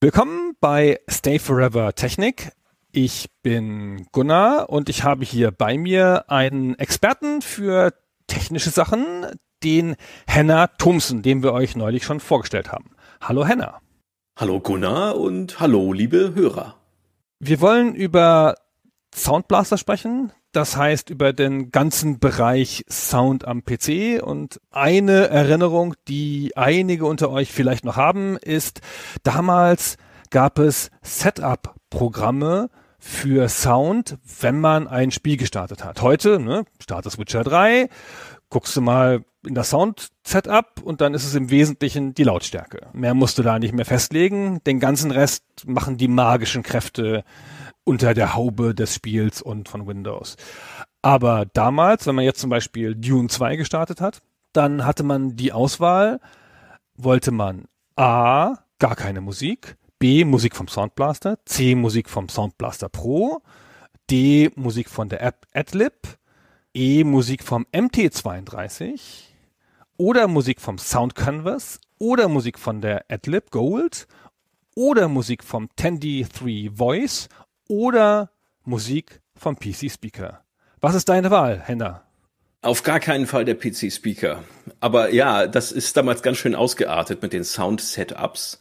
Willkommen bei Stay Forever Technik. Ich bin Gunnar und ich habe hier bei mir einen Experten für technische Sachen, den Henna Thomsen, den wir euch neulich schon vorgestellt haben. Hallo Henna. Hallo Gunnar und hallo liebe Hörer. Wir wollen über Soundblaster sprechen. Das heißt über den ganzen Bereich Sound am PC. Und eine Erinnerung, die einige unter euch vielleicht noch haben, ist, damals gab es Setup-Programme, für Sound, wenn man ein Spiel gestartet hat. Heute, ne, startest Witcher 3, guckst du mal in das Sound-Setup und dann ist es im Wesentlichen die Lautstärke. Mehr musst du da nicht mehr festlegen. Den ganzen Rest machen die magischen Kräfte unter der Haube des Spiels und von Windows. Aber damals, wenn man jetzt zum Beispiel Dune 2 gestartet hat, dann hatte man die Auswahl, wollte man A, gar keine Musik, B, Musik vom Soundblaster, C, Musik vom Soundblaster Pro, D, Musik von der App Adlib, E, Musik vom MT32 oder Musik vom Sound Canvas oder Musik von der Adlib Gold oder Musik vom Tandy 3 Voice oder Musik vom PC Speaker? Was ist deine Wahl, Henna? Auf gar keinen Fall der PC Speaker. Aber ja, das ist damals ganz schön ausgeartet mit den Sound Setups.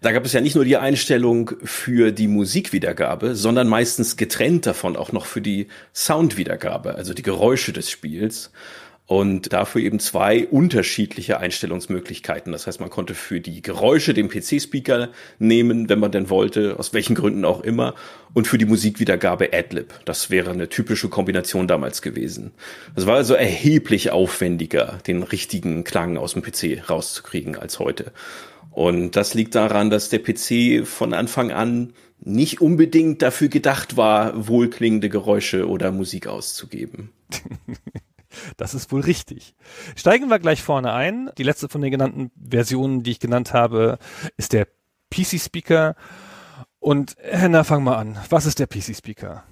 Da gab es ja nicht nur die Einstellung für die Musikwiedergabe, sondern meistens getrennt davon auch noch für die Soundwiedergabe, also die Geräusche des Spiels und dafür eben zwei unterschiedliche Einstellungsmöglichkeiten. Das heißt, man konnte für die Geräusche den PC-Speaker nehmen, wenn man denn wollte, aus welchen Gründen auch immer, und für die Musikwiedergabe Adlib. Das wäre eine typische Kombination damals gewesen. Es war also erheblich aufwendiger, den richtigen Klang aus dem PC rauszukriegen als heute. Und das liegt daran, dass der PC von Anfang an nicht unbedingt dafür gedacht war, wohlklingende Geräusche oder Musik auszugeben. Das ist wohl richtig. Steigen wir gleich vorne ein. Die letzte von den genannten Versionen, die ich genannt habe, ist der PC Speaker. Und Henna, fang mal an. Was ist der PC Speaker?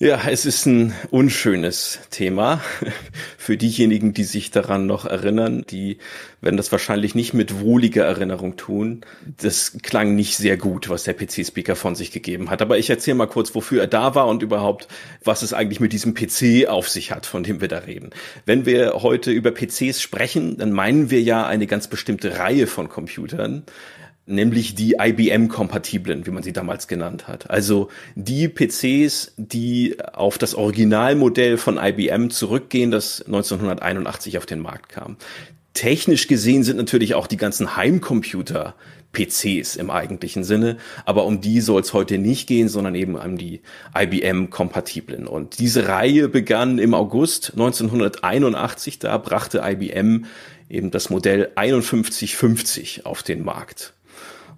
Ja, es ist ein unschönes Thema für diejenigen, die sich daran noch erinnern. Die werden das wahrscheinlich nicht mit wohliger Erinnerung tun. Das klang nicht sehr gut, was der PC-Speaker von sich gegeben hat. Aber ich erzähle mal kurz, wofür er da war und überhaupt, was es eigentlich mit diesem PC auf sich hat, von dem wir da reden. Wenn wir heute über PCs sprechen, dann meinen wir ja eine ganz bestimmte Reihe von Computern nämlich die IBM-kompatiblen, wie man sie damals genannt hat. Also die PCs, die auf das Originalmodell von IBM zurückgehen, das 1981 auf den Markt kam. Technisch gesehen sind natürlich auch die ganzen Heimcomputer PCs im eigentlichen Sinne, aber um die soll es heute nicht gehen, sondern eben um die IBM-kompatiblen. Und diese Reihe begann im August 1981, da brachte IBM eben das Modell 5150 auf den Markt.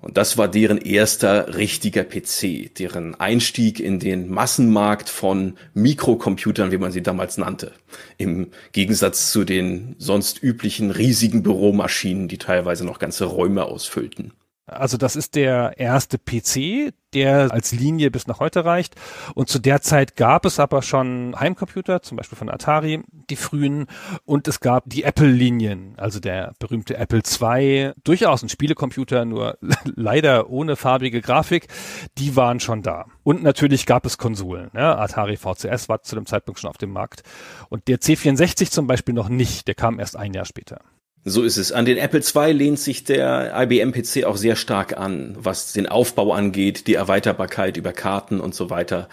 Und das war deren erster richtiger PC, deren Einstieg in den Massenmarkt von Mikrocomputern, wie man sie damals nannte. Im Gegensatz zu den sonst üblichen riesigen Büromaschinen, die teilweise noch ganze Räume ausfüllten. Also das ist der erste PC, der als Linie bis nach heute reicht. Und zu der Zeit gab es aber schon Heimcomputer, zum Beispiel von Atari, die frühen. Und es gab die Apple-Linien, also der berühmte Apple II, durchaus ein Spielecomputer, nur leider ohne farbige Grafik. Die waren schon da. Und natürlich gab es Konsolen. Ne? Atari VCS war zu dem Zeitpunkt schon auf dem Markt. Und der C64 zum Beispiel noch nicht. Der kam erst ein Jahr später. So ist es. An den Apple II lehnt sich der IBM-PC auch sehr stark an, was den Aufbau angeht, die Erweiterbarkeit über Karten und so weiter.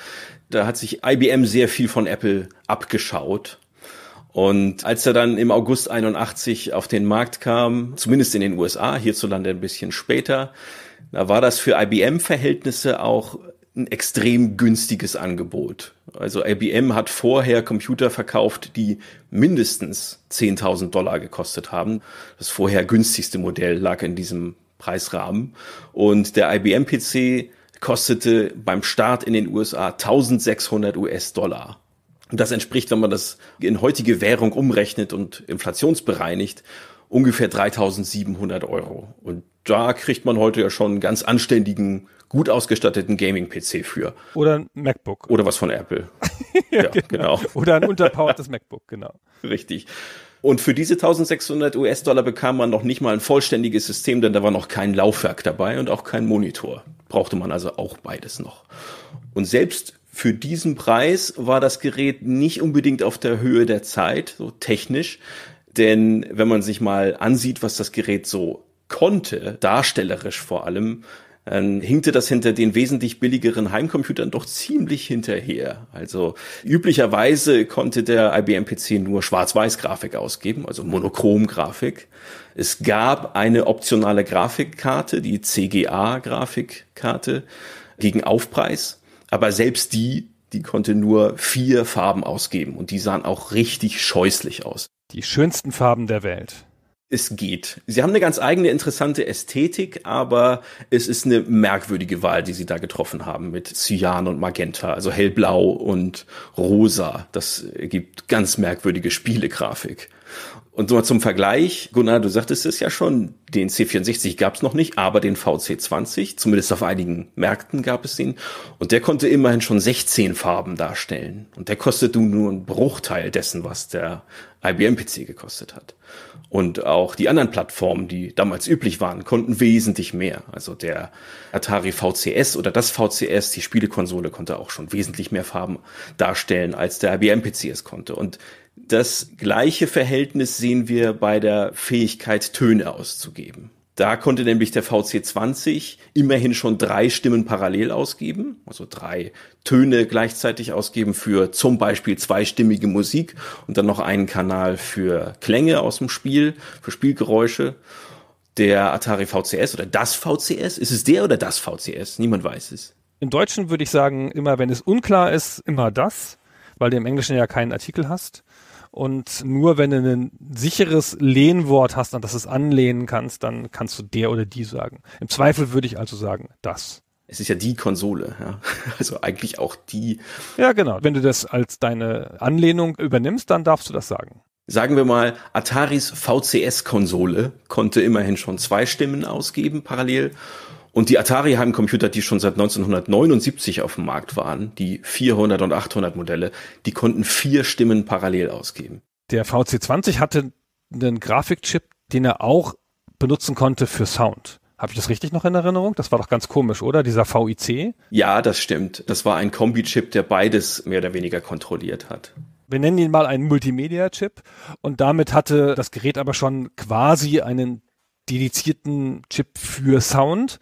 Da hat sich IBM sehr viel von Apple abgeschaut. Und als er dann im August 81 auf den Markt kam, zumindest in den USA, hierzulande ein bisschen später, da war das für IBM-Verhältnisse auch ein extrem günstiges Angebot. Also IBM hat vorher Computer verkauft, die mindestens 10.000 Dollar gekostet haben. Das vorher günstigste Modell lag in diesem Preisrahmen. Und der IBM-PC kostete beim Start in den USA 1600 US-Dollar. Und das entspricht, wenn man das in heutige Währung umrechnet und inflationsbereinigt, ungefähr 3700 Euro. Und da kriegt man heute ja schon einen ganz anständigen gut ausgestatteten Gaming-PC für. Oder ein MacBook. Oder was von Apple. ja, genau. genau. Oder ein unterpowertes MacBook, genau. Richtig. Und für diese 1600 US-Dollar bekam man noch nicht mal ein vollständiges System, denn da war noch kein Laufwerk dabei und auch kein Monitor. Brauchte man also auch beides noch. Und selbst für diesen Preis war das Gerät nicht unbedingt auf der Höhe der Zeit, so technisch. Denn wenn man sich mal ansieht, was das Gerät so konnte, darstellerisch vor allem, dann ähm, hinkte das hinter den wesentlich billigeren Heimcomputern doch ziemlich hinterher. Also üblicherweise konnte der IBM PC nur Schwarz-Weiß-Grafik ausgeben, also Monochrom-Grafik. Es gab eine optionale Grafikkarte, die CGA-Grafikkarte gegen Aufpreis, aber selbst die, die konnte nur vier Farben ausgeben und die sahen auch richtig scheußlich aus. Die schönsten Farben der Welt es geht. Sie haben eine ganz eigene interessante Ästhetik, aber es ist eine merkwürdige Wahl, die sie da getroffen haben mit Cyan und Magenta, also hellblau und rosa. Das ergibt ganz merkwürdige Spielegrafik. Und so zum Vergleich, Gunnar, du sagtest es ja schon, den C64 gab es noch nicht, aber den VC20, zumindest auf einigen Märkten gab es den. Und der konnte immerhin schon 16 Farben darstellen. Und der kostete nur einen Bruchteil dessen, was der IBM-PC gekostet hat. Und auch die anderen Plattformen, die damals üblich waren, konnten wesentlich mehr. Also der Atari VCS oder das VCS, die Spielekonsole, konnte auch schon wesentlich mehr Farben darstellen, als der IBM-PC es konnte. Und das gleiche Verhältnis sehen wir bei der Fähigkeit, Töne auszugeben. Da konnte nämlich der VC20 immerhin schon drei Stimmen parallel ausgeben, also drei Töne gleichzeitig ausgeben für zum Beispiel zweistimmige Musik und dann noch einen Kanal für Klänge aus dem Spiel, für Spielgeräusche. Der Atari VCS oder das VCS, ist es der oder das VCS? Niemand weiß es. Im Deutschen würde ich sagen, immer wenn es unklar ist, immer das, weil du im Englischen ja keinen Artikel hast. Und nur wenn du ein sicheres Lehnwort hast, an das du es anlehnen kannst, dann kannst du der oder die sagen. Im Zweifel würde ich also sagen, das. Es ist ja die Konsole, ja. Also eigentlich auch die. Ja, genau. Wenn du das als deine Anlehnung übernimmst, dann darfst du das sagen. Sagen wir mal, Ataris VCS-Konsole konnte immerhin schon zwei Stimmen ausgeben parallel und die Atari Heimcomputer, die schon seit 1979 auf dem Markt waren, die 400 und 800 Modelle, die konnten vier Stimmen parallel ausgeben. Der VC20 hatte einen Grafikchip, den er auch benutzen konnte für Sound. Habe ich das richtig noch in Erinnerung? Das war doch ganz komisch, oder? Dieser VIC? Ja, das stimmt. Das war ein Kombi-Chip, der beides mehr oder weniger kontrolliert hat. Wir nennen ihn mal einen Multimedia-Chip. Und damit hatte das Gerät aber schon quasi einen dedizierten Chip für Sound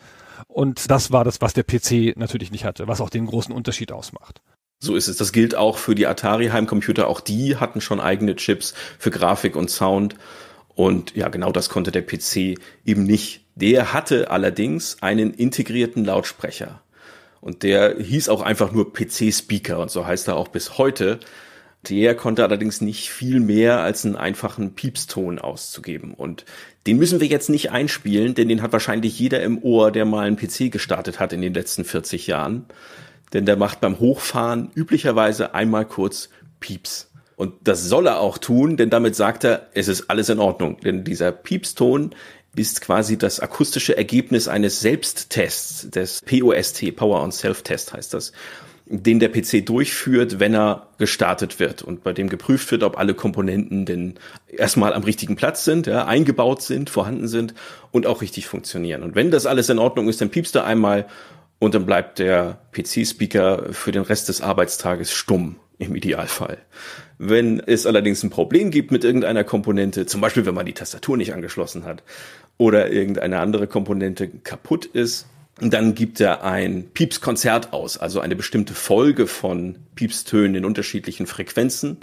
und das war das, was der PC natürlich nicht hatte, was auch den großen Unterschied ausmacht. So ist es. Das gilt auch für die Atari Heimcomputer. Auch die hatten schon eigene Chips für Grafik und Sound. Und ja, genau das konnte der PC eben nicht. Der hatte allerdings einen integrierten Lautsprecher. Und der hieß auch einfach nur PC-Speaker und so heißt er auch bis heute. Der konnte allerdings nicht viel mehr als einen einfachen Piepston auszugeben. Und den müssen wir jetzt nicht einspielen, denn den hat wahrscheinlich jeder im Ohr, der mal einen PC gestartet hat in den letzten 40 Jahren. Denn der macht beim Hochfahren üblicherweise einmal kurz Pieps. Und das soll er auch tun, denn damit sagt er, es ist alles in Ordnung. Denn dieser Piepston ist quasi das akustische Ergebnis eines Selbsttests, des POST, Power on Self Test heißt das den der PC durchführt, wenn er gestartet wird und bei dem geprüft wird, ob alle Komponenten denn erstmal am richtigen Platz sind, ja, eingebaut sind, vorhanden sind und auch richtig funktionieren. Und wenn das alles in Ordnung ist, dann piepst er einmal und dann bleibt der PC-Speaker für den Rest des Arbeitstages stumm im Idealfall. Wenn es allerdings ein Problem gibt mit irgendeiner Komponente, zum Beispiel wenn man die Tastatur nicht angeschlossen hat oder irgendeine andere Komponente kaputt ist, und dann gibt er ein Pieps-Konzert aus, also eine bestimmte Folge von Pieps-Tönen in unterschiedlichen Frequenzen.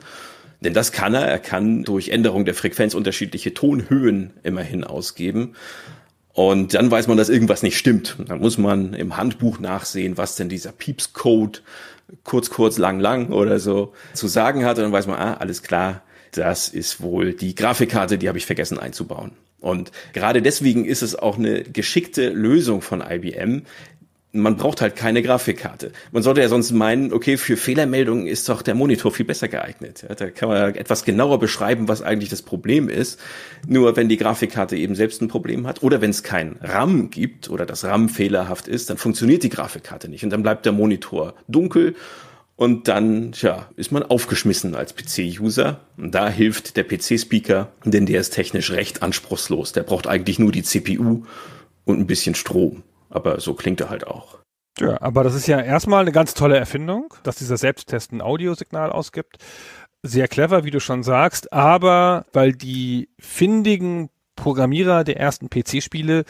Denn das kann er. Er kann durch Änderung der Frequenz unterschiedliche Tonhöhen immerhin ausgeben. Und dann weiß man, dass irgendwas nicht stimmt. Dann muss man im Handbuch nachsehen, was denn dieser Pieps-Code kurz, kurz, lang, lang oder so zu sagen hat. Und dann weiß man, ah, alles klar, das ist wohl die Grafikkarte, die habe ich vergessen einzubauen. Und gerade deswegen ist es auch eine geschickte Lösung von IBM, man braucht halt keine Grafikkarte. Man sollte ja sonst meinen, okay, für Fehlermeldungen ist doch der Monitor viel besser geeignet. Ja, da kann man ja etwas genauer beschreiben, was eigentlich das Problem ist. Nur wenn die Grafikkarte eben selbst ein Problem hat oder wenn es kein RAM gibt oder das RAM fehlerhaft ist, dann funktioniert die Grafikkarte nicht und dann bleibt der Monitor dunkel und dann, ja, ist man aufgeschmissen als PC-User. Und da hilft der PC-Speaker, denn der ist technisch recht anspruchslos. Der braucht eigentlich nur die CPU und ein bisschen Strom. Aber so klingt er halt auch. Ja, aber das ist ja erstmal eine ganz tolle Erfindung, dass dieser Selbsttest ein Audiosignal ausgibt. Sehr clever, wie du schon sagst, aber weil die findigen Programmierer der ersten PC-Spiele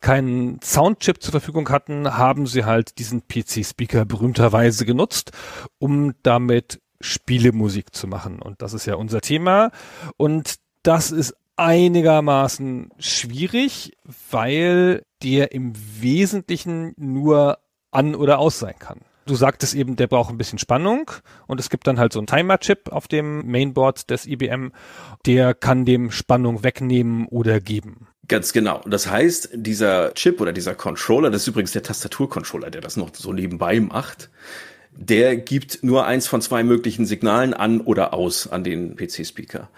keinen Soundchip zur Verfügung hatten, haben sie halt diesen PC-Speaker berühmterweise genutzt, um damit Spielemusik zu machen. Und das ist ja unser Thema. Und das ist einigermaßen schwierig, weil der im Wesentlichen nur an oder aus sein kann du sagtest eben, der braucht ein bisschen Spannung und es gibt dann halt so einen Timer-Chip auf dem Mainboard des IBM, der kann dem Spannung wegnehmen oder geben. Ganz genau. Das heißt, dieser Chip oder dieser Controller, das ist übrigens der Tastaturcontroller, der das noch so nebenbei macht, der gibt nur eins von zwei möglichen Signalen an oder aus an den PC-Speaker.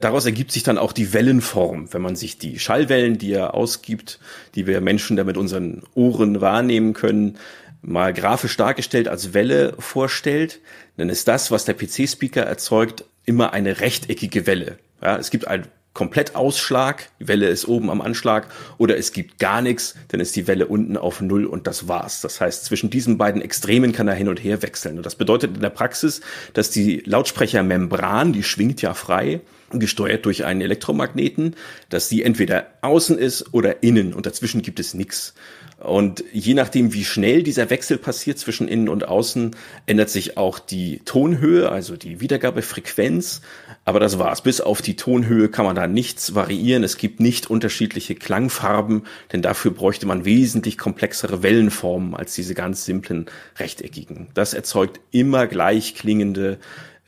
Daraus ergibt sich dann auch die Wellenform, wenn man sich die Schallwellen, die er ausgibt, die wir Menschen damit unseren Ohren wahrnehmen können, mal grafisch dargestellt als Welle vorstellt, dann ist das, was der PC-Speaker erzeugt, immer eine rechteckige Welle. Ja, es gibt einen Komplettausschlag, die Welle ist oben am Anschlag, oder es gibt gar nichts, dann ist die Welle unten auf Null und das war's. Das heißt, zwischen diesen beiden Extremen kann er hin und her wechseln. Und das bedeutet in der Praxis, dass die Lautsprechermembran, die schwingt ja frei, gesteuert durch einen Elektromagneten, dass die entweder außen ist oder innen und dazwischen gibt es nichts. Und je nachdem, wie schnell dieser Wechsel passiert zwischen innen und außen, ändert sich auch die Tonhöhe, also die Wiedergabefrequenz. Aber das war's. Bis auf die Tonhöhe kann man da nichts variieren. Es gibt nicht unterschiedliche Klangfarben, denn dafür bräuchte man wesentlich komplexere Wellenformen als diese ganz simplen rechteckigen. Das erzeugt immer gleich klingende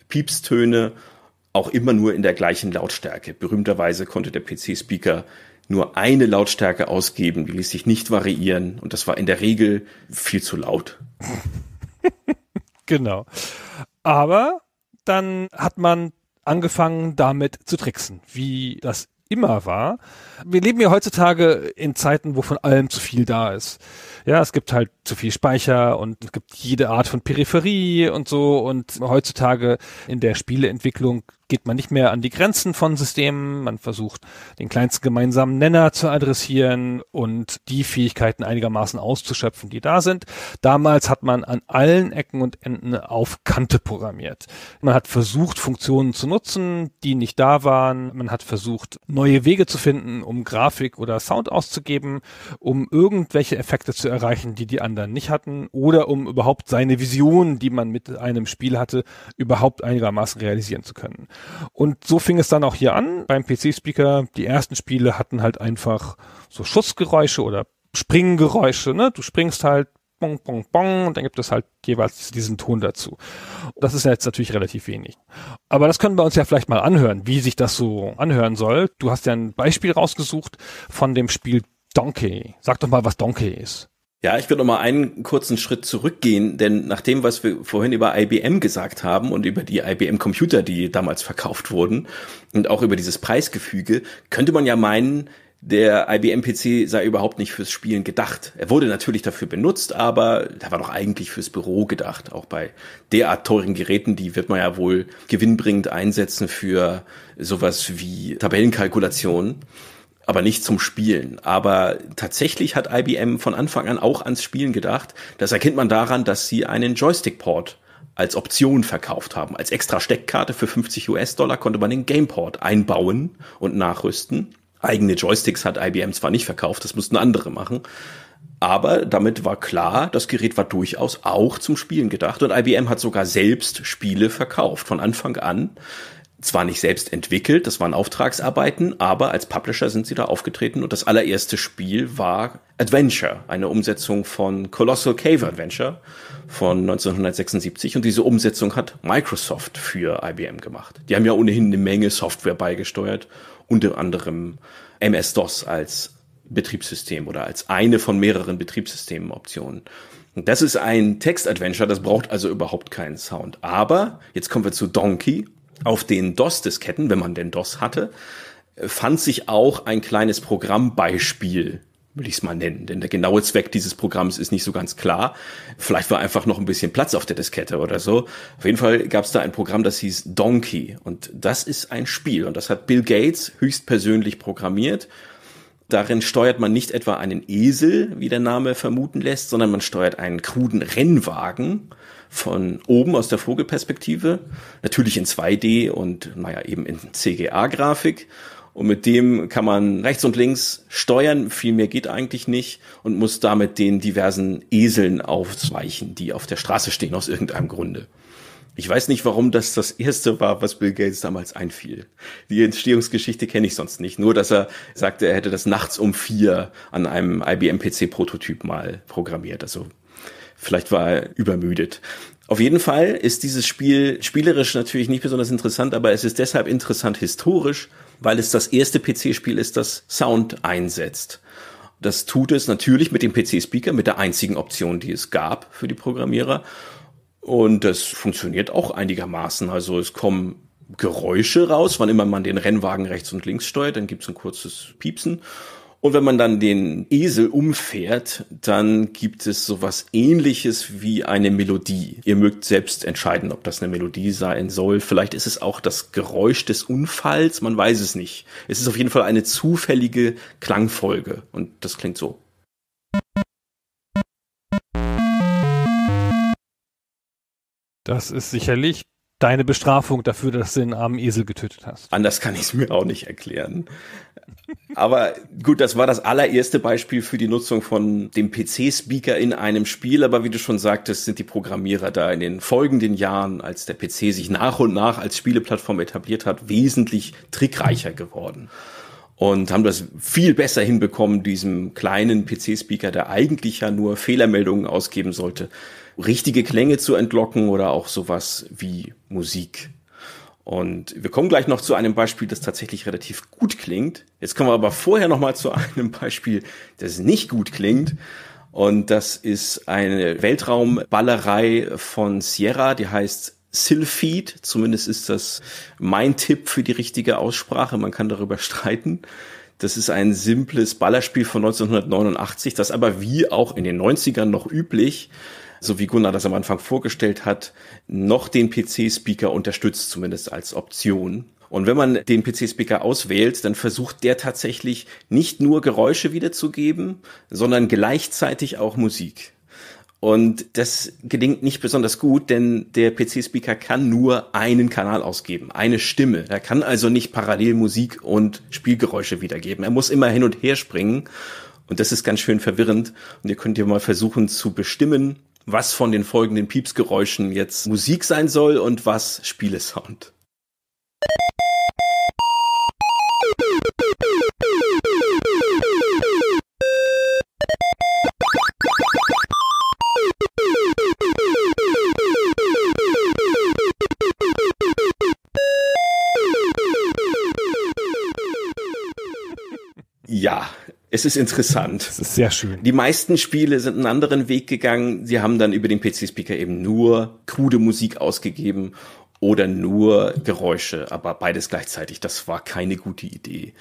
Piepstöne, auch immer nur in der gleichen Lautstärke. Berühmterweise konnte der PC-Speaker nur eine Lautstärke ausgeben, die ließ sich nicht variieren und das war in der Regel viel zu laut. genau. Aber dann hat man angefangen damit zu tricksen, wie das immer war. Wir leben ja heutzutage in Zeiten, wo von allem zu viel da ist. Ja, es gibt halt zu viel Speicher und es gibt jede Art von Peripherie und so und heutzutage in der Spieleentwicklung geht man nicht mehr an die Grenzen von Systemen, man versucht den kleinsten gemeinsamen Nenner zu adressieren und die Fähigkeiten einigermaßen auszuschöpfen, die da sind. Damals hat man an allen Ecken und Enden auf Kante programmiert. Man hat versucht, Funktionen zu nutzen, die nicht da waren. Man hat versucht, neue Wege zu finden, um Grafik oder Sound auszugeben, um irgendwelche Effekte zu erreichen, die die anderen nicht hatten oder um überhaupt seine Vision, die man mit einem Spiel hatte, überhaupt einigermaßen realisieren zu können. Und so fing es dann auch hier an beim PC-Speaker. Die ersten Spiele hatten halt einfach so Schussgeräusche oder Springgeräusche. Ne? Du springst halt, bong, bong, bong, und dann gibt es halt jeweils diesen Ton dazu. Das ist jetzt natürlich relativ wenig. Aber das können wir uns ja vielleicht mal anhören, wie sich das so anhören soll. Du hast ja ein Beispiel rausgesucht von dem Spiel Donkey. Sag doch mal, was Donkey ist. Ja, ich würde noch mal einen kurzen Schritt zurückgehen, denn nach dem, was wir vorhin über IBM gesagt haben und über die IBM-Computer, die damals verkauft wurden und auch über dieses Preisgefüge, könnte man ja meinen, der IBM-PC sei überhaupt nicht fürs Spielen gedacht. Er wurde natürlich dafür benutzt, aber da war doch eigentlich fürs Büro gedacht. Auch bei derart teuren Geräten, die wird man ja wohl gewinnbringend einsetzen für sowas wie Tabellenkalkulationen aber nicht zum Spielen. Aber tatsächlich hat IBM von Anfang an auch ans Spielen gedacht. Das erkennt man daran, dass sie einen Joystick-Port als Option verkauft haben. Als extra Steckkarte für 50 US-Dollar konnte man den Gameport einbauen und nachrüsten. Eigene Joysticks hat IBM zwar nicht verkauft, das mussten andere machen. Aber damit war klar, das Gerät war durchaus auch zum Spielen gedacht und IBM hat sogar selbst Spiele verkauft von Anfang an zwar nicht selbst entwickelt, das waren Auftragsarbeiten, aber als Publisher sind sie da aufgetreten und das allererste Spiel war Adventure, eine Umsetzung von Colossal Cave Adventure von 1976 und diese Umsetzung hat Microsoft für IBM gemacht. Die haben ja ohnehin eine Menge Software beigesteuert, unter anderem MS-DOS als Betriebssystem oder als eine von mehreren Betriebssystemoptionen. Und das ist ein Text-Adventure, das braucht also überhaupt keinen Sound. Aber jetzt kommen wir zu Donkey auf den DOS-Disketten, wenn man denn DOS hatte, fand sich auch ein kleines Programmbeispiel will ich es mal nennen, denn der genaue Zweck dieses Programms ist nicht so ganz klar. Vielleicht war einfach noch ein bisschen Platz auf der Diskette oder so. Auf jeden Fall gab es da ein Programm, das hieß Donkey und das ist ein Spiel und das hat Bill Gates höchstpersönlich programmiert. Darin steuert man nicht etwa einen Esel, wie der Name vermuten lässt, sondern man steuert einen kruden Rennwagen von oben aus der Vogelperspektive, natürlich in 2D und naja, eben in CGA-Grafik. Und mit dem kann man rechts und links steuern, viel mehr geht eigentlich nicht und muss damit den diversen Eseln ausweichen, die auf der Straße stehen aus irgendeinem Grunde. Ich weiß nicht, warum das das erste war, was Bill Gates damals einfiel. Die Entstehungsgeschichte kenne ich sonst nicht. Nur, dass er sagte, er hätte das nachts um vier an einem IBM-PC-Prototyp mal programmiert. Also Vielleicht war er übermüdet. Auf jeden Fall ist dieses Spiel spielerisch natürlich nicht besonders interessant, aber es ist deshalb interessant historisch, weil es das erste PC-Spiel ist, das Sound einsetzt. Das tut es natürlich mit dem PC-Speaker, mit der einzigen Option, die es gab für die Programmierer. Und das funktioniert auch einigermaßen. Also es kommen Geräusche raus, wann immer man den Rennwagen rechts und links steuert, dann gibt es ein kurzes Piepsen. Und wenn man dann den Esel umfährt, dann gibt es sowas ähnliches wie eine Melodie. Ihr mögt selbst entscheiden, ob das eine Melodie sein soll. Vielleicht ist es auch das Geräusch des Unfalls, man weiß es nicht. Es ist auf jeden Fall eine zufällige Klangfolge und das klingt so. Das ist sicherlich deine Bestrafung dafür, dass du den armen Esel getötet hast. Anders kann ich es mir auch nicht erklären. Aber gut, das war das allererste Beispiel für die Nutzung von dem PC-Speaker in einem Spiel. Aber wie du schon sagtest, sind die Programmierer da in den folgenden Jahren, als der PC sich nach und nach als Spieleplattform etabliert hat, wesentlich trickreicher geworden. Und haben das viel besser hinbekommen, diesem kleinen PC-Speaker, der eigentlich ja nur Fehlermeldungen ausgeben sollte, richtige Klänge zu entlocken oder auch sowas wie Musik. Und wir kommen gleich noch zu einem Beispiel, das tatsächlich relativ gut klingt. Jetzt kommen wir aber vorher noch mal zu einem Beispiel, das nicht gut klingt. Und das ist eine Weltraumballerei von Sierra, die heißt Silfeed. Zumindest ist das mein Tipp für die richtige Aussprache. Man kann darüber streiten. Das ist ein simples Ballerspiel von 1989, das aber wie auch in den 90ern noch üblich so wie Gunnar das am Anfang vorgestellt hat, noch den PC-Speaker unterstützt, zumindest als Option. Und wenn man den PC-Speaker auswählt, dann versucht der tatsächlich nicht nur Geräusche wiederzugeben, sondern gleichzeitig auch Musik. Und das gelingt nicht besonders gut, denn der PC-Speaker kann nur einen Kanal ausgeben, eine Stimme. Er kann also nicht parallel Musik und Spielgeräusche wiedergeben. Er muss immer hin und her springen. Und das ist ganz schön verwirrend. Und ihr könnt ja mal versuchen zu bestimmen, was von den folgenden Piepsgeräuschen jetzt Musik sein soll und was Spielesound. es ist interessant. Es ist sehr schön. Die meisten Spiele sind einen anderen Weg gegangen. Sie haben dann über den PC-Speaker eben nur krude Musik ausgegeben oder nur Geräusche, aber beides gleichzeitig. Das war keine gute Idee.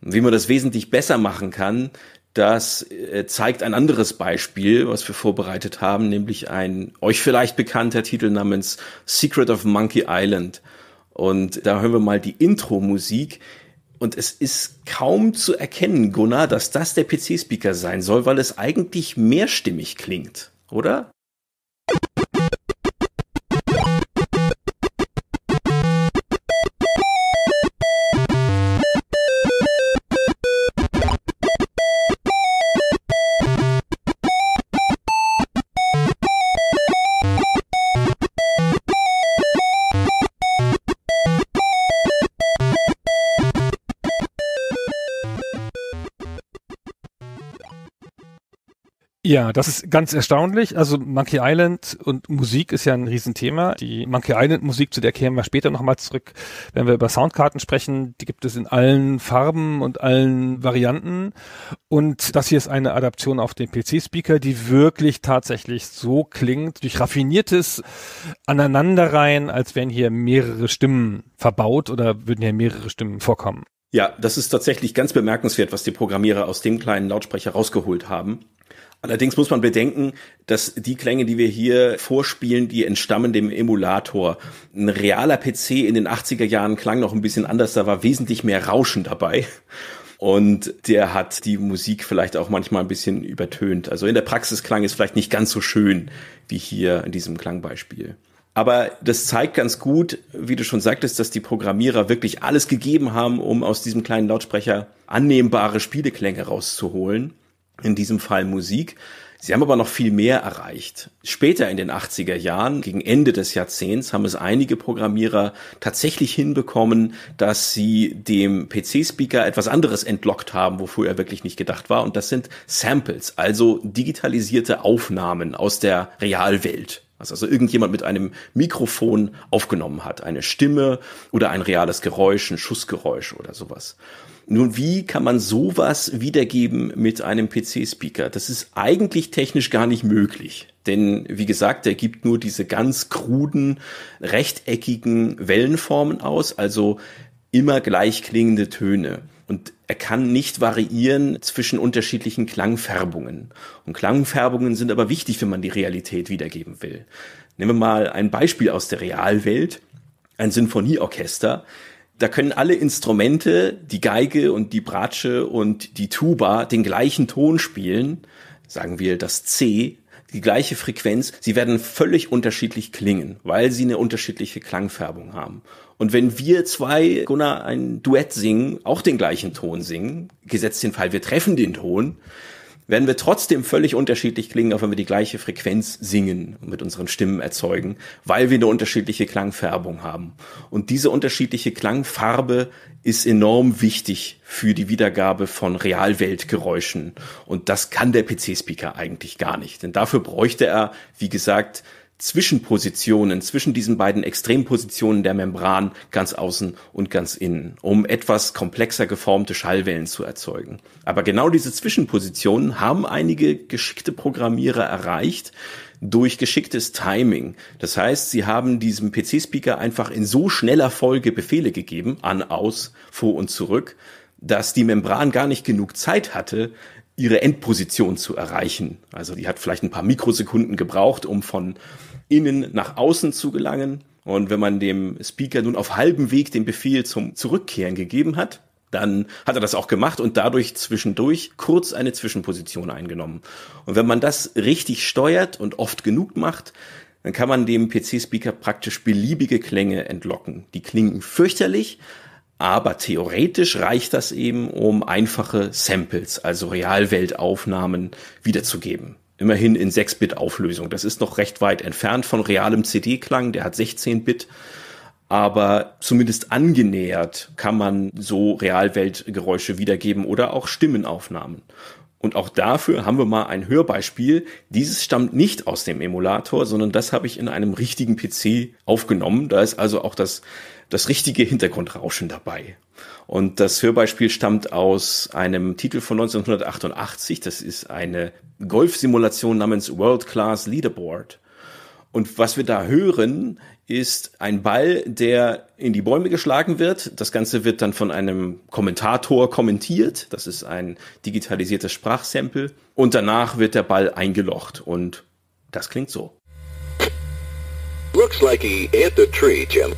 Wie man das wesentlich besser machen kann, das äh, zeigt ein anderes Beispiel, was wir vorbereitet haben, nämlich ein euch vielleicht bekannter Titel namens Secret of Monkey Island. Und da hören wir mal die Intro-Musik, und es ist kaum zu erkennen, Gunnar, dass das der PC-Speaker sein soll, weil es eigentlich mehrstimmig klingt, oder? Ja, das ist ganz erstaunlich. Also Monkey Island und Musik ist ja ein Riesenthema. Die Monkey Island Musik, zu der kämen wir später nochmal zurück, wenn wir über Soundkarten sprechen. Die gibt es in allen Farben und allen Varianten. Und das hier ist eine Adaption auf den PC-Speaker, die wirklich tatsächlich so klingt, durch raffiniertes Aneinanderreihen, als wären hier mehrere Stimmen verbaut oder würden hier mehrere Stimmen vorkommen. Ja, das ist tatsächlich ganz bemerkenswert, was die Programmierer aus dem kleinen Lautsprecher rausgeholt haben. Allerdings muss man bedenken, dass die Klänge, die wir hier vorspielen, die entstammen dem Emulator. Ein realer PC in den 80er Jahren klang noch ein bisschen anders, da war wesentlich mehr Rauschen dabei. Und der hat die Musik vielleicht auch manchmal ein bisschen übertönt. Also in der Praxis klang es vielleicht nicht ganz so schön wie hier in diesem Klangbeispiel. Aber das zeigt ganz gut, wie du schon sagtest, dass die Programmierer wirklich alles gegeben haben, um aus diesem kleinen Lautsprecher annehmbare Spieleklänge rauszuholen in diesem Fall Musik. Sie haben aber noch viel mehr erreicht. Später in den 80er Jahren, gegen Ende des Jahrzehnts, haben es einige Programmierer tatsächlich hinbekommen, dass sie dem PC-Speaker etwas anderes entlockt haben, wofür er wirklich nicht gedacht war. Und das sind Samples, also digitalisierte Aufnahmen aus der Realwelt. Was also irgendjemand mit einem Mikrofon aufgenommen hat. Eine Stimme oder ein reales Geräusch, ein Schussgeräusch oder sowas. Nun, wie kann man sowas wiedergeben mit einem PC-Speaker? Das ist eigentlich technisch gar nicht möglich. Denn wie gesagt, er gibt nur diese ganz kruden, rechteckigen Wellenformen aus, also immer gleich klingende Töne. Und er kann nicht variieren zwischen unterschiedlichen Klangfärbungen. Und Klangfärbungen sind aber wichtig, wenn man die Realität wiedergeben will. Nehmen wir mal ein Beispiel aus der Realwelt. Ein Sinfonieorchester da können alle Instrumente, die Geige und die Bratsche und die Tuba, den gleichen Ton spielen, sagen wir das C, die gleiche Frequenz, sie werden völlig unterschiedlich klingen, weil sie eine unterschiedliche Klangfärbung haben. Und wenn wir zwei, Gunnar, ein Duett singen, auch den gleichen Ton singen, gesetzt den Fall, wir treffen den Ton, werden wir trotzdem völlig unterschiedlich klingen, auch wenn wir die gleiche Frequenz singen und mit unseren Stimmen erzeugen, weil wir eine unterschiedliche Klangfärbung haben. Und diese unterschiedliche Klangfarbe ist enorm wichtig für die Wiedergabe von Realweltgeräuschen. Und das kann der PC-Speaker eigentlich gar nicht. Denn dafür bräuchte er, wie gesagt, Zwischenpositionen, zwischen diesen beiden Extrempositionen der Membran ganz außen und ganz innen, um etwas komplexer geformte Schallwellen zu erzeugen. Aber genau diese Zwischenpositionen haben einige geschickte Programmierer erreicht, durch geschicktes Timing. Das heißt, sie haben diesem PC-Speaker einfach in so schneller Folge Befehle gegeben, an, aus, vor und zurück, dass die Membran gar nicht genug Zeit hatte, ihre Endposition zu erreichen. Also die hat vielleicht ein paar Mikrosekunden gebraucht, um von innen nach außen zu gelangen. Und wenn man dem Speaker nun auf halbem Weg den Befehl zum Zurückkehren gegeben hat, dann hat er das auch gemacht und dadurch zwischendurch kurz eine Zwischenposition eingenommen. Und wenn man das richtig steuert und oft genug macht, dann kann man dem PC-Speaker praktisch beliebige Klänge entlocken. Die klingen fürchterlich, aber theoretisch reicht das eben, um einfache Samples, also Realweltaufnahmen, wiederzugeben immerhin in 6-Bit-Auflösung. Das ist noch recht weit entfernt von realem CD-Klang, der hat 16-Bit. Aber zumindest angenähert kann man so Realweltgeräusche wiedergeben oder auch Stimmenaufnahmen. Und auch dafür haben wir mal ein Hörbeispiel. Dieses stammt nicht aus dem Emulator, sondern das habe ich in einem richtigen PC aufgenommen. Da ist also auch das, das richtige Hintergrundrauschen dabei. Und das Hörbeispiel stammt aus einem Titel von 1988. Das ist eine Golfsimulation namens World Class Leaderboard. Und was wir da hören, ist ein Ball, der in die Bäume geschlagen wird. Das Ganze wird dann von einem Kommentator kommentiert. Das ist ein digitalisiertes Sprachsample. Und danach wird der Ball eingelocht. Und das klingt so. Looks like he hit the tree, Jim.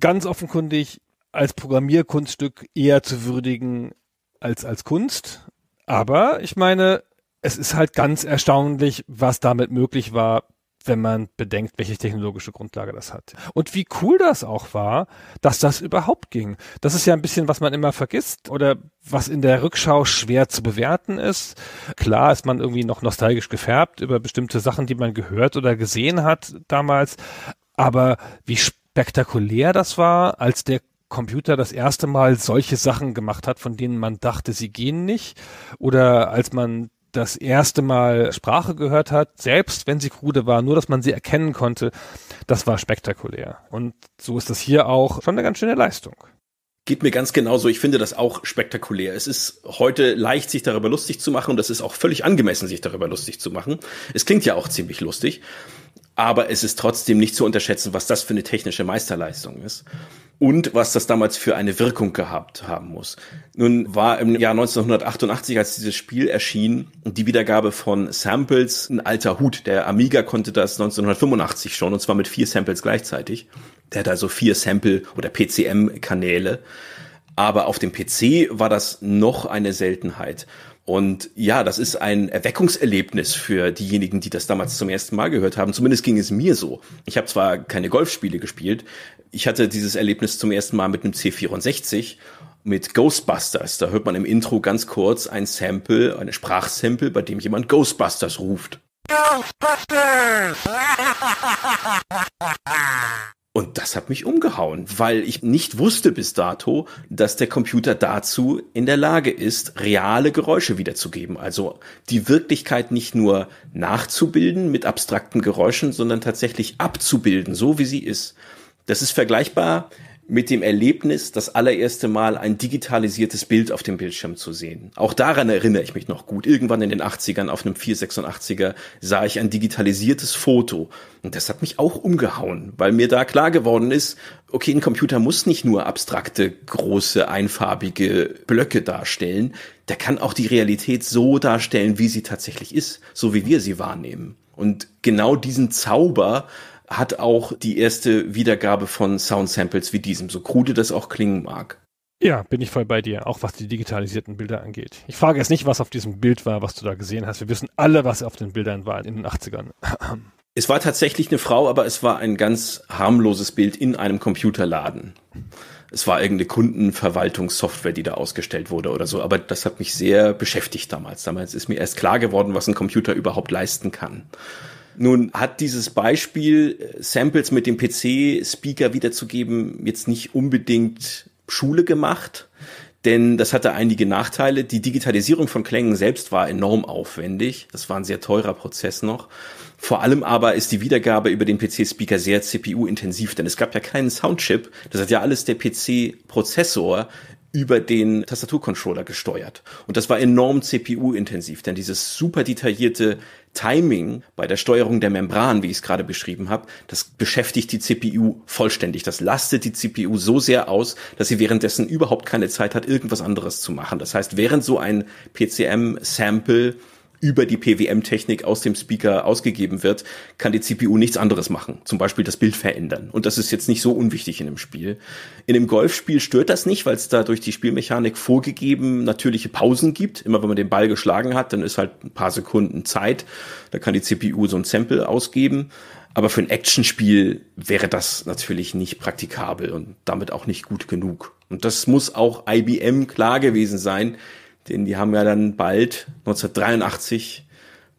ganz offenkundig als Programmierkunststück eher zu würdigen als als Kunst. Aber ich meine, es ist halt ganz erstaunlich, was damit möglich war, wenn man bedenkt, welche technologische Grundlage das hat. Und wie cool das auch war, dass das überhaupt ging. Das ist ja ein bisschen, was man immer vergisst oder was in der Rückschau schwer zu bewerten ist. Klar ist man irgendwie noch nostalgisch gefärbt über bestimmte Sachen, die man gehört oder gesehen hat damals. Aber wie, spannend spektakulär das war, als der Computer das erste Mal solche Sachen gemacht hat, von denen man dachte, sie gehen nicht. Oder als man das erste Mal Sprache gehört hat, selbst wenn sie krude war, nur dass man sie erkennen konnte, das war spektakulär. Und so ist das hier auch schon eine ganz schöne Leistung. Geht mir ganz genauso. Ich finde das auch spektakulär. Es ist heute leicht, sich darüber lustig zu machen und das ist auch völlig angemessen, sich darüber lustig zu machen. Es klingt ja auch ziemlich lustig aber es ist trotzdem nicht zu unterschätzen, was das für eine technische Meisterleistung ist und was das damals für eine Wirkung gehabt haben muss. Nun war im Jahr 1988, als dieses Spiel erschien, die Wiedergabe von Samples ein alter Hut. Der Amiga konnte das 1985 schon und zwar mit vier Samples gleichzeitig. Der hat also vier Sample- oder PCM-Kanäle. Aber auf dem PC war das noch eine Seltenheit. Und ja, das ist ein Erweckungserlebnis für diejenigen, die das damals zum ersten Mal gehört haben. Zumindest ging es mir so. Ich habe zwar keine Golfspiele gespielt, ich hatte dieses Erlebnis zum ersten Mal mit einem C64 mit Ghostbusters. Da hört man im Intro ganz kurz ein Sample, eine Sprachsample, bei dem jemand Ghostbusters ruft. Ghostbusters! Und das hat mich umgehauen, weil ich nicht wusste bis dato, dass der Computer dazu in der Lage ist, reale Geräusche wiederzugeben. Also die Wirklichkeit nicht nur nachzubilden mit abstrakten Geräuschen, sondern tatsächlich abzubilden, so wie sie ist. Das ist vergleichbar mit dem Erlebnis, das allererste Mal ein digitalisiertes Bild auf dem Bildschirm zu sehen. Auch daran erinnere ich mich noch gut. Irgendwann in den 80ern auf einem 486er sah ich ein digitalisiertes Foto. Und das hat mich auch umgehauen, weil mir da klar geworden ist, okay, ein Computer muss nicht nur abstrakte, große, einfarbige Blöcke darstellen. Der kann auch die Realität so darstellen, wie sie tatsächlich ist, so wie wir sie wahrnehmen. Und genau diesen Zauber hat auch die erste Wiedergabe von Soundsamples wie diesem, so krude das auch klingen mag. Ja, bin ich voll bei dir, auch was die digitalisierten Bilder angeht. Ich frage jetzt nicht, was auf diesem Bild war, was du da gesehen hast. Wir wissen alle, was auf den Bildern war in den 80ern. es war tatsächlich eine Frau, aber es war ein ganz harmloses Bild in einem Computerladen. Es war irgendeine Kundenverwaltungssoftware, die da ausgestellt wurde oder so. Aber das hat mich sehr beschäftigt damals. Damals ist mir erst klar geworden, was ein Computer überhaupt leisten kann. Nun hat dieses Beispiel, äh, Samples mit dem PC-Speaker wiederzugeben, jetzt nicht unbedingt Schule gemacht denn das hatte einige Nachteile. Die Digitalisierung von Klängen selbst war enorm aufwendig. Das war ein sehr teurer Prozess noch. Vor allem aber ist die Wiedergabe über den PC-Speaker sehr CPU-intensiv, denn es gab ja keinen Soundchip. Das hat ja alles der PC-Prozessor über den Tastaturcontroller gesteuert. Und das war enorm CPU-intensiv, denn dieses super detaillierte Timing bei der Steuerung der Membran, wie ich es gerade beschrieben habe, das beschäftigt die CPU vollständig. Das lastet die CPU so sehr aus, dass sie währenddessen überhaupt keine Zeit hat, irgendwas anderes zu machen. Das heißt, während so ein PCM-Sample über die PWM-Technik aus dem Speaker ausgegeben wird, kann die CPU nichts anderes machen. Zum Beispiel das Bild verändern. Und das ist jetzt nicht so unwichtig in einem Spiel. In einem Golfspiel stört das nicht, weil es da durch die Spielmechanik vorgegeben natürliche Pausen gibt. Immer wenn man den Ball geschlagen hat, dann ist halt ein paar Sekunden Zeit. Da kann die CPU so ein Sample ausgeben. Aber für ein Actionspiel wäre das natürlich nicht praktikabel und damit auch nicht gut genug. Und das muss auch IBM klar gewesen sein denn die haben ja dann bald 1983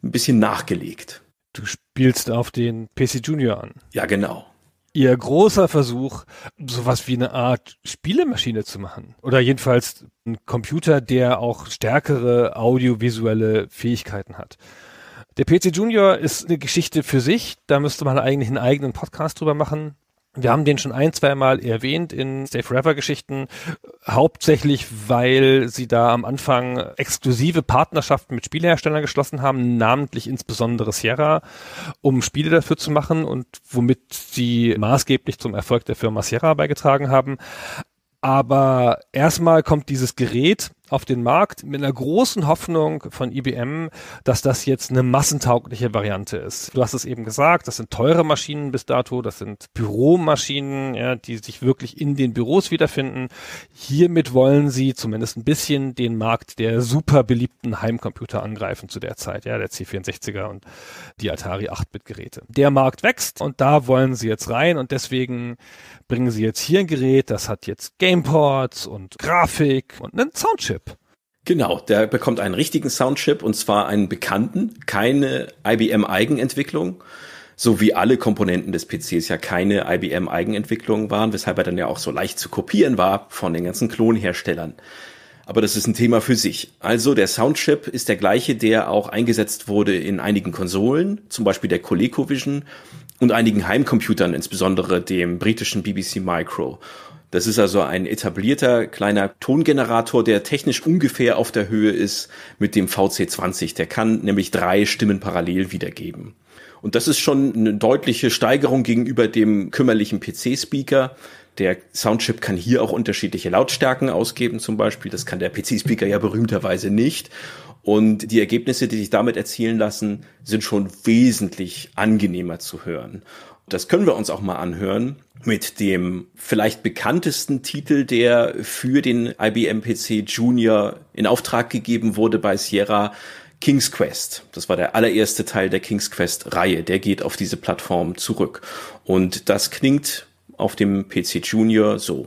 ein bisschen nachgelegt. Du spielst auf den PC Junior an. Ja, genau. Ihr großer Versuch, sowas wie eine Art Spielemaschine zu machen. Oder jedenfalls ein Computer, der auch stärkere audiovisuelle Fähigkeiten hat. Der PC Junior ist eine Geschichte für sich. Da müsste man eigentlich einen eigenen Podcast drüber machen. Wir haben den schon ein, zwei Mal erwähnt in Stay Forever Geschichten, hauptsächlich weil sie da am Anfang exklusive Partnerschaften mit Spieleherstellern geschlossen haben, namentlich insbesondere Sierra, um Spiele dafür zu machen und womit sie maßgeblich zum Erfolg der Firma Sierra beigetragen haben. Aber erstmal kommt dieses Gerät, auf den Markt mit einer großen Hoffnung von IBM, dass das jetzt eine massentaugliche Variante ist. Du hast es eben gesagt, das sind teure Maschinen bis dato, das sind Büromaschinen, ja, die sich wirklich in den Büros wiederfinden. Hiermit wollen sie zumindest ein bisschen den Markt der super beliebten Heimcomputer angreifen zu der Zeit, ja, der C64er und die Atari 8-Bit-Geräte. Der Markt wächst und da wollen sie jetzt rein und deswegen bringen sie jetzt hier ein Gerät, das hat jetzt Gameports und Grafik und einen Soundchip. Genau, der bekommt einen richtigen Soundchip und zwar einen bekannten, keine IBM Eigenentwicklung, so wie alle Komponenten des PCs ja keine IBM Eigenentwicklung waren, weshalb er dann ja auch so leicht zu kopieren war von den ganzen Klonherstellern. Aber das ist ein Thema für sich. Also der Soundchip ist der gleiche, der auch eingesetzt wurde in einigen Konsolen, zum Beispiel der ColecoVision und einigen Heimcomputern, insbesondere dem britischen BBC Micro. Das ist also ein etablierter kleiner Tongenerator, der technisch ungefähr auf der Höhe ist mit dem VC20. Der kann nämlich drei Stimmen parallel wiedergeben. Und das ist schon eine deutliche Steigerung gegenüber dem kümmerlichen PC-Speaker. Der Soundchip kann hier auch unterschiedliche Lautstärken ausgeben zum Beispiel. Das kann der PC-Speaker ja berühmterweise nicht. Und die Ergebnisse, die sich damit erzielen lassen, sind schon wesentlich angenehmer zu hören. Das können wir uns auch mal anhören mit dem vielleicht bekanntesten Titel, der für den IBM PC Junior in Auftrag gegeben wurde bei Sierra, King's Quest. Das war der allererste Teil der King's Quest Reihe. Der geht auf diese Plattform zurück. Und das klingt auf dem PC Junior so.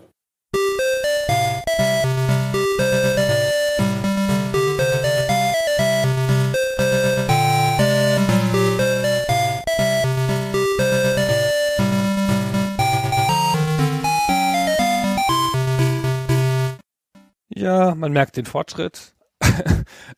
Ja, man merkt den Fortschritt.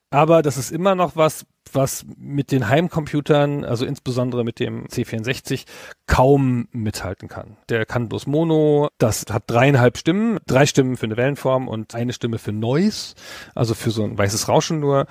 Aber das ist immer noch was, was mit den Heimcomputern, also insbesondere mit dem C64, kaum mithalten kann. Der kann bloß Mono, das hat dreieinhalb Stimmen, drei Stimmen für eine Wellenform und eine Stimme für Noise, also für so ein weißes Rauschen nur.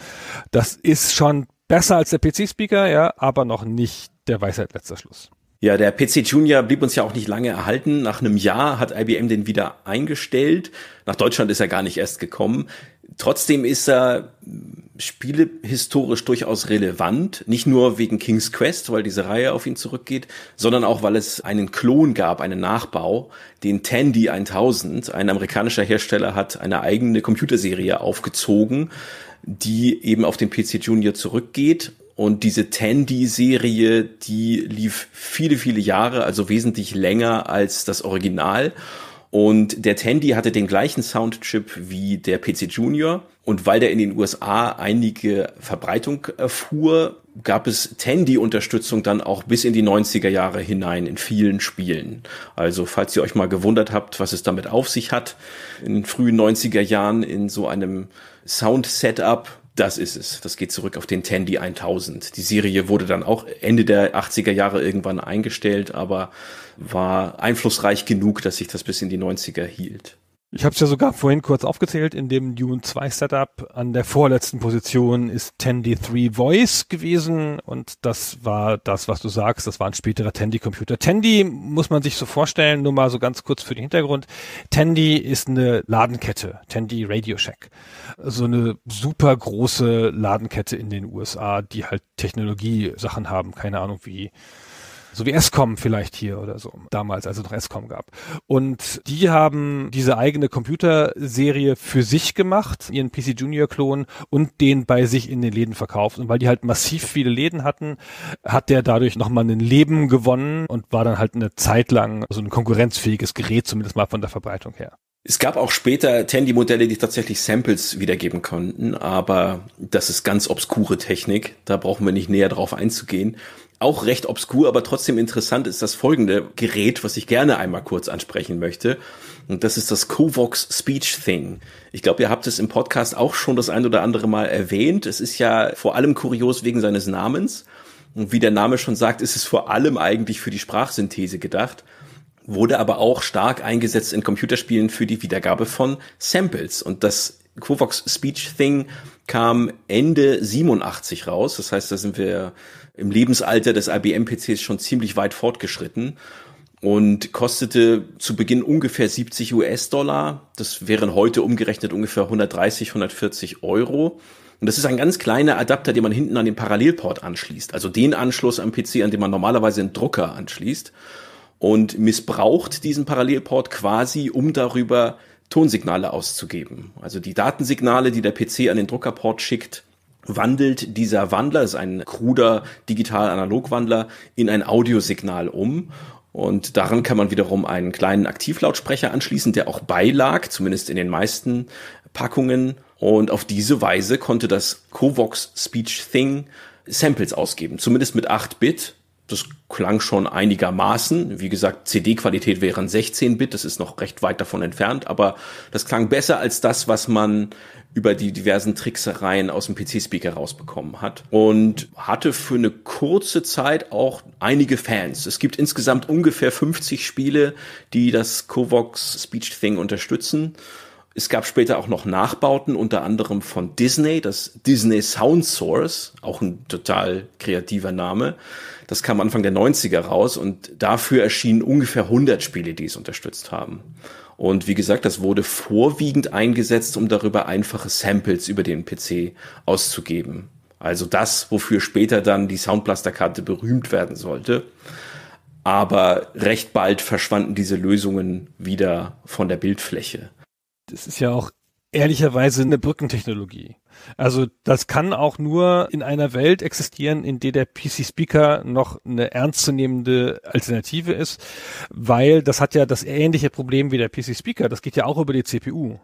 Das ist schon besser als der PC-Speaker, ja, aber noch nicht der Weisheit letzter Schluss. Ja, der PC Junior blieb uns ja auch nicht lange erhalten. Nach einem Jahr hat IBM den wieder eingestellt. Nach Deutschland ist er gar nicht erst gekommen. Trotzdem ist er hm, spielehistorisch durchaus relevant, nicht nur wegen King's Quest, weil diese Reihe auf ihn zurückgeht, sondern auch, weil es einen Klon gab, einen Nachbau, den Tandy 1000, ein amerikanischer Hersteller hat eine eigene Computerserie aufgezogen, die eben auf den PC Junior zurückgeht und diese Tandy-Serie, die lief viele, viele Jahre, also wesentlich länger als das Original. Und der Tandy hatte den gleichen Soundchip wie der PC Junior. Und weil der in den USA einige Verbreitung erfuhr, gab es Tandy-Unterstützung dann auch bis in die 90er Jahre hinein in vielen Spielen. Also falls ihr euch mal gewundert habt, was es damit auf sich hat, in den frühen 90er Jahren in so einem Sound-Setup das ist es. Das geht zurück auf den Tandy 1000. Die Serie wurde dann auch Ende der 80er Jahre irgendwann eingestellt, aber war einflussreich genug, dass sich das bis in die 90er hielt. Ich habe es ja sogar vorhin kurz aufgezählt, in dem Dune 2 Setup an der vorletzten Position ist Tandy3 Voice gewesen und das war das, was du sagst, das war ein späterer Tandy Computer. Tandy muss man sich so vorstellen, nur mal so ganz kurz für den Hintergrund. Tandy ist eine Ladenkette, Tandy Radio Shack. So eine super große Ladenkette in den USA, die halt Technologie Sachen haben, keine Ahnung wie so wie S-Com vielleicht hier oder so, damals, als es noch S-Com gab. Und die haben diese eigene Computerserie für sich gemacht, ihren PC Junior Klon und den bei sich in den Läden verkauft. Und weil die halt massiv viele Läden hatten, hat der dadurch nochmal ein Leben gewonnen und war dann halt eine Zeit lang so ein konkurrenzfähiges Gerät, zumindest mal von der Verbreitung her. Es gab auch später Tandy-Modelle, die tatsächlich Samples wiedergeben konnten, aber das ist ganz obskure Technik. Da brauchen wir nicht näher drauf einzugehen auch recht obskur, aber trotzdem interessant ist das folgende Gerät, was ich gerne einmal kurz ansprechen möchte. Und das ist das Covox Speech Thing. Ich glaube, ihr habt es im Podcast auch schon das ein oder andere Mal erwähnt. Es ist ja vor allem kurios wegen seines Namens. Und wie der Name schon sagt, ist es vor allem eigentlich für die Sprachsynthese gedacht wurde aber auch stark eingesetzt in Computerspielen für die Wiedergabe von Samples. Und das Covox Speech Thing kam Ende 87 raus. Das heißt, da sind wir im Lebensalter des IBM-PCs schon ziemlich weit fortgeschritten und kostete zu Beginn ungefähr 70 US-Dollar. Das wären heute umgerechnet ungefähr 130, 140 Euro. Und das ist ein ganz kleiner Adapter, den man hinten an den Parallelport anschließt. Also den Anschluss am PC, an den man normalerweise einen Drucker anschließt. Und missbraucht diesen Parallelport quasi, um darüber Tonsignale auszugeben. Also die Datensignale, die der PC an den Druckerport schickt, wandelt dieser Wandler, ist ein kruder Digital-Analog-Wandler, in ein Audiosignal um. Und daran kann man wiederum einen kleinen Aktivlautsprecher anschließen, der auch beilag, zumindest in den meisten Packungen. Und auf diese Weise konnte das Covox Speech Thing Samples ausgeben, zumindest mit 8 Bit. Das klang schon einigermaßen. Wie gesagt, CD-Qualität wären 16 Bit, das ist noch recht weit davon entfernt, aber das klang besser als das, was man über die diversen Tricksereien aus dem PC-Speaker rausbekommen hat und hatte für eine kurze Zeit auch einige Fans. Es gibt insgesamt ungefähr 50 Spiele, die das Covox Speech Thing unterstützen. Es gab später auch noch Nachbauten, unter anderem von Disney, das Disney Sound Source, auch ein total kreativer Name. Das kam Anfang der 90er raus und dafür erschienen ungefähr 100 Spiele, die es unterstützt haben. Und wie gesagt, das wurde vorwiegend eingesetzt, um darüber einfache Samples über den PC auszugeben. Also das, wofür später dann die Soundblaster-Karte berühmt werden sollte. Aber recht bald verschwanden diese Lösungen wieder von der Bildfläche. Das ist ja auch ehrlicherweise eine Brückentechnologie. Also das kann auch nur in einer Welt existieren, in der der PC Speaker noch eine ernstzunehmende Alternative ist, weil das hat ja das ähnliche Problem wie der PC Speaker. Das geht ja auch über die CPU.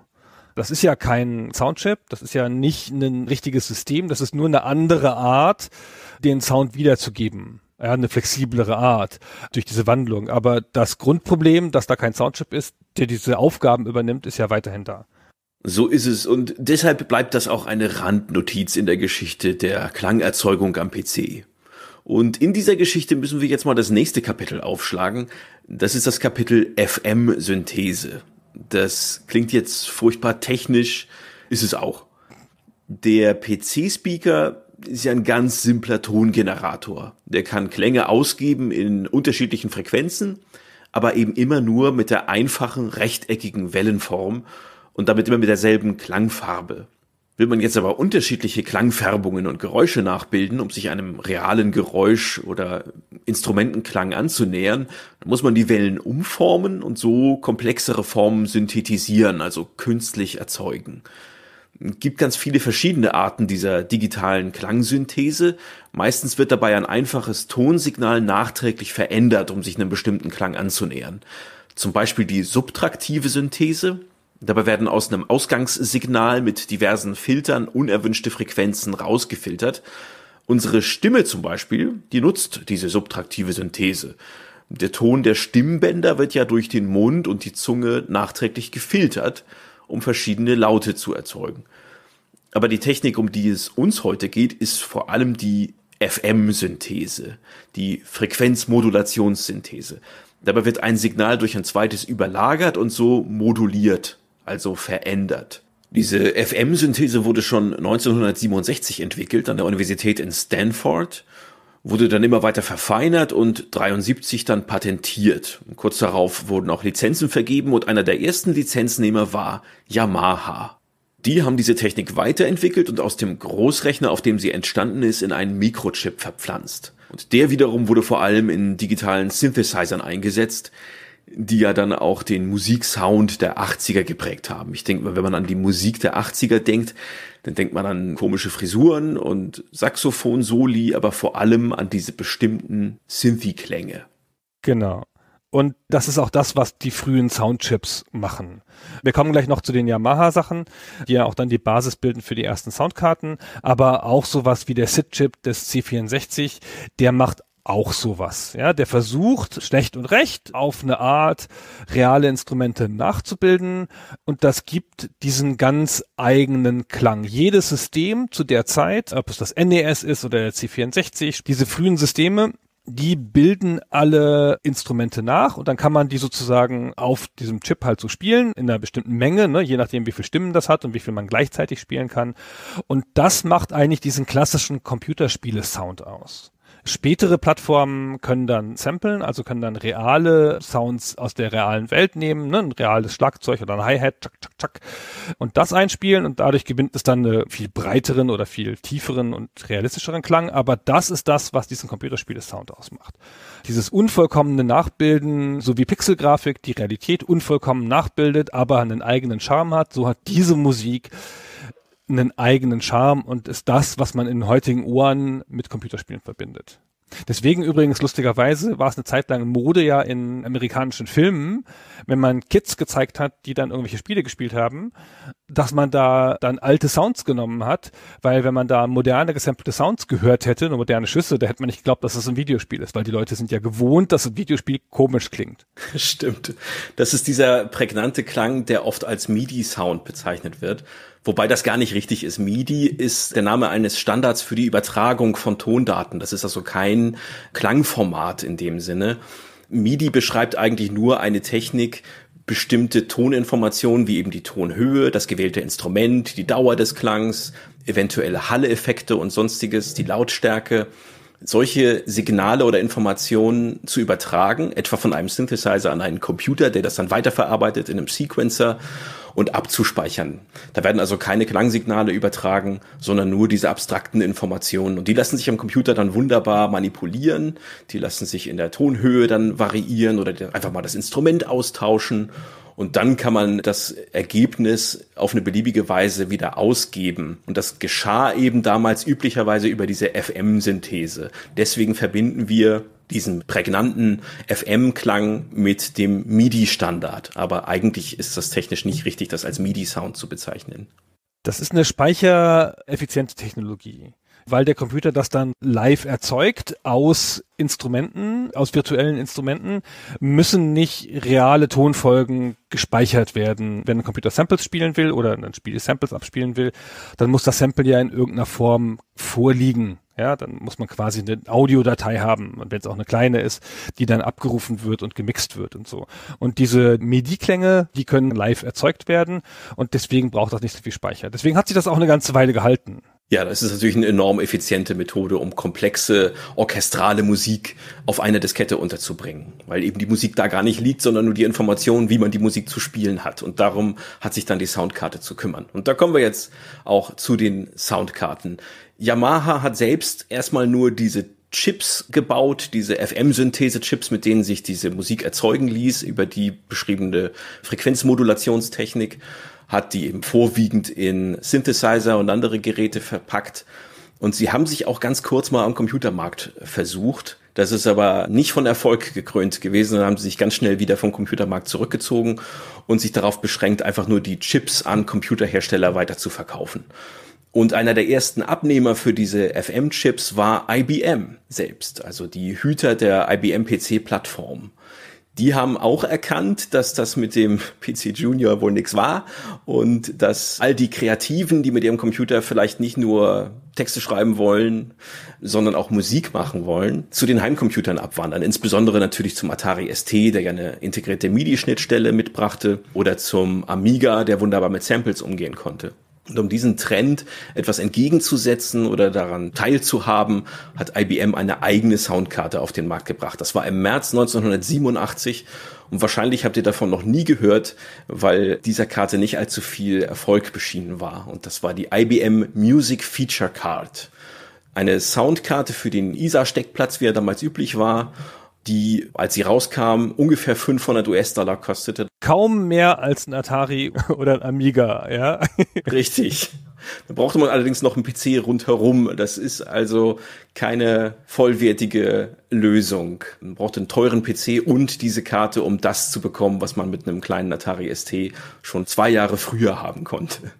Das ist ja kein Soundchip, das ist ja nicht ein richtiges System, das ist nur eine andere Art, den Sound wiederzugeben ja, eine flexiblere Art durch diese Wandlung. Aber das Grundproblem, dass da kein Soundchip ist, der diese Aufgaben übernimmt, ist ja weiterhin da. So ist es und deshalb bleibt das auch eine Randnotiz in der Geschichte der Klangerzeugung am PC. Und in dieser Geschichte müssen wir jetzt mal das nächste Kapitel aufschlagen. Das ist das Kapitel FM-Synthese. Das klingt jetzt furchtbar technisch, ist es auch. Der PC-Speaker ist ja ein ganz simpler Tongenerator. Der kann Klänge ausgeben in unterschiedlichen Frequenzen, aber eben immer nur mit der einfachen rechteckigen Wellenform und damit immer mit derselben Klangfarbe. Will man jetzt aber unterschiedliche Klangfärbungen und Geräusche nachbilden, um sich einem realen Geräusch oder Instrumentenklang anzunähern, muss man die Wellen umformen und so komplexere Formen synthetisieren, also künstlich erzeugen. Es gibt ganz viele verschiedene Arten dieser digitalen Klangsynthese. Meistens wird dabei ein einfaches Tonsignal nachträglich verändert, um sich einem bestimmten Klang anzunähern. Zum Beispiel die subtraktive Synthese, Dabei werden aus einem Ausgangssignal mit diversen Filtern unerwünschte Frequenzen rausgefiltert. Unsere Stimme zum Beispiel, die nutzt diese subtraktive Synthese. Der Ton der Stimmbänder wird ja durch den Mund und die Zunge nachträglich gefiltert, um verschiedene Laute zu erzeugen. Aber die Technik, um die es uns heute geht, ist vor allem die FM-Synthese, die Frequenzmodulationssynthese. Dabei wird ein Signal durch ein zweites überlagert und so moduliert also verändert. Diese FM-Synthese wurde schon 1967 entwickelt an der Universität in Stanford, wurde dann immer weiter verfeinert und 73 dann patentiert. kurz darauf wurden auch Lizenzen vergeben und einer der ersten Lizenznehmer war Yamaha. Die haben diese Technik weiterentwickelt und aus dem Großrechner, auf dem sie entstanden ist, in einen Mikrochip verpflanzt. Und der wiederum wurde vor allem in digitalen Synthesizern eingesetzt, die ja dann auch den Musiksound der 80er geprägt haben. Ich denke mal, wenn man an die Musik der 80er denkt, dann denkt man an komische Frisuren und Saxophon-Soli, aber vor allem an diese bestimmten Synthi-Klänge. Genau. Und das ist auch das, was die frühen Soundchips machen. Wir kommen gleich noch zu den Yamaha-Sachen, die ja auch dann die Basis bilden für die ersten Soundkarten, aber auch sowas wie der SID-Chip des C64, der macht auch sowas. Ja, der versucht, schlecht und recht auf eine Art reale Instrumente nachzubilden und das gibt diesen ganz eigenen Klang. Jedes System zu der Zeit, ob es das NES ist oder der C64, diese frühen Systeme, die bilden alle Instrumente nach und dann kann man die sozusagen auf diesem Chip halt so spielen, in einer bestimmten Menge, ne, je nachdem, wie viel Stimmen das hat und wie viel man gleichzeitig spielen kann. Und das macht eigentlich diesen klassischen Computerspiele-Sound aus. Spätere Plattformen können dann samplen, also können dann reale Sounds aus der realen Welt nehmen, ne? ein reales Schlagzeug oder ein Hi-Hat, tschak, tschak, tschak, und das einspielen und dadurch gewinnt es dann einen viel breiteren oder viel tieferen und realistischeren Klang, aber das ist das, was diesen Computerspiele-Sound ausmacht. Dieses unvollkommene Nachbilden, so wie Pixelgrafik die Realität unvollkommen nachbildet, aber einen eigenen Charme hat, so hat diese Musik einen eigenen Charme und ist das, was man in heutigen Ohren mit Computerspielen verbindet. Deswegen übrigens lustigerweise war es eine Zeit lang Mode ja in amerikanischen Filmen, wenn man Kids gezeigt hat, die dann irgendwelche Spiele gespielt haben, dass man da dann alte Sounds genommen hat, weil wenn man da moderne gesampelte Sounds gehört hätte, nur moderne Schüsse, da hätte man nicht geglaubt, dass das ein Videospiel ist, weil die Leute sind ja gewohnt, dass ein Videospiel komisch klingt. Stimmt. Das ist dieser prägnante Klang, der oft als MIDI-Sound bezeichnet wird. Wobei das gar nicht richtig ist. MIDI ist der Name eines Standards für die Übertragung von Tondaten. Das ist also kein Klangformat in dem Sinne. MIDI beschreibt eigentlich nur eine Technik, bestimmte Toninformationen wie eben die Tonhöhe, das gewählte Instrument, die Dauer des Klangs, eventuelle Halleeffekte und sonstiges, die Lautstärke, solche Signale oder Informationen zu übertragen, etwa von einem Synthesizer an einen Computer, der das dann weiterverarbeitet in einem Sequencer und abzuspeichern. Da werden also keine Klangsignale übertragen, sondern nur diese abstrakten Informationen. Und die lassen sich am Computer dann wunderbar manipulieren, die lassen sich in der Tonhöhe dann variieren oder einfach mal das Instrument austauschen. Und dann kann man das Ergebnis auf eine beliebige Weise wieder ausgeben. Und das geschah eben damals üblicherweise über diese FM-Synthese. Deswegen verbinden wir diesen prägnanten FM-Klang mit dem MIDI-Standard. Aber eigentlich ist das technisch nicht richtig, das als MIDI-Sound zu bezeichnen. Das ist eine speichereffiziente Technologie, weil der Computer das dann live erzeugt aus Instrumenten, aus virtuellen Instrumenten, müssen nicht reale Tonfolgen gespeichert werden. Wenn ein Computer Samples spielen will oder ein Spiel Samples abspielen will, dann muss das Sample ja in irgendeiner Form vorliegen ja, dann muss man quasi eine Audiodatei haben und wenn es auch eine kleine ist, die dann abgerufen wird und gemixt wird und so. Und diese MIDI-Klänge, die können live erzeugt werden und deswegen braucht das nicht so viel Speicher. Deswegen hat sich das auch eine ganze Weile gehalten. Ja, das ist natürlich eine enorm effiziente Methode, um komplexe orchestrale Musik auf einer Diskette unterzubringen, weil eben die Musik da gar nicht liegt, sondern nur die Information, wie man die Musik zu spielen hat. Und darum hat sich dann die Soundkarte zu kümmern. Und da kommen wir jetzt auch zu den Soundkarten. Yamaha hat selbst erstmal nur diese Chips gebaut, diese FM-Synthese-Chips, mit denen sich diese Musik erzeugen ließ, über die beschriebene Frequenzmodulationstechnik hat die eben vorwiegend in Synthesizer und andere Geräte verpackt. Und sie haben sich auch ganz kurz mal am Computermarkt versucht. Das ist aber nicht von Erfolg gekrönt gewesen, sondern haben sie sich ganz schnell wieder vom Computermarkt zurückgezogen und sich darauf beschränkt, einfach nur die Chips an Computerhersteller weiter zu verkaufen. Und einer der ersten Abnehmer für diese FM-Chips war IBM selbst, also die Hüter der IBM-PC-Plattform die haben auch erkannt, dass das mit dem PC Junior wohl nichts war und dass all die Kreativen, die mit ihrem Computer vielleicht nicht nur Texte schreiben wollen, sondern auch Musik machen wollen, zu den Heimcomputern abwandern. Insbesondere natürlich zum Atari ST, der ja eine integrierte MIDI-Schnittstelle mitbrachte, oder zum Amiga, der wunderbar mit Samples umgehen konnte. Und um diesen Trend etwas entgegenzusetzen oder daran teilzuhaben, hat IBM eine eigene Soundkarte auf den Markt gebracht. Das war im März 1987 und wahrscheinlich habt ihr davon noch nie gehört, weil dieser Karte nicht allzu viel Erfolg beschienen war. Und das war die IBM Music Feature Card. Eine Soundkarte für den ISA-Steckplatz, wie er damals üblich war die, als sie rauskam, ungefähr 500 US-Dollar kostete. Kaum mehr als ein Atari oder ein Amiga, ja. Richtig. Da brauchte man allerdings noch einen PC rundherum. Das ist also keine vollwertige Lösung. Man brauchte einen teuren PC und diese Karte, um das zu bekommen, was man mit einem kleinen Atari ST schon zwei Jahre früher haben konnte.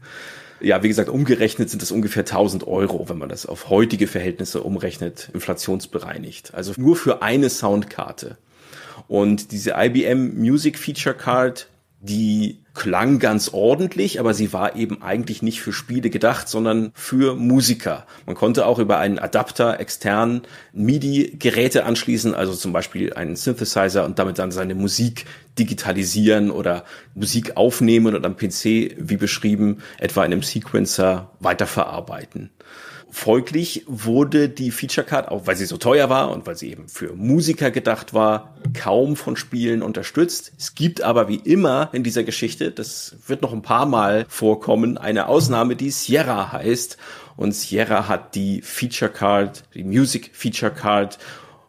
Ja, wie gesagt, umgerechnet sind das ungefähr 1000 Euro, wenn man das auf heutige Verhältnisse umrechnet, inflationsbereinigt. Also nur für eine Soundkarte. Und diese IBM Music Feature Card, die klang ganz ordentlich, aber sie war eben eigentlich nicht für Spiele gedacht, sondern für Musiker. Man konnte auch über einen Adapter extern MIDI-Geräte anschließen, also zum Beispiel einen Synthesizer und damit dann seine Musik digitalisieren oder Musik aufnehmen und am PC, wie beschrieben, etwa in einem Sequencer weiterverarbeiten folglich wurde die Feature Card, auch weil sie so teuer war und weil sie eben für Musiker gedacht war, kaum von Spielen unterstützt. Es gibt aber wie immer in dieser Geschichte, das wird noch ein paar Mal vorkommen, eine Ausnahme, die Sierra heißt. Und Sierra hat die Feature Card, die Music Feature Card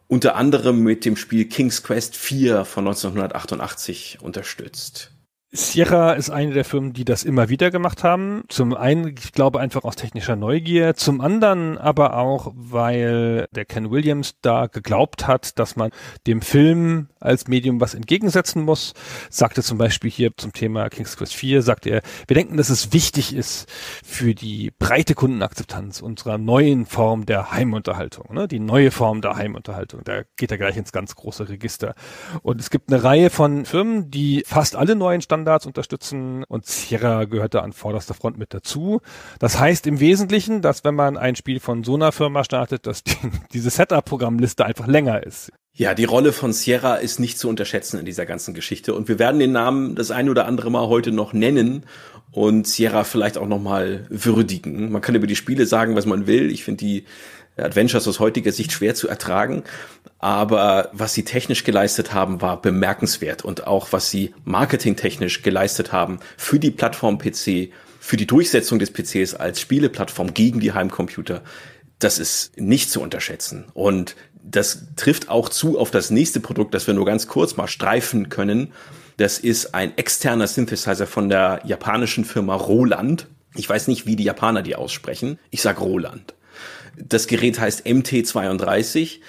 unter anderem mit dem Spiel King's Quest 4 von 1988 unterstützt. Sierra ist eine der Firmen, die das immer wieder gemacht haben. Zum einen, ich glaube, einfach aus technischer Neugier. Zum anderen aber auch, weil der Ken Williams da geglaubt hat, dass man dem Film als Medium was entgegensetzen muss. Sagte zum Beispiel hier zum Thema King's Quest 4, sagt er, wir denken, dass es wichtig ist für die breite Kundenakzeptanz unserer neuen Form der Heimunterhaltung. Ne? Die neue Form der Heimunterhaltung. Da geht er gleich ins ganz große Register. Und es gibt eine Reihe von Firmen, die fast alle neuen Standards Standards unterstützen und Sierra gehörte an vorderster Front mit dazu. Das heißt im Wesentlichen, dass wenn man ein Spiel von so einer Firma startet, dass die, diese Setup-Programmliste einfach länger ist. Ja, die Rolle von Sierra ist nicht zu unterschätzen in dieser ganzen Geschichte und wir werden den Namen das ein oder andere Mal heute noch nennen und Sierra vielleicht auch noch mal würdigen. Man kann über die Spiele sagen, was man will. Ich finde die Adventures aus heutiger Sicht schwer zu ertragen. Aber was sie technisch geleistet haben, war bemerkenswert. Und auch was sie marketingtechnisch geleistet haben für die Plattform PC, für die Durchsetzung des PCs als Spieleplattform gegen die Heimcomputer, das ist nicht zu unterschätzen. Und das trifft auch zu auf das nächste Produkt, das wir nur ganz kurz mal streifen können. Das ist ein externer Synthesizer von der japanischen Firma Roland. Ich weiß nicht, wie die Japaner die aussprechen. Ich sag Roland. Das Gerät heißt MT32.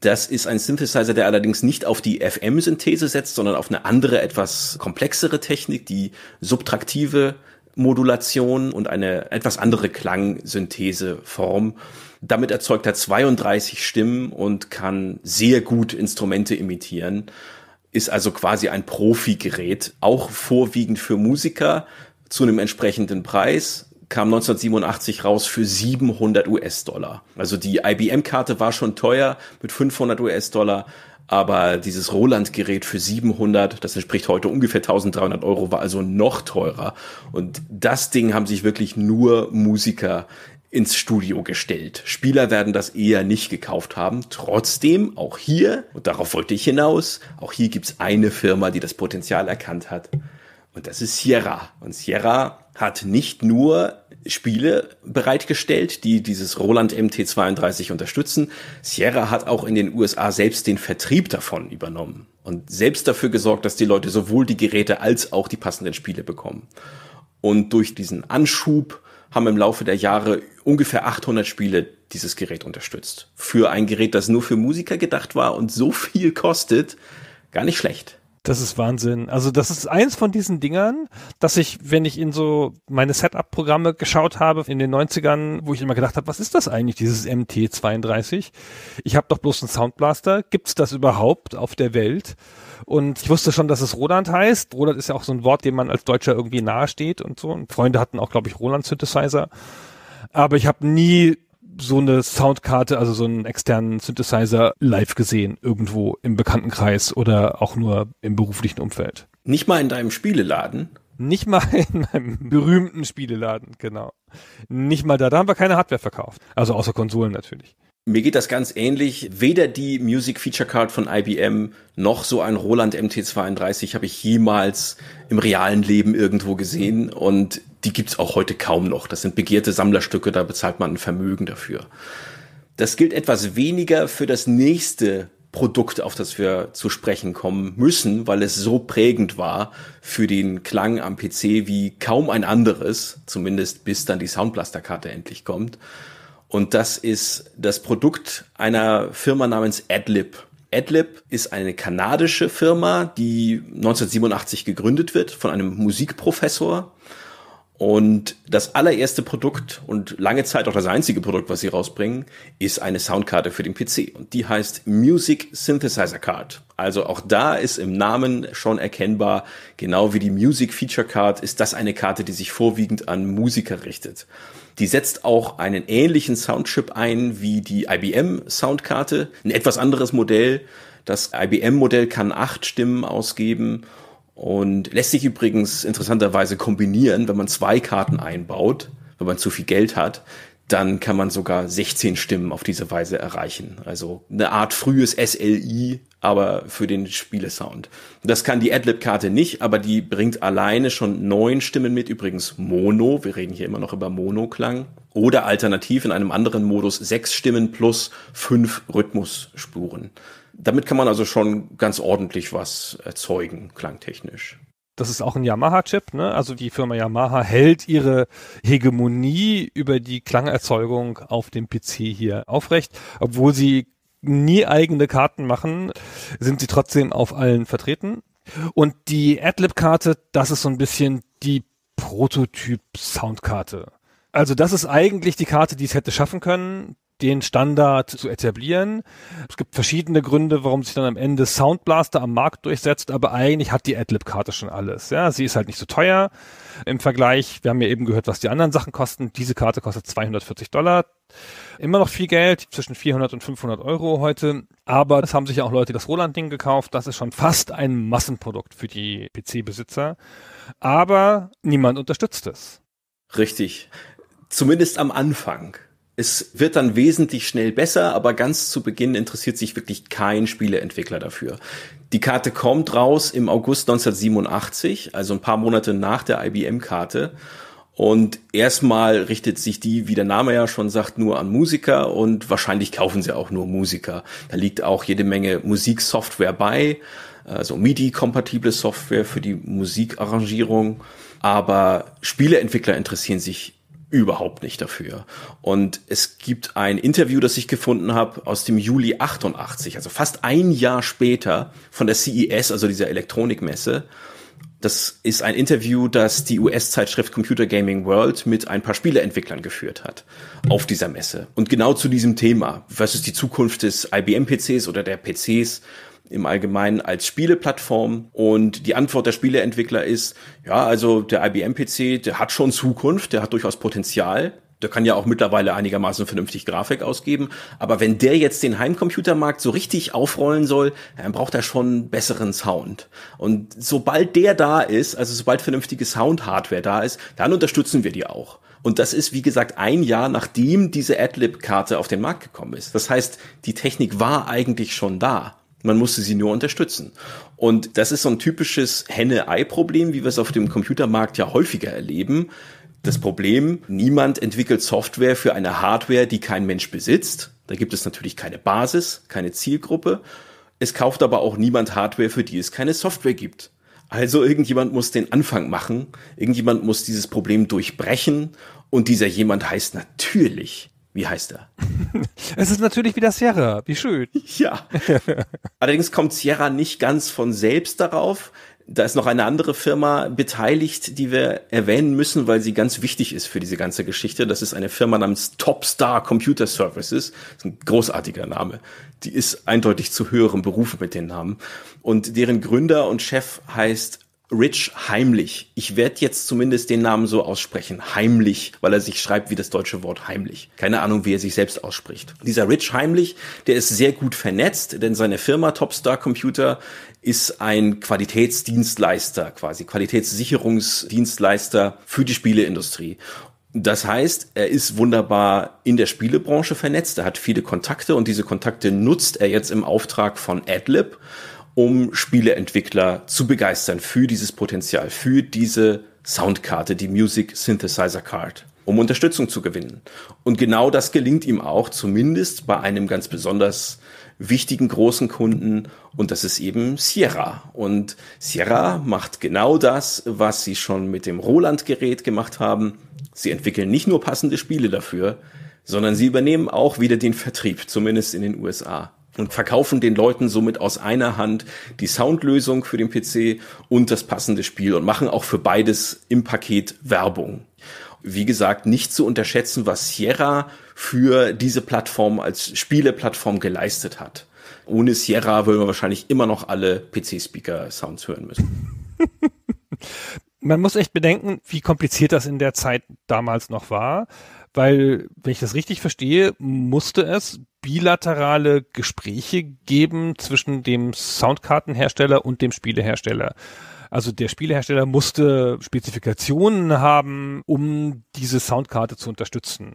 Das ist ein Synthesizer, der allerdings nicht auf die FM-Synthese setzt, sondern auf eine andere, etwas komplexere Technik, die subtraktive Modulation und eine etwas andere Klangsyntheseform. Damit erzeugt er 32 Stimmen und kann sehr gut Instrumente imitieren. Ist also quasi ein Profi-Gerät, auch vorwiegend für Musiker zu einem entsprechenden Preis kam 1987 raus für 700 US-Dollar. Also die IBM-Karte war schon teuer mit 500 US-Dollar, aber dieses Roland-Gerät für 700, das entspricht heute ungefähr 1300 Euro, war also noch teurer. Und das Ding haben sich wirklich nur Musiker ins Studio gestellt. Spieler werden das eher nicht gekauft haben. Trotzdem, auch hier, und darauf wollte ich hinaus, auch hier gibt's eine Firma, die das Potenzial erkannt hat. Und das ist Sierra. Und Sierra hat nicht nur Spiele bereitgestellt, die dieses Roland MT32 unterstützen. Sierra hat auch in den USA selbst den Vertrieb davon übernommen und selbst dafür gesorgt, dass die Leute sowohl die Geräte als auch die passenden Spiele bekommen. Und durch diesen Anschub haben im Laufe der Jahre ungefähr 800 Spiele dieses Gerät unterstützt. Für ein Gerät, das nur für Musiker gedacht war und so viel kostet, gar nicht schlecht. Das ist Wahnsinn. Also das ist eins von diesen Dingern, dass ich, wenn ich in so meine Setup-Programme geschaut habe in den 90ern, wo ich immer gedacht habe, was ist das eigentlich, dieses MT32? Ich habe doch bloß einen Soundblaster. Gibt's das überhaupt auf der Welt? Und ich wusste schon, dass es Roland heißt. Roland ist ja auch so ein Wort, dem man als Deutscher irgendwie nahesteht und so. Und Freunde hatten auch, glaube ich, Roland-Synthesizer. Aber ich habe nie so eine Soundkarte, also so einen externen Synthesizer live gesehen, irgendwo im Bekanntenkreis oder auch nur im beruflichen Umfeld. Nicht mal in deinem Spieleladen? Nicht mal in meinem berühmten Spieleladen, genau. Nicht mal da. Da haben wir keine Hardware verkauft. Also außer Konsolen natürlich. Mir geht das ganz ähnlich. Weder die Music Feature Card von IBM noch so ein Roland MT32 habe ich jemals im realen Leben irgendwo gesehen. Und die gibt's auch heute kaum noch. Das sind begehrte Sammlerstücke, da bezahlt man ein Vermögen dafür. Das gilt etwas weniger für das nächste Produkt, auf das wir zu sprechen kommen müssen, weil es so prägend war für den Klang am PC wie kaum ein anderes, zumindest bis dann die Soundblaster-Karte endlich kommt. Und das ist das Produkt einer Firma namens Adlib. Adlib ist eine kanadische Firma, die 1987 gegründet wird von einem Musikprofessor und das allererste Produkt und lange Zeit auch das einzige Produkt, was sie rausbringen, ist eine Soundkarte für den PC. Und die heißt Music Synthesizer Card. Also auch da ist im Namen schon erkennbar, genau wie die Music Feature Card, ist das eine Karte, die sich vorwiegend an Musiker richtet. Die setzt auch einen ähnlichen Soundchip ein wie die IBM Soundkarte. Ein etwas anderes Modell. Das IBM Modell kann acht Stimmen ausgeben und lässt sich übrigens interessanterweise kombinieren, wenn man zwei Karten einbaut, wenn man zu viel Geld hat, dann kann man sogar 16 Stimmen auf diese Weise erreichen. Also eine Art frühes SLI, aber für den Spielesound. Das kann die Adlib-Karte nicht, aber die bringt alleine schon neun Stimmen mit. Übrigens Mono, wir reden hier immer noch über Mono-Klang. Oder alternativ in einem anderen Modus sechs Stimmen plus fünf Rhythmusspuren. Damit kann man also schon ganz ordentlich was erzeugen, klangtechnisch. Das ist auch ein Yamaha-Chip, ne? Also die Firma Yamaha hält ihre Hegemonie über die Klangerzeugung auf dem PC hier aufrecht, obwohl sie nie eigene Karten machen, sind sie trotzdem auf allen vertreten. Und die AdLib-Karte, das ist so ein bisschen die Prototyp-Soundkarte. Also das ist eigentlich die Karte, die es hätte schaffen können den Standard zu etablieren. Es gibt verschiedene Gründe, warum sich dann am Ende Soundblaster am Markt durchsetzt, aber eigentlich hat die AdLib-Karte schon alles. Ja, sie ist halt nicht so teuer im Vergleich. Wir haben ja eben gehört, was die anderen Sachen kosten. Diese Karte kostet 240 Dollar. Immer noch viel Geld, zwischen 400 und 500 Euro heute. Aber es haben sich ja auch Leute das Roland-Ding gekauft. Das ist schon fast ein Massenprodukt für die PC-Besitzer. Aber niemand unterstützt es. Richtig. Zumindest am Anfang es wird dann wesentlich schnell besser, aber ganz zu Beginn interessiert sich wirklich kein Spieleentwickler dafür. Die Karte kommt raus im August 1987, also ein paar Monate nach der IBM-Karte. Und erstmal richtet sich die, wie der Name ja schon sagt, nur an Musiker und wahrscheinlich kaufen sie auch nur Musiker. Da liegt auch jede Menge Musiksoftware bei, also MIDI-kompatible Software für die Musikarrangierung. Aber Spieleentwickler interessieren sich überhaupt nicht dafür. Und es gibt ein Interview, das ich gefunden habe aus dem Juli 88, also fast ein Jahr später von der CES, also dieser Elektronikmesse. Das ist ein Interview, das die US-Zeitschrift Computer Gaming World mit ein paar Spieleentwicklern geführt hat auf dieser Messe. Und genau zu diesem Thema, was ist die Zukunft des IBM-PCs oder der PCs, im Allgemeinen als Spieleplattform. Und die Antwort der Spieleentwickler ist, ja, also der IBM-PC, der hat schon Zukunft, der hat durchaus Potenzial. Der kann ja auch mittlerweile einigermaßen vernünftig Grafik ausgeben. Aber wenn der jetzt den Heimcomputermarkt so richtig aufrollen soll, dann braucht er schon besseren Sound. Und sobald der da ist, also sobald vernünftige Sound-Hardware da ist, dann unterstützen wir die auch. Und das ist, wie gesagt, ein Jahr nachdem diese Adlib-Karte auf den Markt gekommen ist. Das heißt, die Technik war eigentlich schon da. Man musste sie nur unterstützen. Und das ist so ein typisches Henne-Ei-Problem, wie wir es auf dem Computermarkt ja häufiger erleben. Das Problem, niemand entwickelt Software für eine Hardware, die kein Mensch besitzt. Da gibt es natürlich keine Basis, keine Zielgruppe. Es kauft aber auch niemand Hardware, für die es keine Software gibt. Also irgendjemand muss den Anfang machen, irgendjemand muss dieses Problem durchbrechen und dieser jemand heißt natürlich wie heißt er? es ist natürlich wieder Sierra. Wie schön. Ja. Allerdings kommt Sierra nicht ganz von selbst darauf. Da ist noch eine andere Firma beteiligt, die wir erwähnen müssen, weil sie ganz wichtig ist für diese ganze Geschichte. Das ist eine Firma namens Topstar Computer Services. Das ist ein großartiger Name. Die ist eindeutig zu höherem Berufen mit den Namen. Und deren Gründer und Chef heißt Rich Heimlich. Ich werde jetzt zumindest den Namen so aussprechen. Heimlich, weil er sich schreibt wie das deutsche Wort heimlich. Keine Ahnung, wie er sich selbst ausspricht. Dieser Rich Heimlich, der ist sehr gut vernetzt, denn seine Firma Topstar Computer ist ein Qualitätsdienstleister quasi, Qualitätssicherungsdienstleister für die Spieleindustrie. Das heißt, er ist wunderbar in der Spielebranche vernetzt, er hat viele Kontakte und diese Kontakte nutzt er jetzt im Auftrag von Adlib um Spieleentwickler zu begeistern für dieses Potenzial, für diese Soundkarte, die Music Synthesizer Card, um Unterstützung zu gewinnen. Und genau das gelingt ihm auch, zumindest bei einem ganz besonders wichtigen großen Kunden und das ist eben Sierra. Und Sierra macht genau das, was sie schon mit dem Roland-Gerät gemacht haben. Sie entwickeln nicht nur passende Spiele dafür, sondern sie übernehmen auch wieder den Vertrieb, zumindest in den USA und verkaufen den Leuten somit aus einer Hand die Soundlösung für den PC und das passende Spiel und machen auch für beides im Paket Werbung. Wie gesagt, nicht zu unterschätzen, was Sierra für diese Plattform als Spieleplattform geleistet hat. Ohne Sierra würden wir wahrscheinlich immer noch alle PC-Speaker-Sounds hören müssen. Man muss echt bedenken, wie kompliziert das in der Zeit damals noch war weil, wenn ich das richtig verstehe, musste es bilaterale Gespräche geben zwischen dem Soundkartenhersteller und dem Spielehersteller. Also der Spielehersteller musste Spezifikationen haben, um diese Soundkarte zu unterstützen.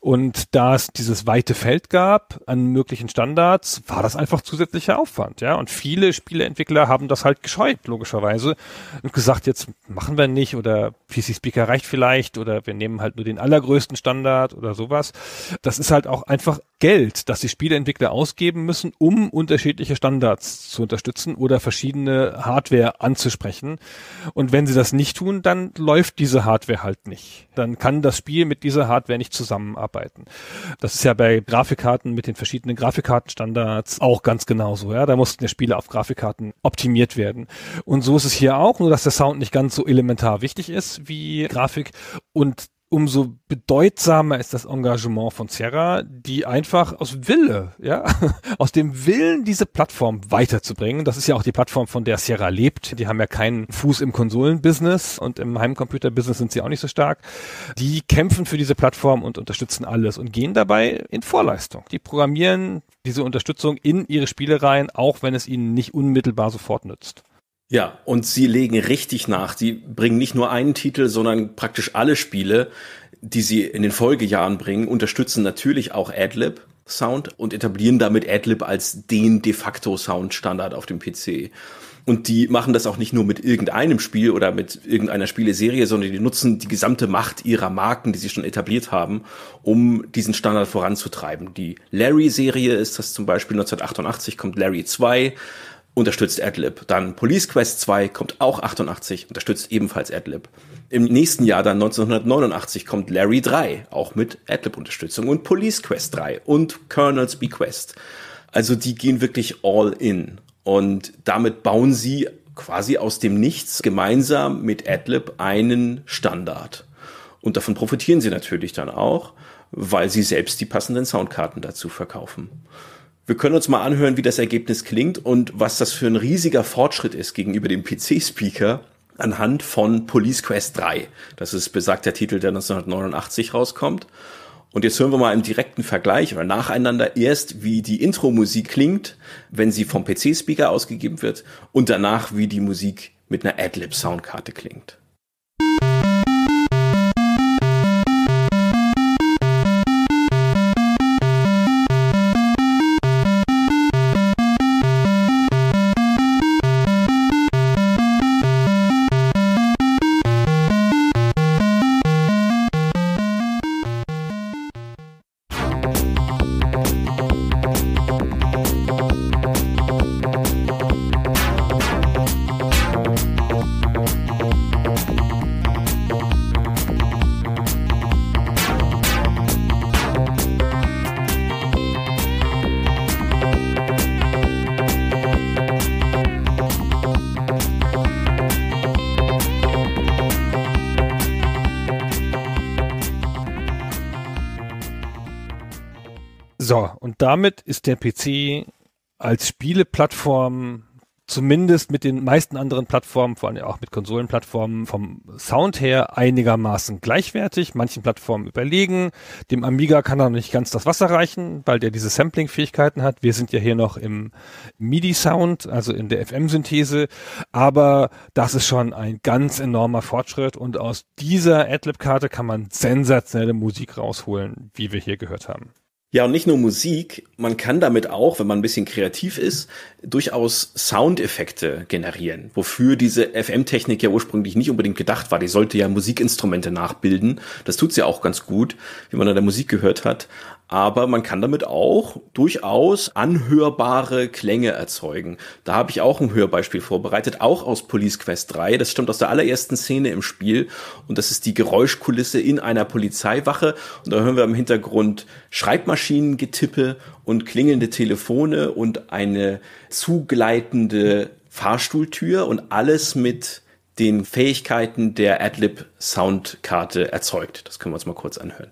Und da es dieses weite Feld gab an möglichen Standards, war das einfach zusätzlicher Aufwand, ja. Und viele Spieleentwickler haben das halt gescheut, logischerweise, und gesagt, jetzt machen wir nicht oder PC Speaker reicht vielleicht oder wir nehmen halt nur den allergrößten Standard oder sowas. Das ist halt auch einfach Geld, das die Spieleentwickler ausgeben müssen, um unterschiedliche Standards zu unterstützen oder verschiedene Hardware anzusprechen erreichen. Und wenn sie das nicht tun, dann läuft diese Hardware halt nicht. Dann kann das Spiel mit dieser Hardware nicht zusammenarbeiten. Das ist ja bei Grafikkarten mit den verschiedenen Grafikkartenstandards auch ganz genauso. Ja, da mussten ja Spiele auf Grafikkarten optimiert werden. Und so ist es hier auch, nur dass der Sound nicht ganz so elementar wichtig ist wie Grafik und umso bedeutsamer ist das Engagement von Sierra, die einfach aus Wille, ja, aus dem Willen, diese Plattform weiterzubringen. Das ist ja auch die Plattform, von der Sierra lebt. Die haben ja keinen Fuß im Konsolenbusiness und im Heimcomputerbusiness sind sie auch nicht so stark. Die kämpfen für diese Plattform und unterstützen alles und gehen dabei in Vorleistung. Die programmieren diese Unterstützung in ihre Spiele rein, auch wenn es ihnen nicht unmittelbar sofort nützt. Ja, und sie legen richtig nach. Sie bringen nicht nur einen Titel, sondern praktisch alle Spiele, die sie in den Folgejahren bringen, unterstützen natürlich auch Adlib. Sound und etablieren damit Adlib als den de facto Soundstandard auf dem PC. Und die machen das auch nicht nur mit irgendeinem Spiel oder mit irgendeiner Spieleserie, sondern die nutzen die gesamte Macht ihrer Marken, die sie schon etabliert haben, um diesen Standard voranzutreiben. Die Larry-Serie ist das zum Beispiel. 1988 kommt Larry 2 unterstützt AdLib. Dann Police Quest 2 kommt auch 88, unterstützt ebenfalls AdLib. Im nächsten Jahr dann 1989 kommt Larry 3, auch mit AdLib-Unterstützung und Police Quest 3 und Colonel's Bequest. Also die gehen wirklich all in und damit bauen sie quasi aus dem Nichts gemeinsam mit AdLib einen Standard. Und davon profitieren sie natürlich dann auch, weil sie selbst die passenden Soundkarten dazu verkaufen. Wir können uns mal anhören, wie das Ergebnis klingt und was das für ein riesiger Fortschritt ist gegenüber dem PC-Speaker anhand von Police Quest 3. Das ist besagter Titel, der 1989 rauskommt. Und jetzt hören wir mal im direkten Vergleich oder nacheinander erst, wie die Intro-Musik klingt, wenn sie vom PC-Speaker ausgegeben wird und danach, wie die Musik mit einer Adlib-Soundkarte klingt. So, und damit ist der PC als Spieleplattform zumindest mit den meisten anderen Plattformen, vor allem auch mit Konsolenplattformen, vom Sound her einigermaßen gleichwertig, manchen Plattformen überlegen. Dem Amiga kann er noch nicht ganz das Wasser reichen, weil der diese Sampling-Fähigkeiten hat. Wir sind ja hier noch im MIDI-Sound, also in der FM-Synthese, aber das ist schon ein ganz enormer Fortschritt und aus dieser AdLib-Karte kann man sensationelle Musik rausholen, wie wir hier gehört haben. Ja, und nicht nur Musik, man kann damit auch, wenn man ein bisschen kreativ ist, durchaus Soundeffekte generieren, wofür diese FM-Technik ja ursprünglich nicht unbedingt gedacht war. Die sollte ja Musikinstrumente nachbilden. Das tut sie auch ganz gut, wie man an der Musik gehört hat aber man kann damit auch durchaus anhörbare Klänge erzeugen. Da habe ich auch ein Hörbeispiel vorbereitet, auch aus Police Quest 3. Das stammt aus der allerersten Szene im Spiel und das ist die Geräuschkulisse in einer Polizeiwache und da hören wir im Hintergrund Schreibmaschinengetippe und klingelnde Telefone und eine zugleitende Fahrstuhltür und alles mit den Fähigkeiten der Adlib Soundkarte erzeugt. Das können wir uns mal kurz anhören.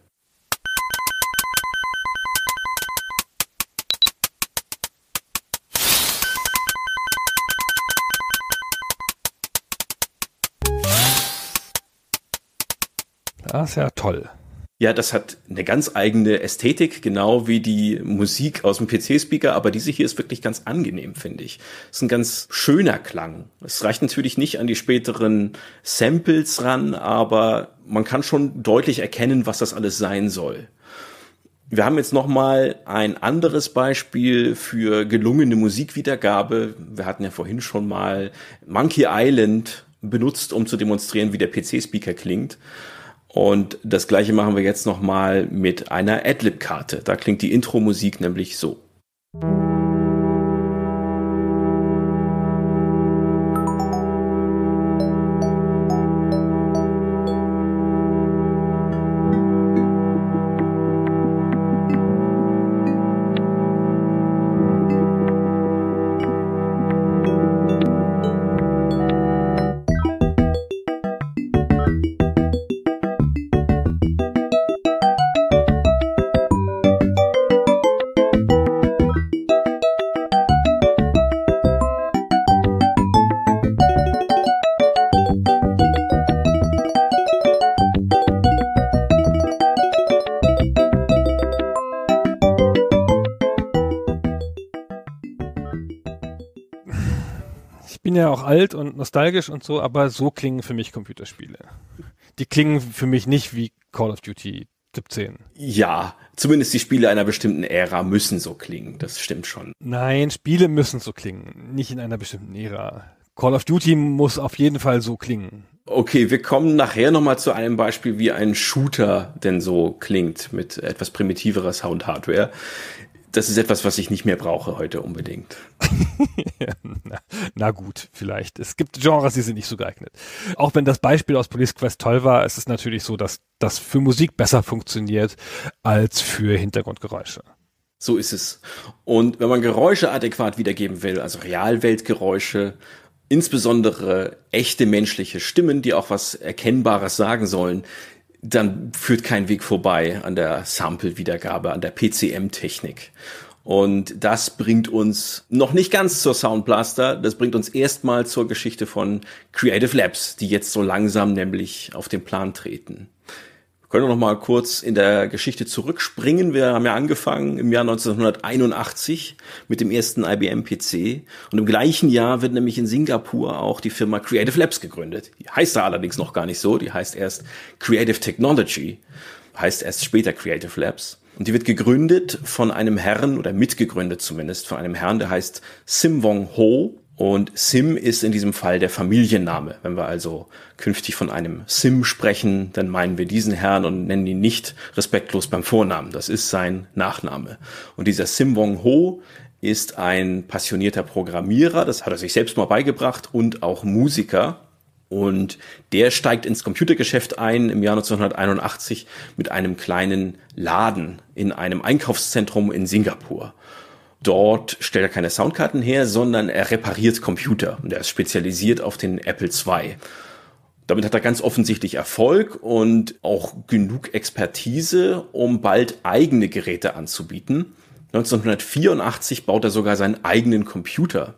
Das ist ja toll. Ja, das hat eine ganz eigene Ästhetik, genau wie die Musik aus dem PC-Speaker, aber diese hier ist wirklich ganz angenehm, finde ich. Ist ein ganz schöner Klang. Es reicht natürlich nicht an die späteren Samples ran, aber man kann schon deutlich erkennen, was das alles sein soll. Wir haben jetzt nochmal ein anderes Beispiel für gelungene Musikwiedergabe. Wir hatten ja vorhin schon mal Monkey Island benutzt, um zu demonstrieren, wie der PC-Speaker klingt. Und das gleiche machen wir jetzt nochmal mit einer Adlib-Karte. Da klingt die Intro-Musik nämlich so. alt und nostalgisch und so, aber so klingen für mich Computerspiele. Die klingen für mich nicht wie Call of Duty 17. Ja, zumindest die Spiele einer bestimmten Ära müssen so klingen, das stimmt schon. Nein, Spiele müssen so klingen, nicht in einer bestimmten Ära. Call of Duty muss auf jeden Fall so klingen. Okay, wir kommen nachher nochmal zu einem Beispiel, wie ein Shooter denn so klingt mit etwas primitiverer Soundhardware das ist etwas, was ich nicht mehr brauche heute unbedingt. na, na, gut, vielleicht. Es gibt Genres, die sind nicht so geeignet. Auch wenn das Beispiel aus Police Quest toll war, es ist natürlich so, dass das für Musik besser funktioniert als für Hintergrundgeräusche. So ist es. Und wenn man Geräusche adäquat wiedergeben will, also Realweltgeräusche, insbesondere echte menschliche Stimmen, die auch was Erkennbares sagen sollen, dann führt kein Weg vorbei an der Sample-Wiedergabe, an der PCM-Technik. Und das bringt uns noch nicht ganz zur Soundblaster, das bringt uns erstmal zur Geschichte von Creative Labs, die jetzt so langsam nämlich auf den Plan treten können wir noch mal kurz in der Geschichte zurückspringen. Wir haben ja angefangen im Jahr 1981 mit dem ersten IBM-PC. Und im gleichen Jahr wird nämlich in Singapur auch die Firma Creative Labs gegründet. Die heißt da allerdings noch gar nicht so. Die heißt erst Creative Technology. Heißt erst später Creative Labs. Und die wird gegründet von einem Herrn oder mitgegründet zumindest von einem Herrn, der heißt Sim Wong Ho. Und Sim ist in diesem Fall der Familienname. Wenn wir also künftig von einem Sim sprechen, dann meinen wir diesen Herrn und nennen ihn nicht respektlos beim Vornamen. Das ist sein Nachname. Und dieser Sim Wong Ho ist ein passionierter Programmierer, das hat er sich selbst mal beigebracht und auch Musiker. Und der steigt ins Computergeschäft ein im Jahr 1981 mit einem kleinen Laden in einem Einkaufszentrum in Singapur. Dort stellt er keine Soundkarten her, sondern er repariert Computer. Und er ist spezialisiert auf den Apple II. Damit hat er ganz offensichtlich Erfolg und auch genug Expertise, um bald eigene Geräte anzubieten. 1984 baut er sogar seinen eigenen Computer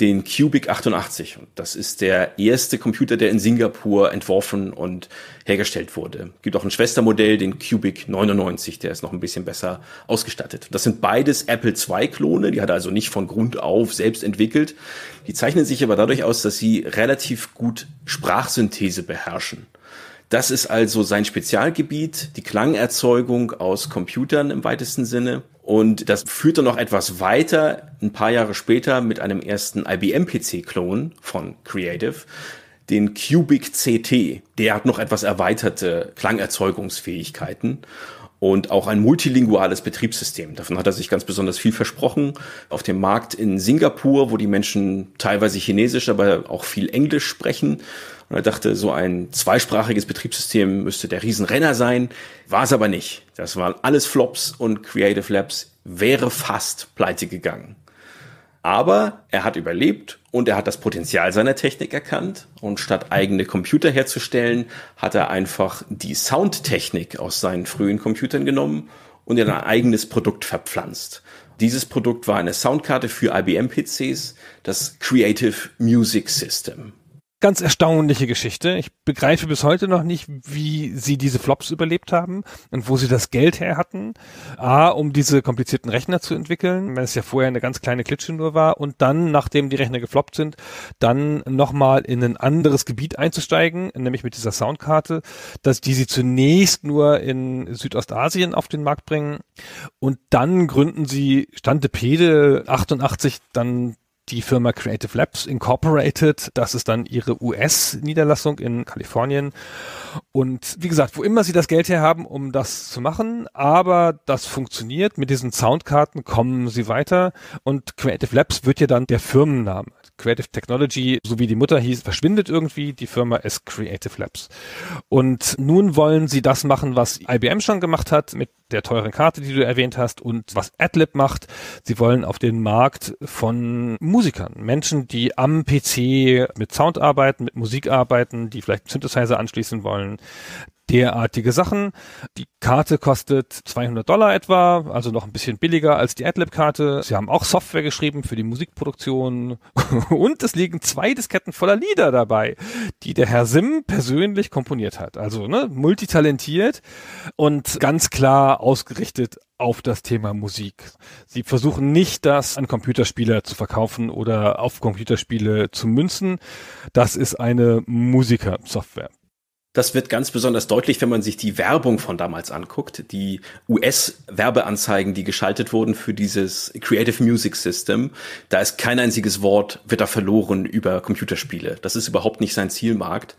den Cubic 88. Und Das ist der erste Computer, der in Singapur entworfen und hergestellt wurde. Gibt auch ein Schwestermodell, den Cubic 99, der ist noch ein bisschen besser ausgestattet. Das sind beides Apple II-Klone, die hat er also nicht von Grund auf selbst entwickelt. Die zeichnen sich aber dadurch aus, dass sie relativ gut Sprachsynthese beherrschen. Das ist also sein Spezialgebiet, die Klangerzeugung aus Computern im weitesten Sinne. Und das führte noch etwas weiter, ein paar Jahre später, mit einem ersten IBM-PC-Klon von Creative, den Cubic CT. Der hat noch etwas erweiterte Klangerzeugungsfähigkeiten und auch ein multilinguales Betriebssystem. Davon hat er sich ganz besonders viel versprochen. Auf dem Markt in Singapur, wo die Menschen teilweise Chinesisch, aber auch viel Englisch sprechen. Und er dachte, so ein zweisprachiges Betriebssystem müsste der Riesenrenner sein. War es aber nicht. Das waren alles Flops und Creative Labs wäre fast pleite gegangen. Aber er hat überlebt und er hat das Potenzial seiner Technik erkannt. Und statt eigene Computer herzustellen, hat er einfach die Soundtechnik aus seinen frühen Computern genommen und in ein eigenes Produkt verpflanzt. Dieses Produkt war eine Soundkarte für IBM-PCs, das Creative Music System ganz erstaunliche Geschichte. Ich begreife bis heute noch nicht, wie sie diese Flops überlebt haben und wo sie das Geld her hatten. A, um diese komplizierten Rechner zu entwickeln, wenn es ja vorher eine ganz kleine Klitsche nur war und dann, nachdem die Rechner gefloppt sind, dann nochmal in ein anderes Gebiet einzusteigen, nämlich mit dieser Soundkarte, dass die sie zunächst nur in Südostasien auf den Markt bringen und dann gründen sie Stantepede 88 dann die Firma Creative Labs Incorporated. Das ist dann ihre US-Niederlassung in Kalifornien. Und wie gesagt, wo immer sie das Geld her haben, um das zu machen, aber das funktioniert. Mit diesen Soundkarten kommen sie weiter und Creative Labs wird ja dann der Firmenname. Creative Technology, so wie die Mutter hieß, verschwindet irgendwie. Die Firma ist Creative Labs. Und nun wollen sie das machen, was IBM schon gemacht hat mit der teuren Karte, die du erwähnt hast und was AdLib macht. Sie wollen auf den Markt von Musikern, Menschen, die am PC mit Sound arbeiten, mit Musik arbeiten, die vielleicht Synthesizer anschließen wollen, derartige Sachen. Die Karte kostet 200 Dollar etwa, also noch ein bisschen billiger als die AdLib-Karte. Sie haben auch Software geschrieben für die Musikproduktion und es liegen zwei Disketten voller Lieder dabei, die der Herr Sim persönlich komponiert hat. Also ne, multitalentiert und ganz klar ausgerichtet auf das Thema Musik. Sie versuchen nicht, das an Computerspieler zu verkaufen oder auf Computerspiele zu münzen. Das ist eine Musiker-Software. Das wird ganz besonders deutlich, wenn man sich die Werbung von damals anguckt, die US-Werbeanzeigen, die geschaltet wurden für dieses Creative Music System. Da ist kein einziges Wort, wird da verloren über Computerspiele. Das ist überhaupt nicht sein Zielmarkt.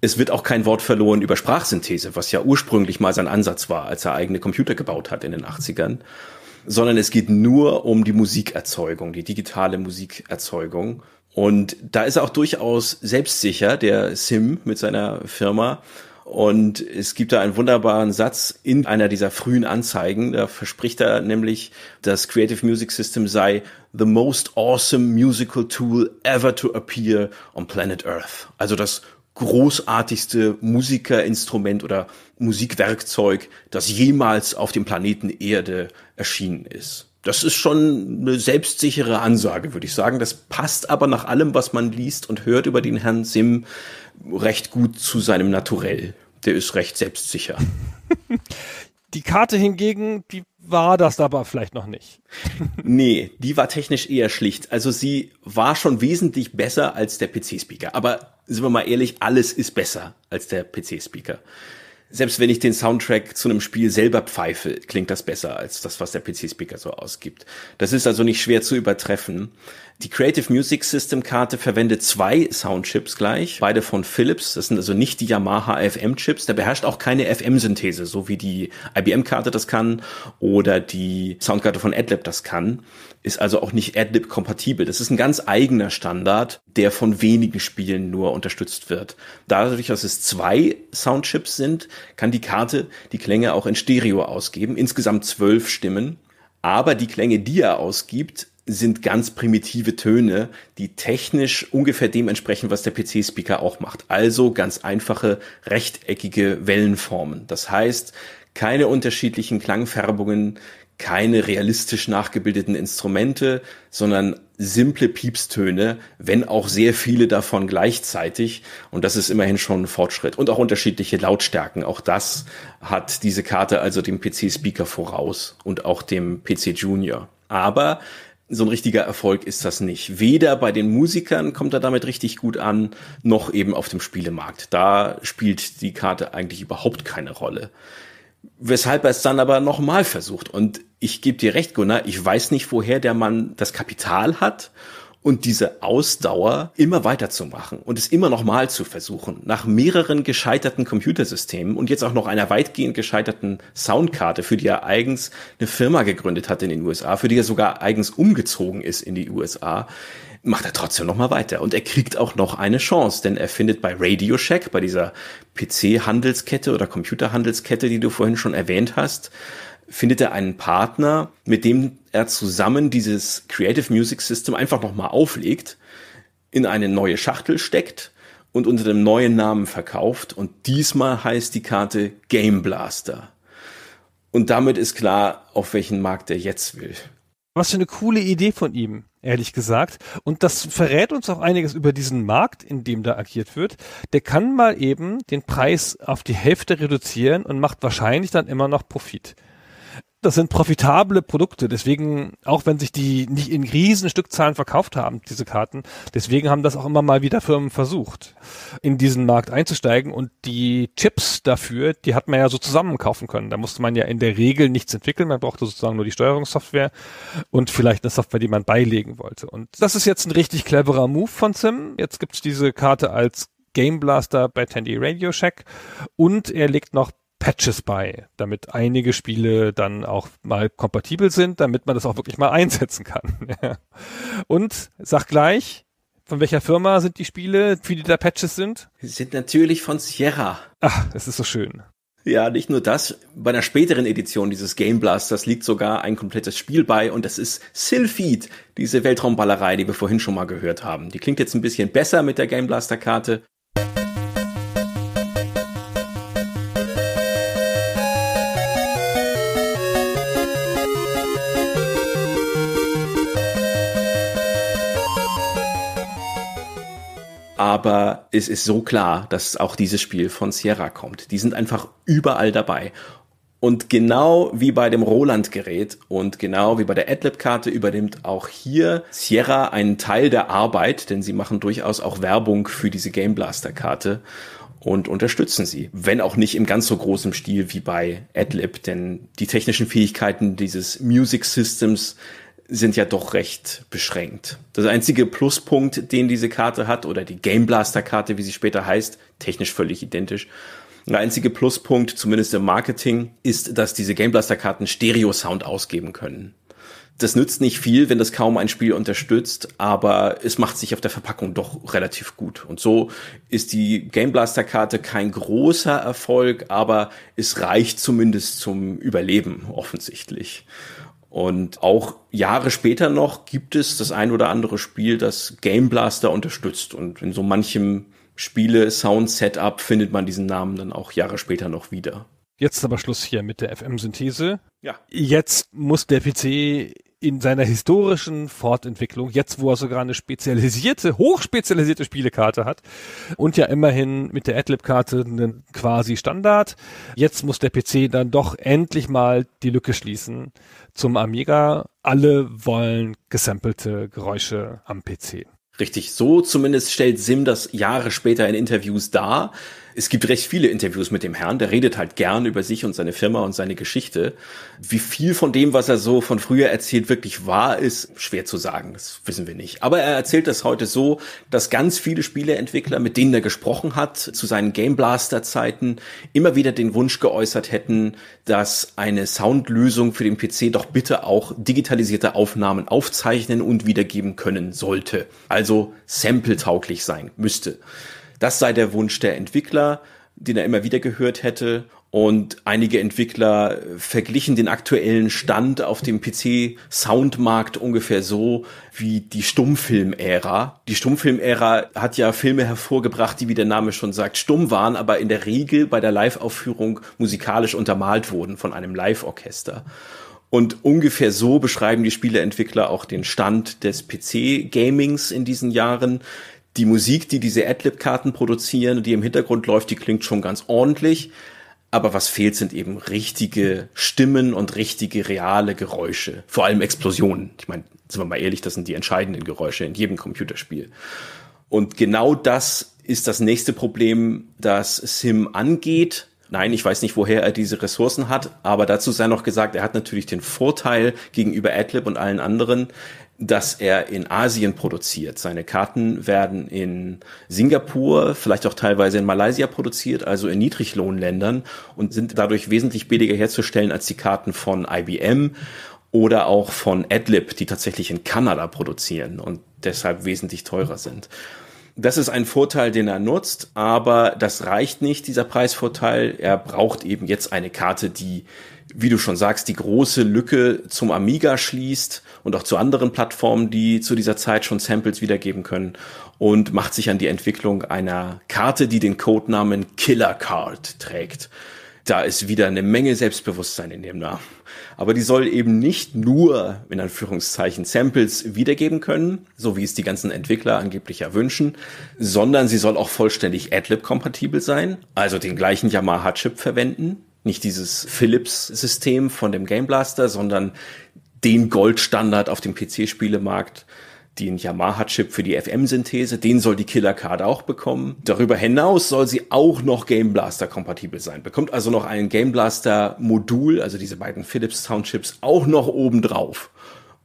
Es wird auch kein Wort verloren über Sprachsynthese, was ja ursprünglich mal sein Ansatz war, als er eigene Computer gebaut hat in den 80ern. Sondern es geht nur um die Musikerzeugung, die digitale Musikerzeugung. Und da ist er auch durchaus selbstsicher, der Sim mit seiner Firma. Und es gibt da einen wunderbaren Satz in einer dieser frühen Anzeigen. Da verspricht er nämlich, das Creative Music System sei the most awesome musical tool ever to appear on planet Earth. Also das großartigste Musikerinstrument oder Musikwerkzeug, das jemals auf dem Planeten Erde erschienen ist das ist schon eine selbstsichere Ansage, würde ich sagen. Das passt aber nach allem, was man liest und hört über den Herrn Sim, recht gut zu seinem Naturell. Der ist recht selbstsicher. die Karte hingegen, die war das aber vielleicht noch nicht. nee, die war technisch eher schlicht. Also sie war schon wesentlich besser als der PC-Speaker. Aber sind wir mal ehrlich, alles ist besser als der PC-Speaker selbst wenn ich den Soundtrack zu einem Spiel selber pfeife, klingt das besser als das, was der PC-Speaker so ausgibt. Das ist also nicht schwer zu übertreffen. Die Creative Music System Karte verwendet zwei Soundchips gleich, beide von Philips. Das sind also nicht die Yamaha FM-Chips. Der beherrscht auch keine FM-Synthese, so wie die IBM-Karte das kann oder die Soundkarte von AdLab das kann ist also auch nicht AdLib kompatibel. Das ist ein ganz eigener Standard, der von wenigen Spielen nur unterstützt wird. Dadurch, dass es zwei Soundchips sind, kann die Karte die Klänge auch in Stereo ausgeben, insgesamt zwölf Stimmen. Aber die Klänge, die er ausgibt, sind ganz primitive Töne, die technisch ungefähr dem entsprechen, was der PC-Speaker auch macht. Also ganz einfache rechteckige Wellenformen. Das heißt, keine unterschiedlichen Klangfärbungen, keine realistisch nachgebildeten Instrumente, sondern simple Piepstöne, wenn auch sehr viele davon gleichzeitig. Und das ist immerhin schon ein Fortschritt. Und auch unterschiedliche Lautstärken. Auch das hat diese Karte also dem PC-Speaker voraus und auch dem PC Junior. Aber so ein richtiger Erfolg ist das nicht. Weder bei den Musikern kommt er damit richtig gut an, noch eben auf dem Spielemarkt. Da spielt die Karte eigentlich überhaupt keine Rolle. Weshalb er es dann aber nochmal versucht. Und ich gebe dir recht, Gunnar, ich weiß nicht, woher der Mann das Kapital hat und diese Ausdauer, immer weiterzumachen und es immer nochmal zu versuchen, nach mehreren gescheiterten Computersystemen und jetzt auch noch einer weitgehend gescheiterten Soundkarte, für die er eigens eine Firma gegründet hat in den USA, für die er sogar eigens umgezogen ist in die USA, macht er trotzdem noch mal weiter. Und er kriegt auch noch eine Chance, denn er findet bei Radio Shack, bei dieser PC-Handelskette oder Computerhandelskette, die du vorhin schon erwähnt hast, findet er einen Partner, mit dem er zusammen dieses Creative Music System einfach noch mal auflegt, in eine neue Schachtel steckt und unter dem neuen Namen verkauft. Und diesmal heißt die Karte Game Blaster. Und damit ist klar, auf welchen Markt er jetzt will. Was für eine coole Idee von ihm ehrlich gesagt. Und das verrät uns auch einiges über diesen Markt, in dem da agiert wird. Der kann mal eben den Preis auf die Hälfte reduzieren und macht wahrscheinlich dann immer noch Profit das sind profitable Produkte. Deswegen, auch wenn sich die nicht in riesen Stückzahlen verkauft haben, diese Karten, deswegen haben das auch immer mal wieder Firmen versucht, in diesen Markt einzusteigen. Und die Chips dafür, die hat man ja so zusammen kaufen können. Da musste man ja in der Regel nichts entwickeln. Man brauchte sozusagen nur die Steuerungssoftware und vielleicht eine Software, die man beilegen wollte. Und das ist jetzt ein richtig cleverer Move von Sim. Jetzt gibt's diese Karte als Game Blaster bei Tandy Radio Shack und er legt noch Patches bei, damit einige Spiele dann auch mal kompatibel sind, damit man das auch wirklich mal einsetzen kann. Und sag gleich, von welcher Firma sind die Spiele, für die da Patches sind? Sie sind natürlich von Sierra. Ach, das ist so schön. Ja, nicht nur das. Bei einer späteren Edition dieses Game Blasters liegt sogar ein komplettes Spiel bei und das ist Sylphid, diese Weltraumballerei, die wir vorhin schon mal gehört haben. Die klingt jetzt ein bisschen besser mit der Game Blaster Karte, aber es ist so klar, dass auch dieses Spiel von Sierra kommt. Die sind einfach überall dabei. Und genau wie bei dem Roland-Gerät und genau wie bei der AdLib-Karte übernimmt auch hier Sierra einen Teil der Arbeit, denn sie machen durchaus auch Werbung für diese Game Blaster-Karte und unterstützen sie. Wenn auch nicht im ganz so großen Stil wie bei AdLib, denn die technischen Fähigkeiten dieses Music Systems sind ja doch recht beschränkt. Das einzige Pluspunkt, den diese Karte hat, oder die Game Blaster Karte, wie sie später heißt, technisch völlig identisch. Der einzige Pluspunkt, zumindest im Marketing, ist, dass diese Game Blaster Karten Stereo-Sound ausgeben können. Das nützt nicht viel, wenn das kaum ein Spiel unterstützt, aber es macht sich auf der Verpackung doch relativ gut. Und so ist die Game Blaster Karte kein großer Erfolg, aber es reicht zumindest zum Überleben offensichtlich. Und auch Jahre später noch gibt es das ein oder andere Spiel, das Game Blaster unterstützt. Und in so manchem Spiele Sound Setup findet man diesen Namen dann auch Jahre später noch wieder. Jetzt ist aber Schluss hier mit der FM-Synthese. Ja. Jetzt muss der PC in seiner historischen Fortentwicklung, jetzt wo er sogar eine spezialisierte, hochspezialisierte Spielekarte hat und ja immerhin mit der AdLib-Karte einen quasi Standard, jetzt muss der PC dann doch endlich mal die Lücke schließen zum Amiga. Alle wollen gesampelte Geräusche am PC. Richtig, so zumindest stellt Sim das Jahre später in Interviews dar es gibt recht viele Interviews mit dem Herrn, der redet halt gern über sich und seine Firma und seine Geschichte. Wie viel von dem, was er so von früher erzählt, wirklich wahr ist, schwer zu sagen, das wissen wir nicht. Aber er erzählt das heute so, dass ganz viele Spieleentwickler, mit denen er gesprochen hat, zu seinen Game Blaster Zeiten immer wieder den Wunsch geäußert hätten, dass eine Soundlösung für den PC doch bitte auch digitalisierte Aufnahmen aufzeichnen und wiedergeben können sollte. Also sampletauglich sein müsste. Das sei der Wunsch der Entwickler, den er immer wieder gehört hätte. Und einige Entwickler äh, verglichen den aktuellen Stand auf dem PC-Soundmarkt ungefähr so wie die Stummfilm-Ära. Die Stummfilm-Ära hat ja Filme hervorgebracht, die, wie der Name schon sagt, stumm waren, aber in der Regel bei der Live-Aufführung musikalisch untermalt wurden von einem Live-Orchester. Und ungefähr so beschreiben die Spieleentwickler auch den Stand des PC-Gamings in diesen Jahren die Musik, die diese Adlib-Karten produzieren die im Hintergrund läuft, die klingt schon ganz ordentlich. Aber was fehlt, sind eben richtige Stimmen und richtige reale Geräusche. Vor allem Explosionen. Ich meine, sind wir mal ehrlich, das sind die entscheidenden Geräusche in jedem Computerspiel. Und genau das ist das nächste Problem, das Sim angeht. Nein, ich weiß nicht, woher er diese Ressourcen hat, aber dazu sei noch gesagt, er hat natürlich den Vorteil gegenüber Adlib und allen anderen dass er in Asien produziert. Seine Karten werden in Singapur, vielleicht auch teilweise in Malaysia produziert, also in Niedriglohnländern und sind dadurch wesentlich billiger herzustellen als die Karten von IBM oder auch von Adlib, die tatsächlich in Kanada produzieren und deshalb wesentlich teurer sind. Das ist ein Vorteil, den er nutzt, aber das reicht nicht, dieser Preisvorteil. Er braucht eben jetzt eine Karte, die, wie du schon sagst, die große Lücke zum Amiga schließt und auch zu anderen Plattformen, die zu dieser Zeit schon Samples wiedergeben können und macht sich an die Entwicklung einer Karte, die den Codenamen Killer Card trägt. Da ist wieder eine Menge Selbstbewusstsein in dem Namen. Aber die soll eben nicht nur, in Anführungszeichen, Samples wiedergeben können, so wie es die ganzen Entwickler angeblich erwünschen, sondern sie soll auch vollständig AdLib-kompatibel sein, also den gleichen Yamaha-Chip verwenden, nicht dieses Philips-System von dem Game Blaster, sondern den Goldstandard auf dem PC-Spielemarkt, den Yamaha-Chip für die FM-Synthese, den soll die killer card auch bekommen. Darüber hinaus soll sie auch noch Game Blaster kompatibel sein. Bekommt also noch ein Game Blaster Modul, also diese beiden Philips Soundchips, auch noch oben drauf.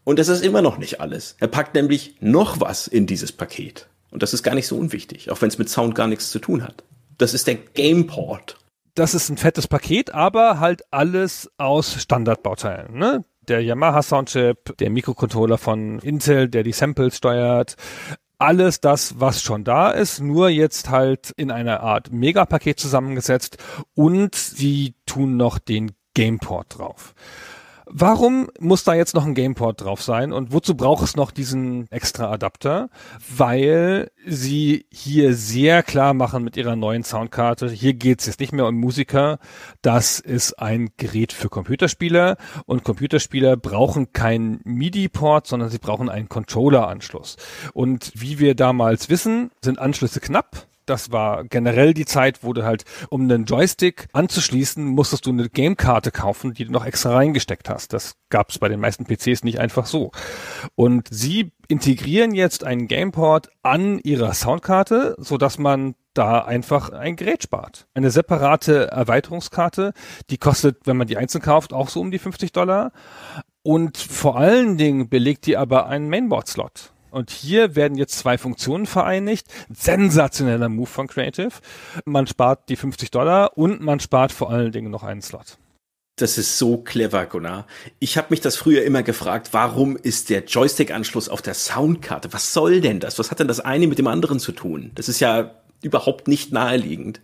Und das ist immer noch nicht alles. Er packt nämlich noch was in dieses Paket. Und das ist gar nicht so unwichtig, auch wenn es mit Sound gar nichts zu tun hat. Das ist der Gameport das ist ein fettes Paket, aber halt alles aus Standardbauteilen. Ne? der Yamaha Soundchip, der Mikrocontroller von Intel, der die Samples steuert, alles das, was schon da ist, nur jetzt halt in einer Art Megapaket zusammengesetzt und sie tun noch den Gameport drauf. Warum muss da jetzt noch ein Gameport drauf sein und wozu braucht es noch diesen extra Adapter? Weil sie hier sehr klar machen mit ihrer neuen Soundkarte, hier geht es jetzt nicht mehr um Musiker, das ist ein Gerät für Computerspieler und Computerspieler brauchen keinen MIDI-Port, sondern sie brauchen einen Controller-Anschluss. Und wie wir damals wissen, sind Anschlüsse knapp das war generell die Zeit, wo du halt, um einen Joystick anzuschließen, musstest du eine Gamekarte kaufen, die du noch extra reingesteckt hast. Das gab es bei den meisten PCs nicht einfach so. Und sie integrieren jetzt einen Gameport an ihrer Soundkarte, so dass man da einfach ein Gerät spart. Eine separate Erweiterungskarte, die kostet, wenn man die einzeln kauft, auch so um die 50 Dollar. Und vor allen Dingen belegt die aber einen Mainboard-Slot. Und hier werden jetzt zwei Funktionen vereinigt. Sensationeller Move von Creative. Man spart die 50 Dollar und man spart vor allen Dingen noch einen Slot. Das ist so clever, Gunnar. Ich habe mich das früher immer gefragt, warum ist der Joystick-Anschluss auf der Soundkarte? Was soll denn das? Was hat denn das eine mit dem anderen zu tun? Das ist ja überhaupt nicht naheliegend.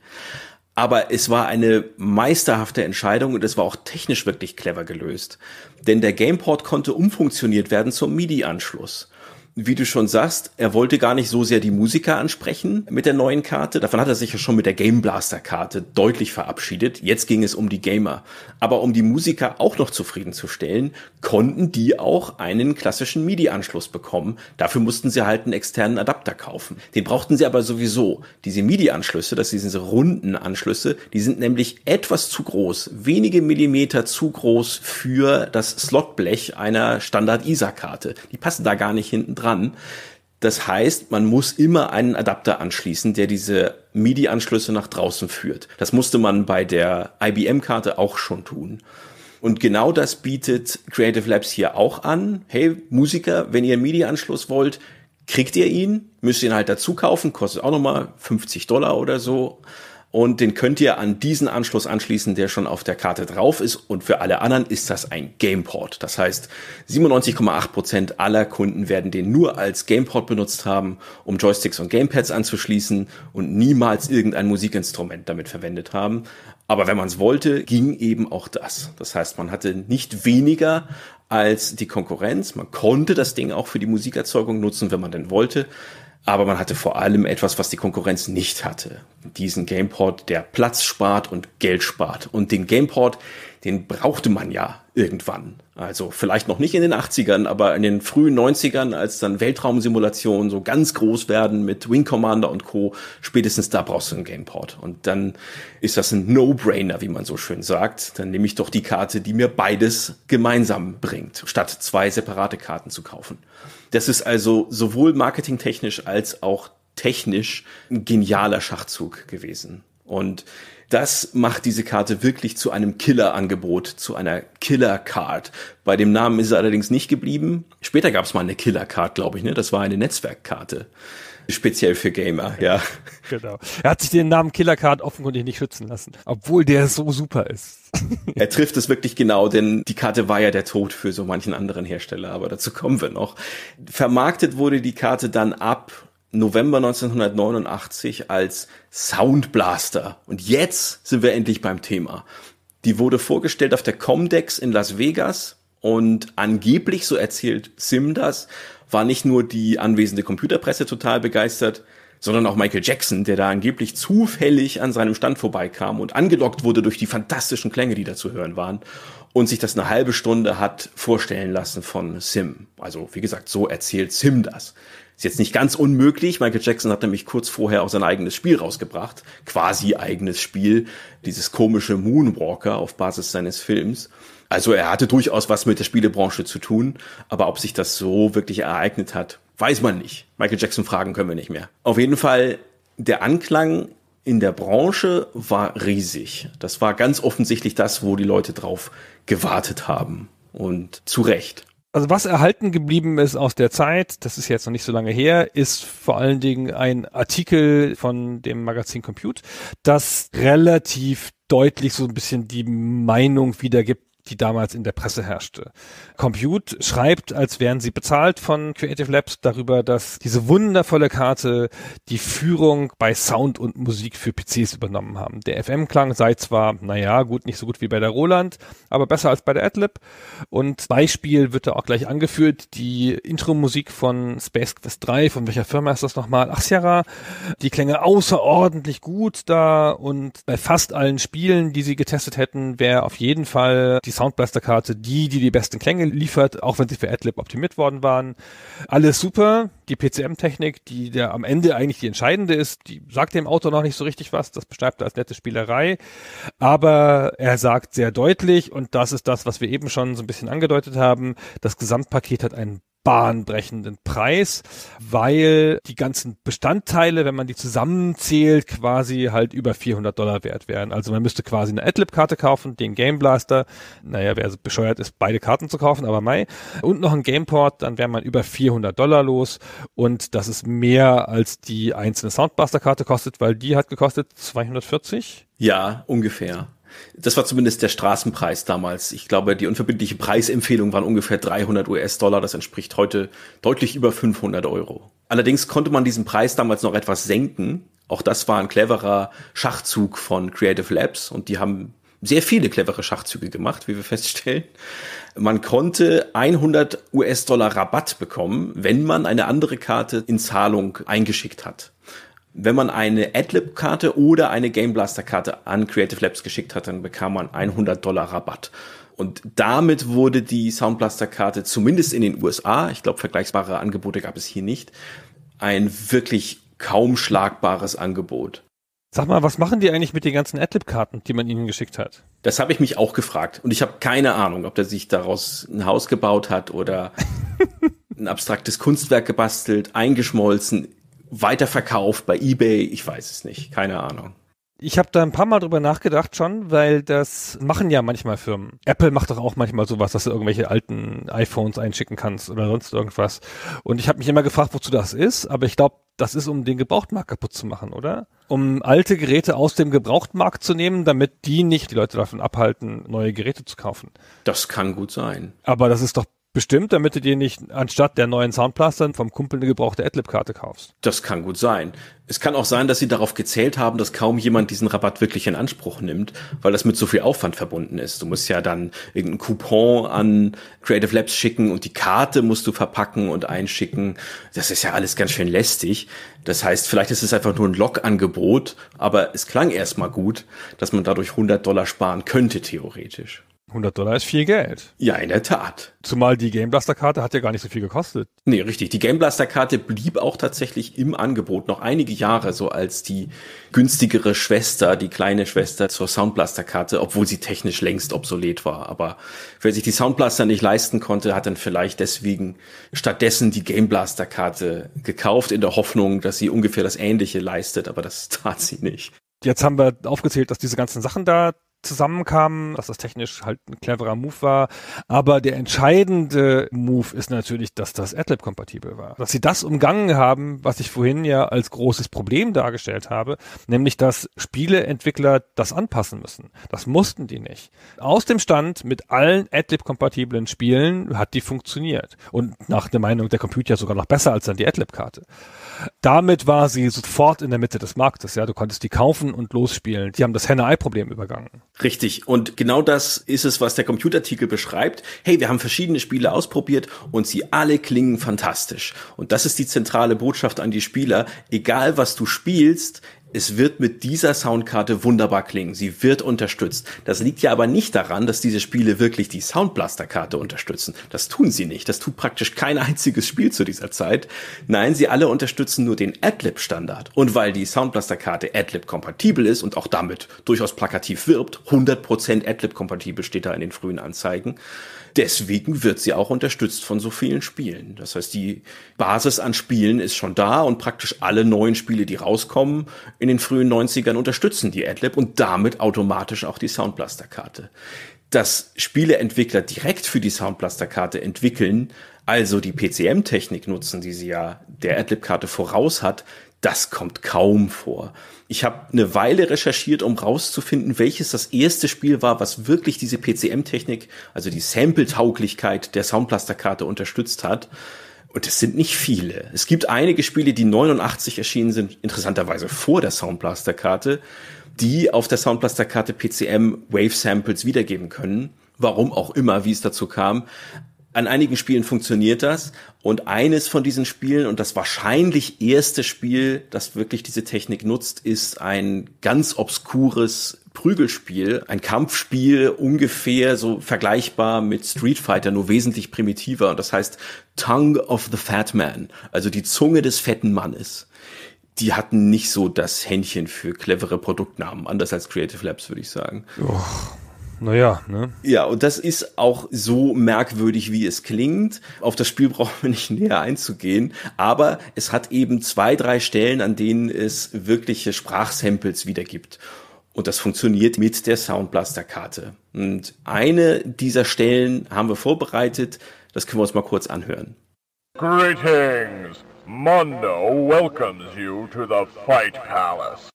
Aber es war eine meisterhafte Entscheidung und es war auch technisch wirklich clever gelöst. Denn der Gameport konnte umfunktioniert werden zum MIDI-Anschluss wie du schon sagst, er wollte gar nicht so sehr die Musiker ansprechen mit der neuen Karte. Davon hat er sich ja schon mit der Game Blaster Karte deutlich verabschiedet. Jetzt ging es um die Gamer. Aber um die Musiker auch noch zufriedenzustellen, konnten die auch einen klassischen MIDI-Anschluss bekommen. Dafür mussten sie halt einen externen Adapter kaufen. Den brauchten sie aber sowieso. Diese MIDI-Anschlüsse, das sind diese runden Anschlüsse, die sind nämlich etwas zu groß, wenige Millimeter zu groß für das Slotblech einer Standard-ISA-Karte. Die passen da gar nicht hinten dran dran. Das heißt, man muss immer einen Adapter anschließen, der diese MIDI-Anschlüsse nach draußen führt. Das musste man bei der IBM-Karte auch schon tun. Und genau das bietet Creative Labs hier auch an. Hey, Musiker, wenn ihr einen MIDI-Anschluss wollt, kriegt ihr ihn, müsst ihr ihn halt dazu kaufen, kostet auch nochmal 50 Dollar oder so und den könnt ihr an diesen Anschluss anschließen, der schon auf der Karte drauf ist. Und für alle anderen ist das ein Gameport. Das heißt, 97,8% Prozent aller Kunden werden den nur als Gameport benutzt haben, um Joysticks und Gamepads anzuschließen und niemals irgendein Musikinstrument damit verwendet haben. Aber wenn man es wollte, ging eben auch das. Das heißt, man hatte nicht weniger als die Konkurrenz. Man konnte das Ding auch für die Musikerzeugung nutzen, wenn man denn wollte aber man hatte vor allem etwas, was die Konkurrenz nicht hatte. Diesen Gameport, der Platz spart und Geld spart. Und den Gameport, den brauchte man ja irgendwann. Also vielleicht noch nicht in den 80ern, aber in den frühen 90ern, als dann Weltraumsimulationen so ganz groß werden mit Wing Commander und Co., spätestens da brauchst du einen Gameport. Und dann ist das ein No-Brainer, wie man so schön sagt. Dann nehme ich doch die Karte, die mir beides gemeinsam bringt, statt zwei separate Karten zu kaufen. Das ist also sowohl marketingtechnisch als auch technisch ein genialer Schachzug gewesen. Und das macht diese Karte wirklich zu einem Killer-Angebot, zu einer Killer-Card. Bei dem Namen ist sie allerdings nicht geblieben. Später gab es mal eine Killer-Card, glaube ich. Ne? Das war eine Netzwerkkarte. Speziell für Gamer, ja. Genau. Er hat sich den Namen Killer Card offenkundig nicht schützen lassen, obwohl der so super ist. er trifft es wirklich genau, denn die Karte war ja der Tod für so manchen anderen Hersteller, aber dazu kommen wir noch. Vermarktet wurde die Karte dann ab November 1989 als Soundblaster. Und jetzt sind wir endlich beim Thema. Die wurde vorgestellt auf der Comdex in Las Vegas und angeblich, so erzählt Sim das, war nicht nur die anwesende Computerpresse total begeistert, sondern auch Michael Jackson, der da angeblich zufällig an seinem Stand vorbeikam und angelockt wurde durch die fantastischen Klänge, die da zu hören waren und sich das eine halbe Stunde hat vorstellen lassen von Sim. Also wie gesagt, so erzählt Sim das. Ist jetzt nicht ganz unmöglich. Michael Jackson hat nämlich kurz vorher auch sein eigenes Spiel rausgebracht, quasi eigenes Spiel, dieses komische Moonwalker auf Basis seines Films. Also er hatte durchaus was mit der Spielebranche zu tun, aber ob sich das so wirklich ereignet hat, weiß man nicht. Michael Jackson fragen können wir nicht mehr. Auf jeden Fall, der Anklang in der Branche war riesig. Das war ganz offensichtlich das, wo die Leute drauf gewartet haben. Und zu Recht. Also was erhalten geblieben ist aus der Zeit, das ist jetzt noch nicht so lange her, ist vor allen Dingen ein Artikel von dem Magazin Compute, das relativ deutlich so ein bisschen die Meinung wiedergibt, die damals in der Presse herrschte. Compute schreibt, als wären sie bezahlt von Creative Labs darüber, dass diese wundervolle Karte die Führung bei Sound und Musik für PCs übernommen haben. Der FM-Klang sei zwar, naja, gut, nicht so gut wie bei der Roland, aber besser als bei der Adlib. Und Beispiel wird da auch gleich angeführt, die Intro-Musik von Space Quest 3, von welcher Firma ist das nochmal? Ach, Sierra. Die klänge außerordentlich gut da und bei fast allen Spielen, die sie getestet hätten, wäre auf jeden Fall die Soundblaster-Karte die, die die besten Klänge liefert, auch wenn sie für AdLib optimiert worden waren. Alles super. Die PCM-Technik, die der am Ende eigentlich die entscheidende ist, die sagt dem Autor noch nicht so richtig was. Das beschreibt er als nette Spielerei. Aber er sagt sehr deutlich, und das ist das, was wir eben schon so ein bisschen angedeutet haben, das Gesamtpaket hat einen bahnbrechenden Preis, weil die ganzen Bestandteile, wenn man die zusammenzählt, quasi halt über 400 Dollar wert wären. Also man müsste quasi eine AdLib-Karte kaufen, den Game Blaster, naja, wer bescheuert ist, beide Karten zu kaufen, aber mei, und noch ein Gameport, dann wäre man über 400 Dollar los und das ist mehr als die einzelne soundbuster karte kostet, weil die hat gekostet 240. Ja, ungefähr. Das war zumindest der Straßenpreis damals. Ich glaube, die unverbindliche Preisempfehlung waren ungefähr 300 US-Dollar. Das entspricht heute deutlich über 500 Euro. Allerdings konnte man diesen Preis damals noch etwas senken. Auch das war ein cleverer Schachzug von Creative Labs und die haben sehr viele clevere Schachzüge gemacht, wie wir feststellen. Man konnte 100 US-Dollar Rabatt bekommen, wenn man eine andere Karte in Zahlung eingeschickt hat wenn man eine Adlib-Karte oder eine Game Blaster-Karte an Creative Labs geschickt hat, dann bekam man 100 Dollar Rabatt. Und damit wurde die Soundblaster-Karte zumindest in den USA, ich glaube vergleichbare Angebote gab es hier nicht, ein wirklich kaum schlagbares Angebot. Sag mal, was machen die eigentlich mit den ganzen Adlib-Karten, die man ihnen geschickt hat? Das habe ich mich auch gefragt. Und ich habe keine Ahnung, ob der sich daraus ein Haus gebaut hat oder ein abstraktes Kunstwerk gebastelt, eingeschmolzen weiterverkauft bei eBay, ich weiß es nicht, keine Ahnung. Ich habe da ein paar Mal drüber nachgedacht schon, weil das machen ja manchmal Firmen. Apple macht doch auch manchmal sowas, dass du irgendwelche alten iPhones einschicken kannst oder sonst irgendwas. Und ich habe mich immer gefragt, wozu das ist, aber ich glaube, das ist, um den Gebrauchtmarkt kaputt zu machen, oder? Um alte Geräte aus dem Gebrauchtmarkt zu nehmen, damit die nicht die Leute davon abhalten, neue Geräte zu kaufen. Das kann gut sein. Aber das ist doch Bestimmt, damit du dir nicht anstatt der neuen Soundplastern vom Kumpel eine gebrauchte AdLib-Karte kaufst. Das kann gut sein. Es kann auch sein, dass sie darauf gezählt haben, dass kaum jemand diesen Rabatt wirklich in Anspruch nimmt, weil das mit so viel Aufwand verbunden ist. Du musst ja dann irgendeinen Coupon an Creative Labs schicken und die Karte musst du verpacken und einschicken. Das ist ja alles ganz schön lästig. Das heißt, vielleicht ist es einfach nur ein Log-Angebot, aber es klang erstmal gut, dass man dadurch 100 Dollar sparen könnte, theoretisch. 100 Dollar ist viel Geld. Ja, in der Tat. Zumal die Game Blaster Karte hat ja gar nicht so viel gekostet. Nee, richtig. Die Game Blaster Karte blieb auch tatsächlich im Angebot noch einige Jahre so als die günstigere Schwester, die kleine Schwester zur Sound Blaster Karte, obwohl sie technisch längst obsolet war. Aber wer sich die Sound Blaster nicht leisten konnte, hat dann vielleicht deswegen stattdessen die Game Blaster Karte gekauft in der Hoffnung, dass sie ungefähr das Ähnliche leistet. Aber das tat sie nicht. Jetzt haben wir aufgezählt, dass diese ganzen Sachen da zusammenkamen, dass das technisch halt ein cleverer Move war. Aber der entscheidende Move ist natürlich, dass das AdLib kompatibel war. Dass sie das umgangen haben, was ich vorhin ja als großes Problem dargestellt habe, nämlich dass Spieleentwickler das anpassen müssen. Das mussten die nicht. Aus dem Stand mit allen AdLib-kompatiblen Spielen hat die funktioniert. Und nach der Meinung der Computer sogar noch besser als dann die AdLib-Karte. Damit war sie sofort in der Mitte des Marktes. Ja, du konntest die kaufen und losspielen. Die haben das Henne-Ei-Problem übergangen. Richtig. Und genau das ist es, was der Computertitel beschreibt. Hey, wir haben verschiedene Spiele ausprobiert und sie alle klingen fantastisch. Und das ist die zentrale Botschaft an die Spieler. Egal was du spielst, es wird mit dieser Soundkarte wunderbar klingen. Sie wird unterstützt. Das liegt ja aber nicht daran, dass diese Spiele wirklich die Soundblaster-Karte unterstützen. Das tun sie nicht. Das tut praktisch kein einziges Spiel zu dieser Zeit. Nein, sie alle unterstützen nur den Adlib-Standard. Und weil die Soundblaster-Karte Adlib-kompatibel ist und auch damit durchaus plakativ wirbt, 100% Adlib-kompatibel steht da in den frühen Anzeigen, deswegen wird sie auch unterstützt von so vielen Spielen. Das heißt, die Basis an Spielen ist schon da und praktisch alle neuen Spiele, die rauskommen in den frühen 90ern, unterstützen die AdLib und damit automatisch auch die Soundblaster-Karte. Dass Spieleentwickler direkt für die Soundblaster-Karte entwickeln, also die PCM-Technik nutzen, die sie ja der AdLib-Karte voraus hat, das kommt kaum vor. Ich habe eine Weile recherchiert, um rauszufinden, welches das erste Spiel war, was wirklich diese PCM-Technik, also die Sample-Tauglichkeit der Soundblaster-Karte unterstützt hat. Und es sind nicht viele. Es gibt einige Spiele, die 89 erschienen sind, interessanterweise vor der Soundblaster-Karte, die auf der Soundblaster-Karte PCM Wave-Samples wiedergeben können. Warum auch immer, wie es dazu kam an einigen Spielen funktioniert das. Und eines von diesen Spielen und das wahrscheinlich erste Spiel, das wirklich diese Technik nutzt, ist ein ganz obskures Prügelspiel, ein Kampfspiel ungefähr so vergleichbar mit Street Fighter, nur wesentlich primitiver. Und das heißt Tongue of the Fat Man, also die Zunge des fetten Mannes. Die hatten nicht so das Händchen für clevere Produktnamen, anders als Creative Labs, würde ich sagen. Oh naja. Ne? Ja, und das ist auch so merkwürdig, wie es klingt. Auf das Spiel brauchen wir nicht näher einzugehen, aber es hat eben zwei, drei Stellen, an denen es wirkliche Sprachsamples wiedergibt. Und das funktioniert mit der Soundblaster-Karte. Und eine dieser Stellen haben wir vorbereitet. Das können wir uns mal kurz anhören. Greetings! Mondo welcomes you to the Fight Palace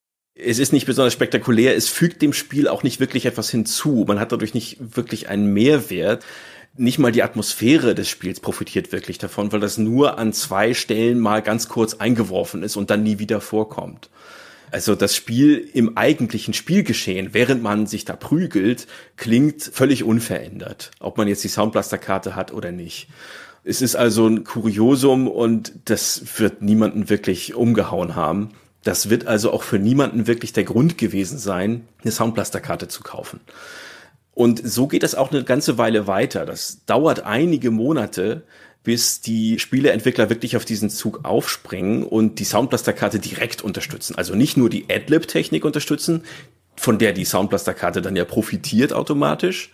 es ist nicht besonders spektakulär, es fügt dem Spiel auch nicht wirklich etwas hinzu. Man hat dadurch nicht wirklich einen Mehrwert. Nicht mal die Atmosphäre des Spiels profitiert wirklich davon, weil das nur an zwei Stellen mal ganz kurz eingeworfen ist und dann nie wieder vorkommt. Also das Spiel im eigentlichen Spielgeschehen, während man sich da prügelt, klingt völlig unverändert, ob man jetzt die Soundblaster-Karte hat oder nicht. Es ist also ein Kuriosum und das wird niemanden wirklich umgehauen haben. Das wird also auch für niemanden wirklich der Grund gewesen sein, eine Soundblaster-Karte zu kaufen. Und so geht das auch eine ganze Weile weiter. Das dauert einige Monate, bis die Spieleentwickler wirklich auf diesen Zug aufspringen und die Soundblaster-Karte direkt unterstützen. Also nicht nur die Adlib-Technik unterstützen, von der die Soundblaster-Karte dann ja profitiert automatisch,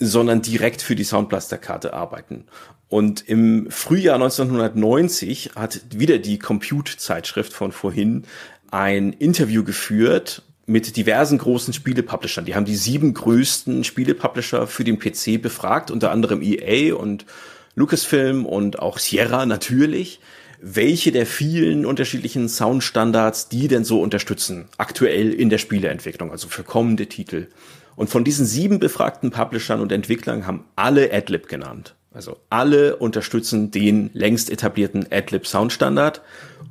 sondern direkt für die Soundblaster-Karte arbeiten. Und im Frühjahr 1990 hat wieder die Compute-Zeitschrift von vorhin ein Interview geführt mit diversen großen Spielepublishern. Die haben die sieben größten Spielepublisher für den PC befragt, unter anderem EA und Lucasfilm und auch Sierra natürlich, welche der vielen unterschiedlichen Soundstandards die denn so unterstützen, aktuell in der Spieleentwicklung, also für kommende Titel. Und von diesen sieben befragten Publishern und Entwicklern haben alle Adlib genannt. Also alle unterstützen den längst etablierten AdLib Soundstandard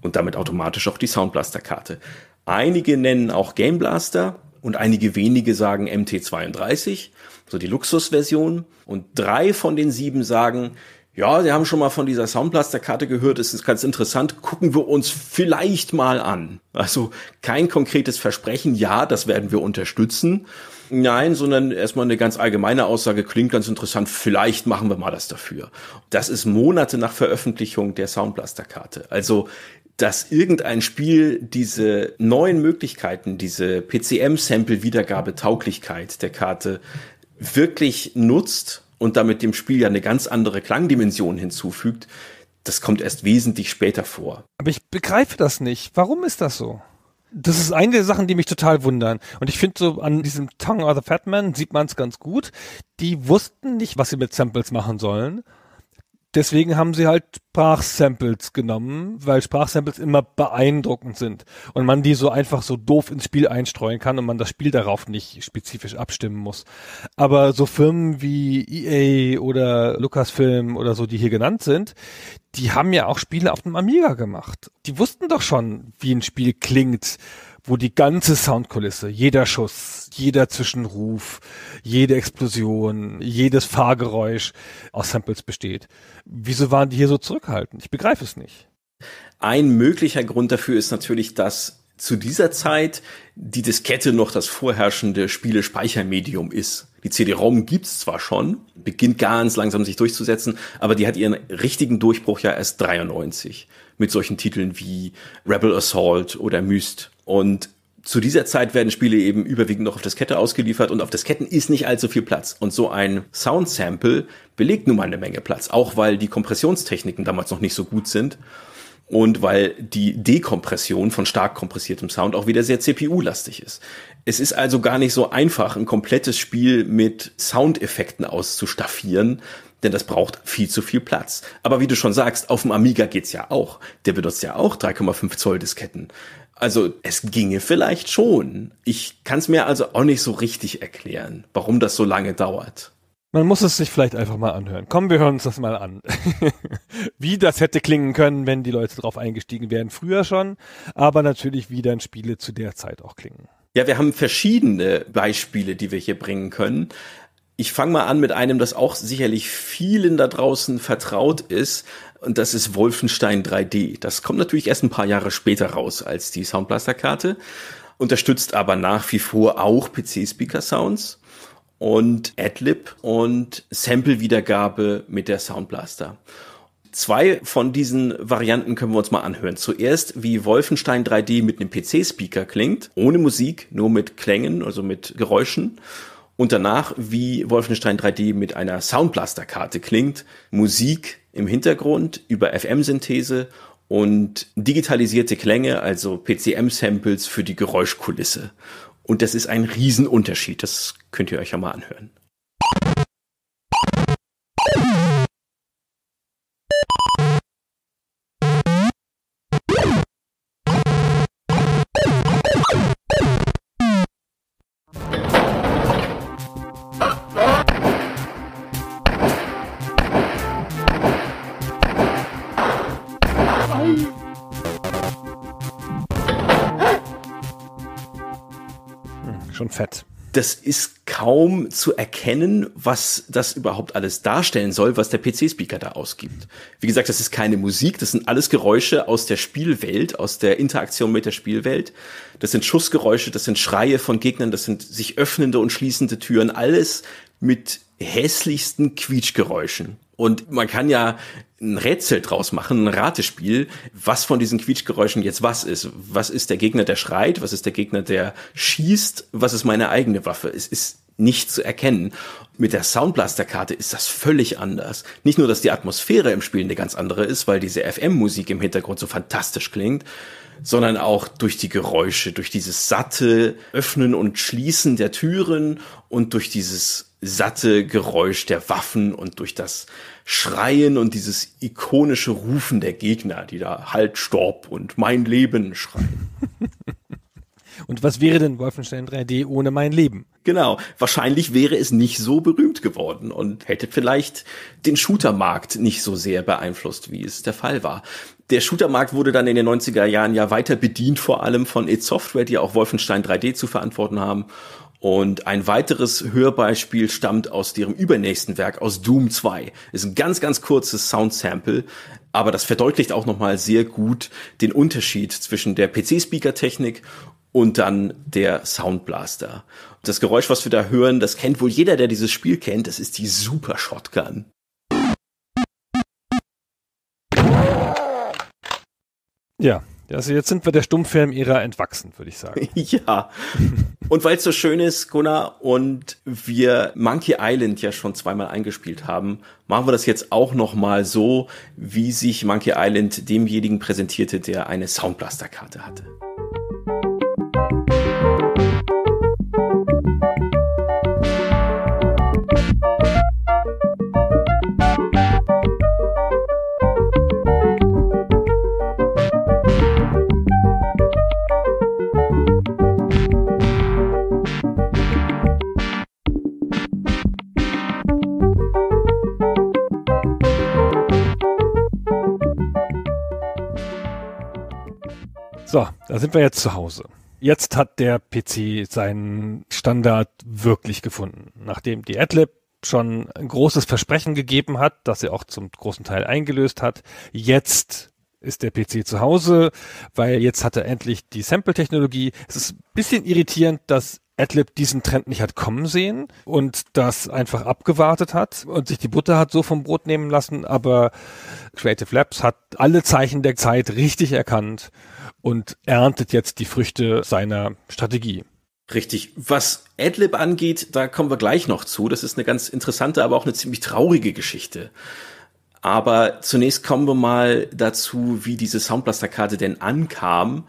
und damit automatisch auch die Soundblaster-Karte. Einige nennen auch Game Blaster und einige wenige sagen MT32, so die Luxusversion. Und drei von den sieben sagen, ja, sie haben schon mal von dieser Soundblaster-Karte gehört, es ist ganz interessant, gucken wir uns vielleicht mal an. Also kein konkretes Versprechen, ja, das werden wir unterstützen, Nein, sondern erstmal eine ganz allgemeine Aussage klingt ganz interessant. Vielleicht machen wir mal das dafür. Das ist Monate nach Veröffentlichung der Soundblaster-Karte. Also dass irgendein Spiel diese neuen Möglichkeiten, diese pcm sample wiedergabetauglichkeit der Karte wirklich nutzt und damit dem Spiel ja eine ganz andere Klangdimension hinzufügt, das kommt erst wesentlich später vor. Aber ich begreife das nicht. Warum ist das so? das ist eine der Sachen, die mich total wundern. Und ich finde so an diesem Tongue of the Fat Man sieht man es ganz gut. Die wussten nicht, was sie mit Samples machen sollen deswegen haben sie halt Sprachsamples genommen, weil Sprachsamples immer beeindruckend sind und man die so einfach so doof ins Spiel einstreuen kann und man das Spiel darauf nicht spezifisch abstimmen muss. Aber so Firmen wie EA oder Lucasfilm oder so, die hier genannt sind, die haben ja auch Spiele auf dem Amiga gemacht. Die wussten doch schon, wie ein Spiel klingt wo die ganze Soundkulisse, jeder Schuss, jeder Zwischenruf, jede Explosion, jedes Fahrgeräusch aus Samples besteht. Wieso waren die hier so zurückhaltend? Ich begreife es nicht. Ein möglicher Grund dafür ist natürlich, dass zu dieser Zeit die Diskette noch das vorherrschende Spielespeichermedium ist. Die CD-ROM gibt es zwar schon, beginnt ganz langsam sich durchzusetzen, aber die hat ihren richtigen Durchbruch ja erst 93 mit solchen Titeln wie Rebel Assault oder Myst. Und zu dieser Zeit werden Spiele eben überwiegend noch auf Diskette ausgeliefert und auf Disketten ist nicht allzu viel Platz. Und so ein Soundsample belegt nun mal eine Menge Platz, auch weil die Kompressionstechniken damals noch nicht so gut sind und weil die Dekompression von stark kompressiertem Sound auch wieder sehr CPU-lastig ist. Es ist also gar nicht so einfach, ein komplettes Spiel mit Soundeffekten auszustaffieren, denn das braucht viel zu viel Platz. Aber wie du schon sagst, auf dem Amiga geht's ja auch. Der benutzt ja auch 3,5 Zoll Disketten. Also es ginge vielleicht schon. Ich kann es mir also auch nicht so richtig erklären, warum das so lange dauert. Man muss es sich vielleicht einfach mal anhören. Komm, wir hören uns das mal an. wie das hätte klingen können, wenn die Leute drauf eingestiegen wären, früher schon, aber natürlich wie dann Spiele zu der Zeit auch klingen. Ja, wir haben verschiedene Beispiele, die wir hier bringen können. Ich fange mal an mit einem, das auch sicherlich vielen da draußen vertraut ist. Und das ist Wolfenstein 3D. Das kommt natürlich erst ein paar Jahre später raus als die Soundblaster-Karte. Unterstützt aber nach wie vor auch PC-Speaker-Sounds und Adlib und Sample-Wiedergabe mit der Soundblaster. Zwei von diesen Varianten können wir uns mal anhören. Zuerst, wie Wolfenstein 3D mit einem PC-Speaker klingt, ohne Musik, nur mit Klängen, also mit Geräuschen und danach, wie Wolfenstein 3D mit einer Soundblaster-Karte klingt, Musik im Hintergrund über FM-Synthese und digitalisierte Klänge, also PCM-Samples für die Geräuschkulisse. Und das ist ein Riesenunterschied. Das könnt ihr euch ja mal anhören. fett. Das ist kaum zu erkennen, was das überhaupt alles darstellen soll, was der PC-Speaker da ausgibt. Wie gesagt, das ist keine Musik, das sind alles Geräusche aus der Spielwelt, aus der Interaktion mit der Spielwelt. Das sind Schussgeräusche, das sind Schreie von Gegnern, das sind sich öffnende und schließende Türen, alles mit hässlichsten Quietschgeräuschen. Und man kann ja ein Rätsel draus machen, ein Ratespiel, was von diesen Quietschgeräuschen jetzt was ist. Was ist der Gegner, der schreit? Was ist der Gegner, der schießt? Was ist meine eigene Waffe? Es ist nicht zu erkennen. Mit der Soundblaster-Karte ist das völlig anders. Nicht nur, dass die Atmosphäre im Spiel eine ganz andere ist, weil diese FM-Musik im Hintergrund so fantastisch klingt, sondern auch durch die Geräusche, durch dieses satte Öffnen und Schließen der Türen und durch dieses satte Geräusch der Waffen und durch das Schreien und dieses ikonische Rufen der Gegner, die da halt Stopp und mein Leben schreien. Und was wäre denn Wolfenstein 3D ohne mein Leben? Genau, wahrscheinlich wäre es nicht so berühmt geworden und hätte vielleicht den Shootermarkt nicht so sehr beeinflusst, wie es der Fall war. Der Shootermarkt wurde dann in den 90er Jahren ja weiter bedient, vor allem von id Software, die auch Wolfenstein 3D zu verantworten haben. Und ein weiteres Hörbeispiel stammt aus ihrem übernächsten Werk, aus Doom 2. Ist ein ganz, ganz kurzes Soundsample, aber das verdeutlicht auch nochmal sehr gut den Unterschied zwischen der PC-Speaker-Technik und dann der Soundblaster. Das Geräusch, was wir da hören, das kennt wohl jeder, der dieses Spiel kennt, das ist die Super Shotgun. Ja, also jetzt sind wir der Stummfilm-Ära entwachsen, würde ich sagen. ja. Und weil es so schön ist, Gunnar, und wir Monkey Island ja schon zweimal eingespielt haben, machen wir das jetzt auch nochmal so, wie sich Monkey Island demjenigen präsentierte, der eine Soundblaster-Karte hatte. So, da sind wir jetzt zu Hause. Jetzt hat der PC seinen Standard wirklich gefunden. Nachdem die AdLib schon ein großes Versprechen gegeben hat, das er auch zum großen Teil eingelöst hat, jetzt ist der PC zu Hause, weil jetzt hat er endlich die Sample-Technologie. Es ist ein bisschen irritierend, dass AdLib diesen Trend nicht hat kommen sehen und das einfach abgewartet hat und sich die Butter hat so vom Brot nehmen lassen, aber Creative Labs hat alle Zeichen der Zeit richtig erkannt und erntet jetzt die Früchte seiner Strategie. Richtig. Was AdLib angeht, da kommen wir gleich noch zu. Das ist eine ganz interessante, aber auch eine ziemlich traurige Geschichte. Aber zunächst kommen wir mal dazu, wie diese Soundblaster-Karte denn ankam.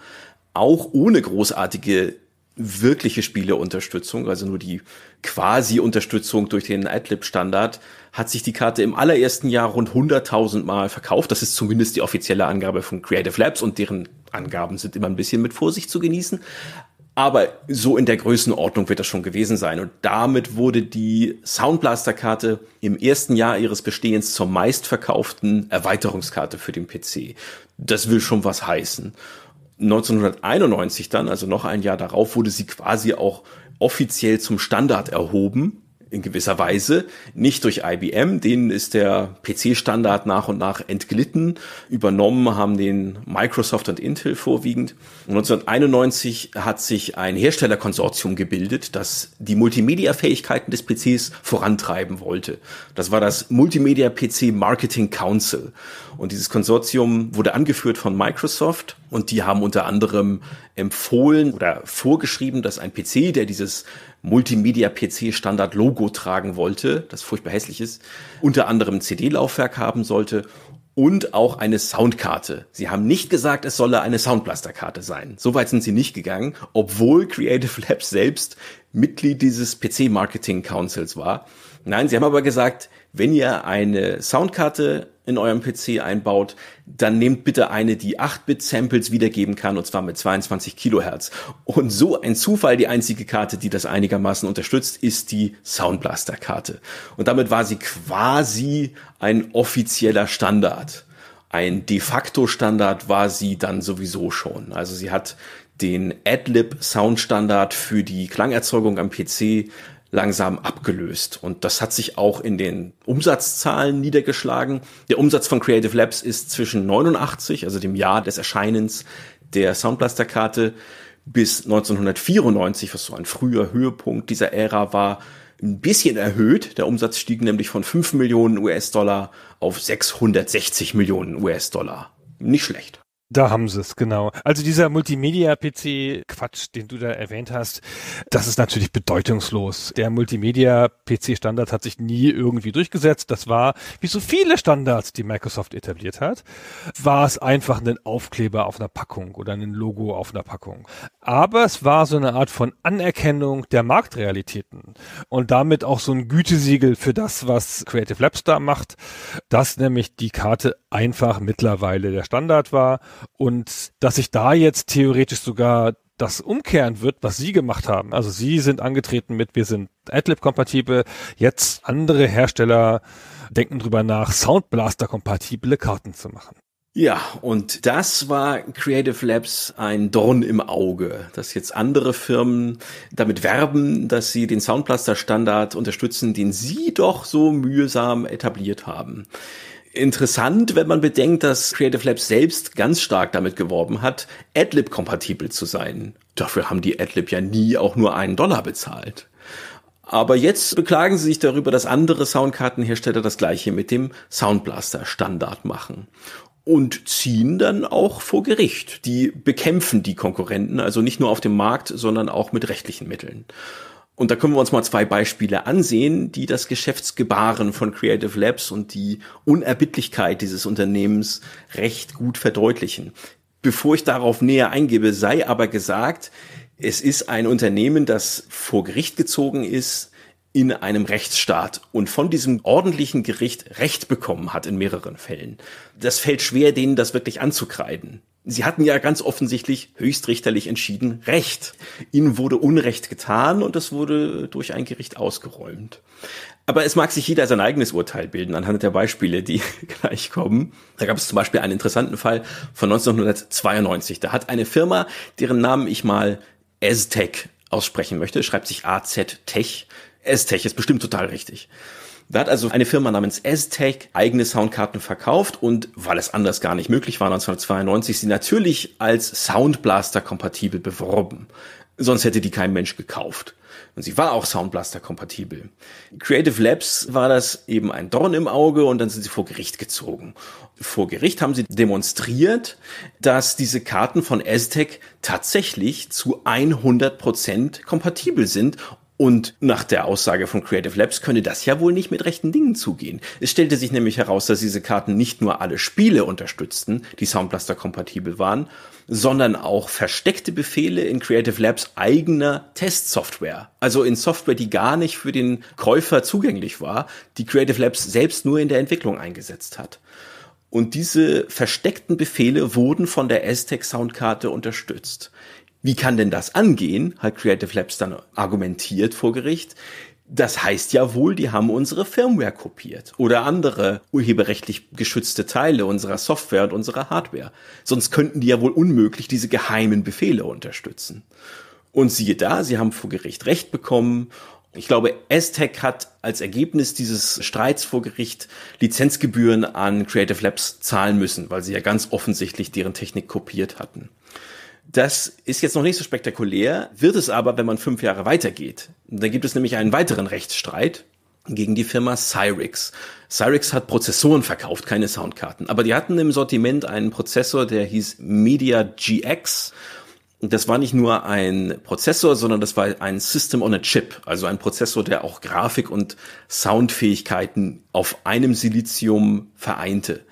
Auch ohne großartige wirkliche Spieleunterstützung, also nur die quasi Unterstützung durch den AdLib-Standard, hat sich die Karte im allerersten Jahr rund 100.000 Mal verkauft. Das ist zumindest die offizielle Angabe von Creative Labs und deren Angaben sind immer ein bisschen mit Vorsicht zu genießen. Aber so in der Größenordnung wird das schon gewesen sein. Und damit wurde die Soundblaster-Karte im ersten Jahr ihres Bestehens zur meistverkauften Erweiterungskarte für den PC. Das will schon was heißen. 1991 dann, also noch ein Jahr darauf, wurde sie quasi auch offiziell zum Standard erhoben in gewisser Weise, nicht durch IBM, denen ist der PC-Standard nach und nach entglitten, übernommen haben den Microsoft und Intel vorwiegend. Und 1991 hat sich ein Herstellerkonsortium gebildet, das die Multimedia-Fähigkeiten des PCs vorantreiben wollte. Das war das Multimedia PC Marketing Council. Und dieses Konsortium wurde angeführt von Microsoft und die haben unter anderem empfohlen oder vorgeschrieben, dass ein PC, der dieses Multimedia-PC-Standard-Logo tragen wollte, das furchtbar hässlich ist, unter anderem CD-Laufwerk haben sollte und auch eine Soundkarte. Sie haben nicht gesagt, es solle eine Soundblaster-Karte sein. Soweit sind sie nicht gegangen, obwohl Creative Labs selbst Mitglied dieses PC-Marketing-Councils war. Nein, sie haben aber gesagt, wenn ihr eine Soundkarte in eurem PC einbaut, dann nehmt bitte eine, die 8-Bit-Samples wiedergeben kann, und zwar mit 22 Kilohertz. Und so ein Zufall, die einzige Karte, die das einigermaßen unterstützt, ist die Soundblaster-Karte. Und damit war sie quasi ein offizieller Standard. Ein de facto Standard war sie dann sowieso schon. Also sie hat den Adlib Soundstandard für die Klangerzeugung am PC langsam abgelöst. Und das hat sich auch in den Umsatzzahlen niedergeschlagen. Der Umsatz von Creative Labs ist zwischen 89, also dem Jahr des Erscheinens der Soundblaster-Karte, bis 1994, was so ein früher Höhepunkt dieser Ära war, ein bisschen erhöht. Der Umsatz stieg nämlich von 5 Millionen US-Dollar auf 660 Millionen US-Dollar. Nicht schlecht. Da haben sie es, genau. Also dieser Multimedia-PC-Quatsch, den du da erwähnt hast, das ist natürlich bedeutungslos. Der Multimedia-PC-Standard hat sich nie irgendwie durchgesetzt. Das war, wie so viele Standards, die Microsoft etabliert hat, war es einfach ein Aufkleber auf einer Packung oder ein Logo auf einer Packung. Aber es war so eine Art von Anerkennung der Marktrealitäten und damit auch so ein Gütesiegel für das, was Creative Labs da macht, dass nämlich die Karte einfach mittlerweile der Standard war und dass sich da jetzt theoretisch sogar das umkehren wird, was sie gemacht haben. Also sie sind angetreten mit, wir sind AdLib-kompatibel. Jetzt andere Hersteller denken drüber nach, Soundblaster-kompatible Karten zu machen. Ja, und das war Creative Labs ein Dorn im Auge, dass jetzt andere Firmen damit werben, dass sie den Soundblaster-Standard unterstützen, den sie doch so mühsam etabliert haben interessant, wenn man bedenkt, dass Creative Labs selbst ganz stark damit geworben hat, AdLib-kompatibel zu sein. Dafür haben die AdLib ja nie auch nur einen Dollar bezahlt. Aber jetzt beklagen sie sich darüber, dass andere Soundkartenhersteller das gleiche mit dem Soundblaster Standard machen und ziehen dann auch vor Gericht. Die bekämpfen die Konkurrenten, also nicht nur auf dem Markt, sondern auch mit rechtlichen Mitteln. Und da können wir uns mal zwei Beispiele ansehen, die das Geschäftsgebaren von Creative Labs und die Unerbittlichkeit dieses Unternehmens recht gut verdeutlichen. Bevor ich darauf näher eingebe, sei aber gesagt, es ist ein Unternehmen, das vor Gericht gezogen ist in einem Rechtsstaat und von diesem ordentlichen Gericht Recht bekommen hat in mehreren Fällen. Das fällt schwer, denen das wirklich anzukreiden. Sie hatten ja ganz offensichtlich höchstrichterlich entschieden Recht. Ihnen wurde Unrecht getan und das wurde durch ein Gericht ausgeräumt. Aber es mag sich jeder sein eigenes Urteil bilden anhand der Beispiele, die gleich kommen. Da gab es zum Beispiel einen interessanten Fall von 1992. Da hat eine Firma, deren Namen ich mal Aztec aussprechen möchte, schreibt sich AZ Tech. Aztec ist bestimmt total richtig. Da hat also eine Firma namens Aztec eigene Soundkarten verkauft und weil es anders gar nicht möglich war 1992, sie natürlich als Soundblaster kompatibel beworben. Sonst hätte die kein Mensch gekauft. Und sie war auch Soundblaster kompatibel. Creative Labs war das eben ein Dorn im Auge und dann sind sie vor Gericht gezogen. Vor Gericht haben sie demonstriert, dass diese Karten von Aztec tatsächlich zu 100% Prozent kompatibel sind und nach der Aussage von Creative Labs könne das ja wohl nicht mit rechten Dingen zugehen. Es stellte sich nämlich heraus, dass diese Karten nicht nur alle Spiele unterstützten, die Soundblaster kompatibel waren, sondern auch versteckte Befehle in Creative Labs eigener Testsoftware. Also in Software, die gar nicht für den Käufer zugänglich war, die Creative Labs selbst nur in der Entwicklung eingesetzt hat. Und diese versteckten Befehle wurden von der Aztec Soundkarte unterstützt wie kann denn das angehen, hat Creative Labs dann argumentiert vor Gericht. Das heißt ja wohl, die haben unsere Firmware kopiert oder andere urheberrechtlich geschützte Teile unserer Software und unserer Hardware. Sonst könnten die ja wohl unmöglich diese geheimen Befehle unterstützen. Und siehe da, sie haben vor Gericht Recht bekommen ich glaube, Aztec hat als Ergebnis dieses Streits vor Gericht Lizenzgebühren an Creative Labs zahlen müssen, weil sie ja ganz offensichtlich deren Technik kopiert hatten. Das ist jetzt noch nicht so spektakulär, wird es aber, wenn man fünf Jahre weitergeht. Da gibt es nämlich einen weiteren Rechtsstreit gegen die Firma Cyrix. Cyrix hat Prozessoren verkauft, keine Soundkarten. Aber die hatten im Sortiment einen Prozessor, der hieß Media GX das war nicht nur ein Prozessor, sondern das war ein System on a Chip, also ein Prozessor, der auch Grafik und Soundfähigkeiten auf einem Silizium vereinte.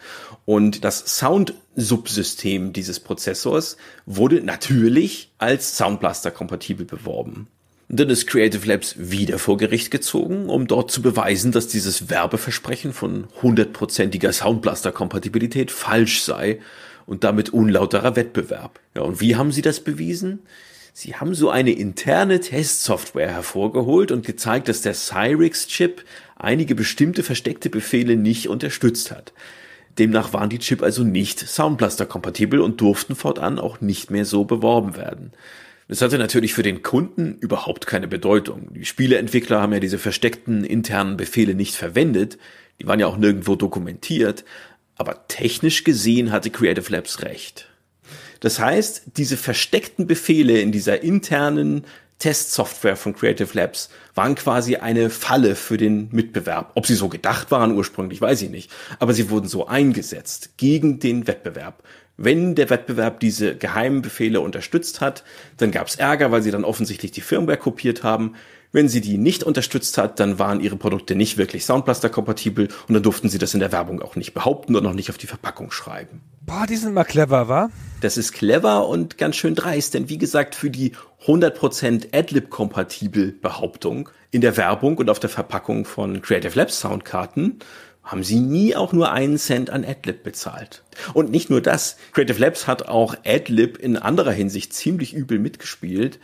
Und das Sound-Subsystem dieses Prozessors wurde natürlich als Soundblaster kompatibel beworben. Dann ist Creative Labs wieder vor Gericht gezogen, um dort zu beweisen, dass dieses Werbeversprechen von hundertprozentiger Soundblaster-Kompatibilität falsch sei und damit unlauterer Wettbewerb. Ja, und wie haben sie das bewiesen? Sie haben so eine interne Testsoftware hervorgeholt und gezeigt, dass der Cyrix-Chip einige bestimmte versteckte Befehle nicht unterstützt hat. Demnach waren die Chip also nicht Soundblaster-kompatibel und durften fortan auch nicht mehr so beworben werden. Das hatte natürlich für den Kunden überhaupt keine Bedeutung. Die Spieleentwickler haben ja diese versteckten internen Befehle nicht verwendet, die waren ja auch nirgendwo dokumentiert, aber technisch gesehen hatte Creative Labs recht. Das heißt, diese versteckten Befehle in dieser internen Testsoftware von Creative Labs waren quasi eine Falle für den Mitbewerb. Ob sie so gedacht waren ursprünglich, weiß ich nicht. Aber sie wurden so eingesetzt gegen den Wettbewerb. Wenn der Wettbewerb diese geheimen Befehle unterstützt hat, dann gab es Ärger, weil sie dann offensichtlich die Firmware kopiert haben. Wenn sie die nicht unterstützt hat, dann waren ihre Produkte nicht wirklich Soundblaster-kompatibel und dann durften sie das in der Werbung auch nicht behaupten und auch nicht auf die Verpackung schreiben. Boah, die sind mal clever, wa? Das ist clever und ganz schön dreist, denn wie gesagt, für die 100% Adlib-kompatibel Behauptung in der Werbung und auf der Verpackung von Creative Labs Soundkarten haben sie nie auch nur einen Cent an AdLib bezahlt. Und nicht nur das, Creative Labs hat auch AdLib in anderer Hinsicht ziemlich übel mitgespielt.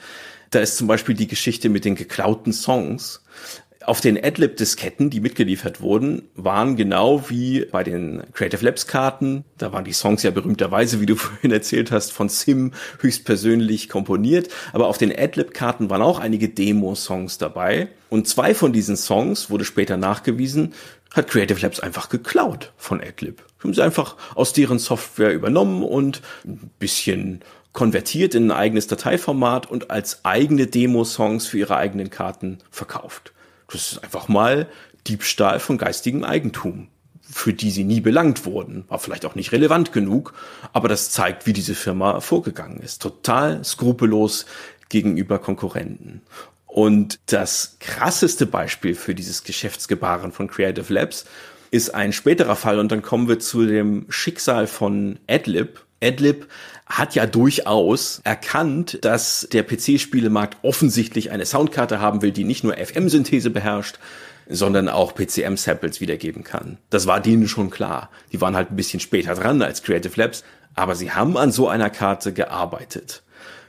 Da ist zum Beispiel die Geschichte mit den geklauten Songs, auf den AdLib-Disketten, die mitgeliefert wurden, waren genau wie bei den Creative Labs-Karten, da waren die Songs ja berühmterweise, wie du vorhin erzählt hast, von Sim höchstpersönlich komponiert, aber auf den AdLib-Karten waren auch einige Demo-Songs dabei. Und zwei von diesen Songs, wurde später nachgewiesen, hat Creative Labs einfach geklaut von AdLib. Haben sie einfach aus deren Software übernommen und ein bisschen konvertiert in ein eigenes Dateiformat und als eigene Demo-Songs für ihre eigenen Karten verkauft. Das ist einfach mal Diebstahl von geistigem Eigentum, für die sie nie belangt wurden. War vielleicht auch nicht relevant genug, aber das zeigt, wie diese Firma vorgegangen ist. Total skrupellos gegenüber Konkurrenten. Und das krasseste Beispiel für dieses Geschäftsgebaren von Creative Labs ist ein späterer Fall und dann kommen wir zu dem Schicksal von Adlib. Adlib hat ja durchaus erkannt, dass der PC-Spielemarkt offensichtlich eine Soundkarte haben will, die nicht nur FM-Synthese beherrscht, sondern auch PCM-Samples wiedergeben kann. Das war denen schon klar. Die waren halt ein bisschen später dran als Creative Labs, aber sie haben an so einer Karte gearbeitet.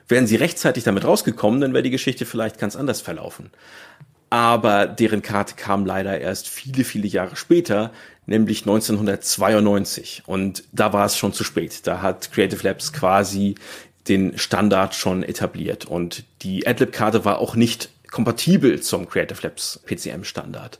Wären sie rechtzeitig damit rausgekommen, dann wäre die Geschichte vielleicht ganz anders verlaufen. Aber deren Karte kam leider erst viele, viele Jahre später, nämlich 1992. Und da war es schon zu spät. Da hat Creative Labs quasi den Standard schon etabliert. Und die AdLib-Karte war auch nicht kompatibel zum Creative Labs PCM-Standard.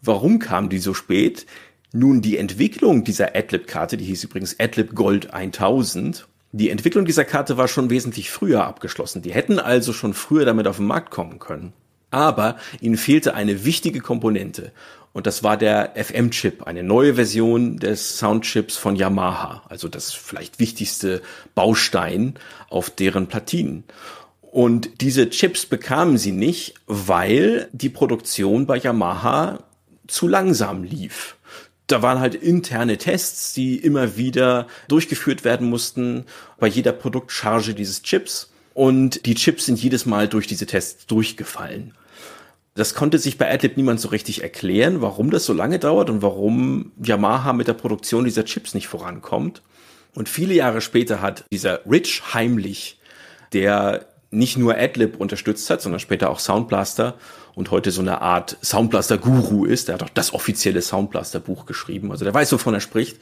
Warum kam die so spät? Nun, die Entwicklung dieser AdLib-Karte, die hieß übrigens AdLib Gold 1000, die Entwicklung dieser Karte war schon wesentlich früher abgeschlossen. Die hätten also schon früher damit auf den Markt kommen können. Aber ihnen fehlte eine wichtige Komponente. Und das war der FM-Chip, eine neue Version des Soundchips von Yamaha. Also das vielleicht wichtigste Baustein auf deren Platinen. Und diese Chips bekamen sie nicht, weil die Produktion bei Yamaha zu langsam lief. Da waren halt interne Tests, die immer wieder durchgeführt werden mussten bei jeder Produktcharge dieses Chips. Und die Chips sind jedes Mal durch diese Tests durchgefallen das konnte sich bei AdLib niemand so richtig erklären, warum das so lange dauert und warum Yamaha mit der Produktion dieser Chips nicht vorankommt. Und viele Jahre später hat dieser Rich heimlich, der nicht nur AdLib unterstützt hat, sondern später auch Soundblaster und heute so eine Art Soundblaster-Guru ist, der hat auch das offizielle Soundblaster-Buch geschrieben, also der weiß, wovon er spricht,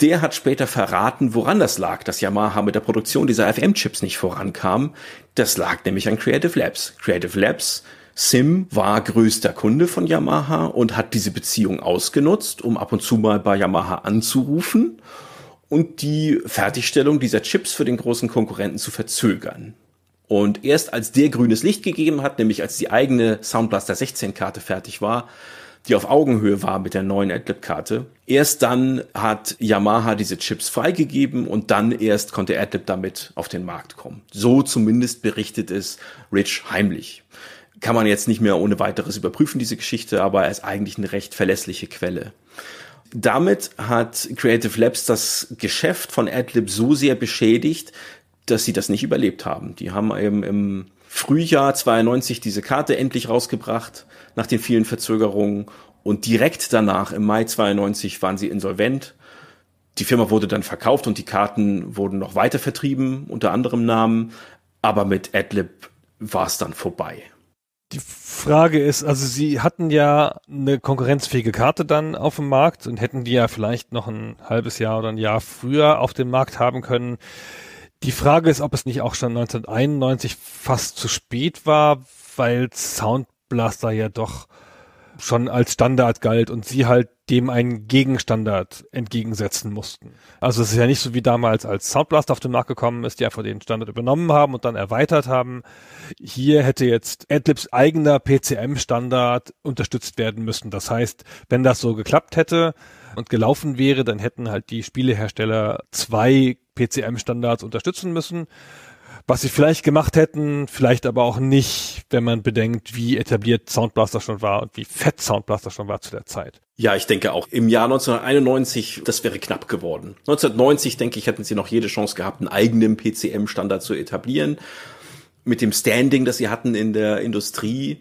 der hat später verraten, woran das lag, dass Yamaha mit der Produktion dieser FM-Chips nicht vorankam. Das lag nämlich an Creative Labs. Creative Labs Sim war größter Kunde von Yamaha und hat diese Beziehung ausgenutzt, um ab und zu mal bei Yamaha anzurufen und die Fertigstellung dieser Chips für den großen Konkurrenten zu verzögern. Und erst als der grünes Licht gegeben hat, nämlich als die eigene Soundblaster 16 Karte fertig war, die auf Augenhöhe war mit der neuen AdLib-Karte. Erst dann hat Yamaha diese Chips freigegeben und dann erst konnte AdLib damit auf den Markt kommen. So zumindest berichtet es Rich heimlich kann man jetzt nicht mehr ohne weiteres überprüfen, diese Geschichte, aber er ist eigentlich eine recht verlässliche Quelle. Damit hat Creative Labs das Geschäft von AdLib so sehr beschädigt, dass sie das nicht überlebt haben. Die haben eben im Frühjahr 92 diese Karte endlich rausgebracht, nach den vielen Verzögerungen. Und direkt danach, im Mai 92, waren sie insolvent. Die Firma wurde dann verkauft und die Karten wurden noch weiter vertrieben, unter anderem Namen. Aber mit AdLib war es dann vorbei die Frage ist, also sie hatten ja eine konkurrenzfähige Karte dann auf dem Markt und hätten die ja vielleicht noch ein halbes Jahr oder ein Jahr früher auf dem Markt haben können. Die Frage ist, ob es nicht auch schon 1991 fast zu spät war, weil Soundblaster ja doch schon als Standard galt und sie halt dem einen Gegenstandard entgegensetzen mussten. Also es ist ja nicht so wie damals, als Soundblast auf den Markt gekommen ist, die einfach den Standard übernommen haben und dann erweitert haben. Hier hätte jetzt AdLibs eigener PCM-Standard unterstützt werden müssen. Das heißt, wenn das so geklappt hätte und gelaufen wäre, dann hätten halt die Spielehersteller zwei PCM-Standards unterstützen müssen was sie vielleicht gemacht hätten, vielleicht aber auch nicht, wenn man bedenkt, wie etabliert Soundblaster schon war und wie fett Soundblaster schon war zu der Zeit. Ja, ich denke auch. Im Jahr 1991, das wäre knapp geworden. 1990, denke ich, hätten sie noch jede Chance gehabt, einen eigenen PCM-Standard zu etablieren. Mit dem Standing, das sie hatten in der Industrie.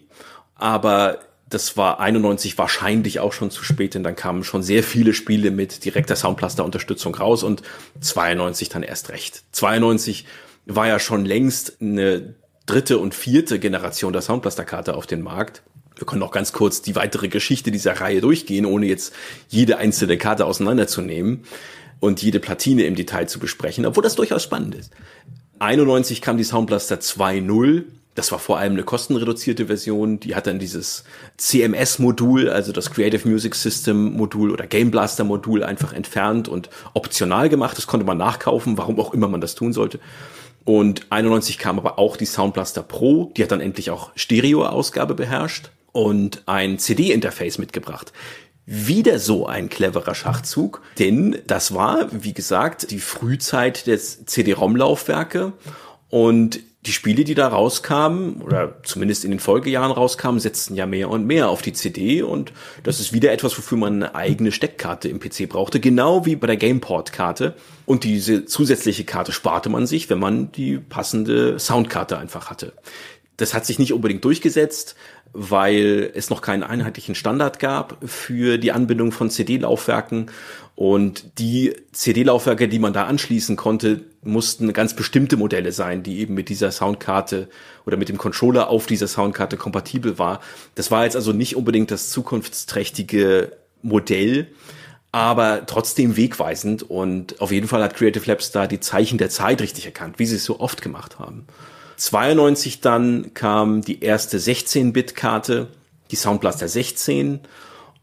Aber das war 91 wahrscheinlich auch schon zu spät, denn dann kamen schon sehr viele Spiele mit direkter Soundblaster-Unterstützung raus und 92 dann erst recht. 92 war ja schon längst eine dritte und vierte Generation der Soundblaster-Karte auf den Markt. Wir können auch ganz kurz die weitere Geschichte dieser Reihe durchgehen, ohne jetzt jede einzelne Karte auseinanderzunehmen und jede Platine im Detail zu besprechen, obwohl das durchaus spannend ist. 91 kam die Soundblaster 2.0. Das war vor allem eine kostenreduzierte Version. Die hat dann dieses CMS-Modul, also das Creative Music System-Modul oder Game Blaster-Modul einfach entfernt und optional gemacht. Das konnte man nachkaufen, warum auch immer man das tun sollte. Und 91 kam aber auch die Soundblaster Pro, die hat dann endlich auch Stereo-Ausgabe beherrscht und ein CD-Interface mitgebracht. Wieder so ein cleverer Schachzug, denn das war, wie gesagt, die Frühzeit des CD-ROM-Laufwerke und die Spiele, die da rauskamen, oder zumindest in den Folgejahren rauskamen, setzten ja mehr und mehr auf die CD und das ist wieder etwas, wofür man eine eigene Steckkarte im PC brauchte, genau wie bei der Gameport-Karte. Und diese zusätzliche Karte sparte man sich, wenn man die passende Soundkarte einfach hatte. Das hat sich nicht unbedingt durchgesetzt, weil es noch keinen einheitlichen Standard gab für die Anbindung von CD-Laufwerken und die CD-Laufwerke, die man da anschließen konnte, mussten ganz bestimmte Modelle sein, die eben mit dieser Soundkarte oder mit dem Controller auf dieser Soundkarte kompatibel war. Das war jetzt also nicht unbedingt das zukunftsträchtige Modell, aber trotzdem wegweisend. Und auf jeden Fall hat Creative Labs da die Zeichen der Zeit richtig erkannt, wie sie es so oft gemacht haben. 92 dann kam die erste 16-Bit-Karte, die Soundblaster 16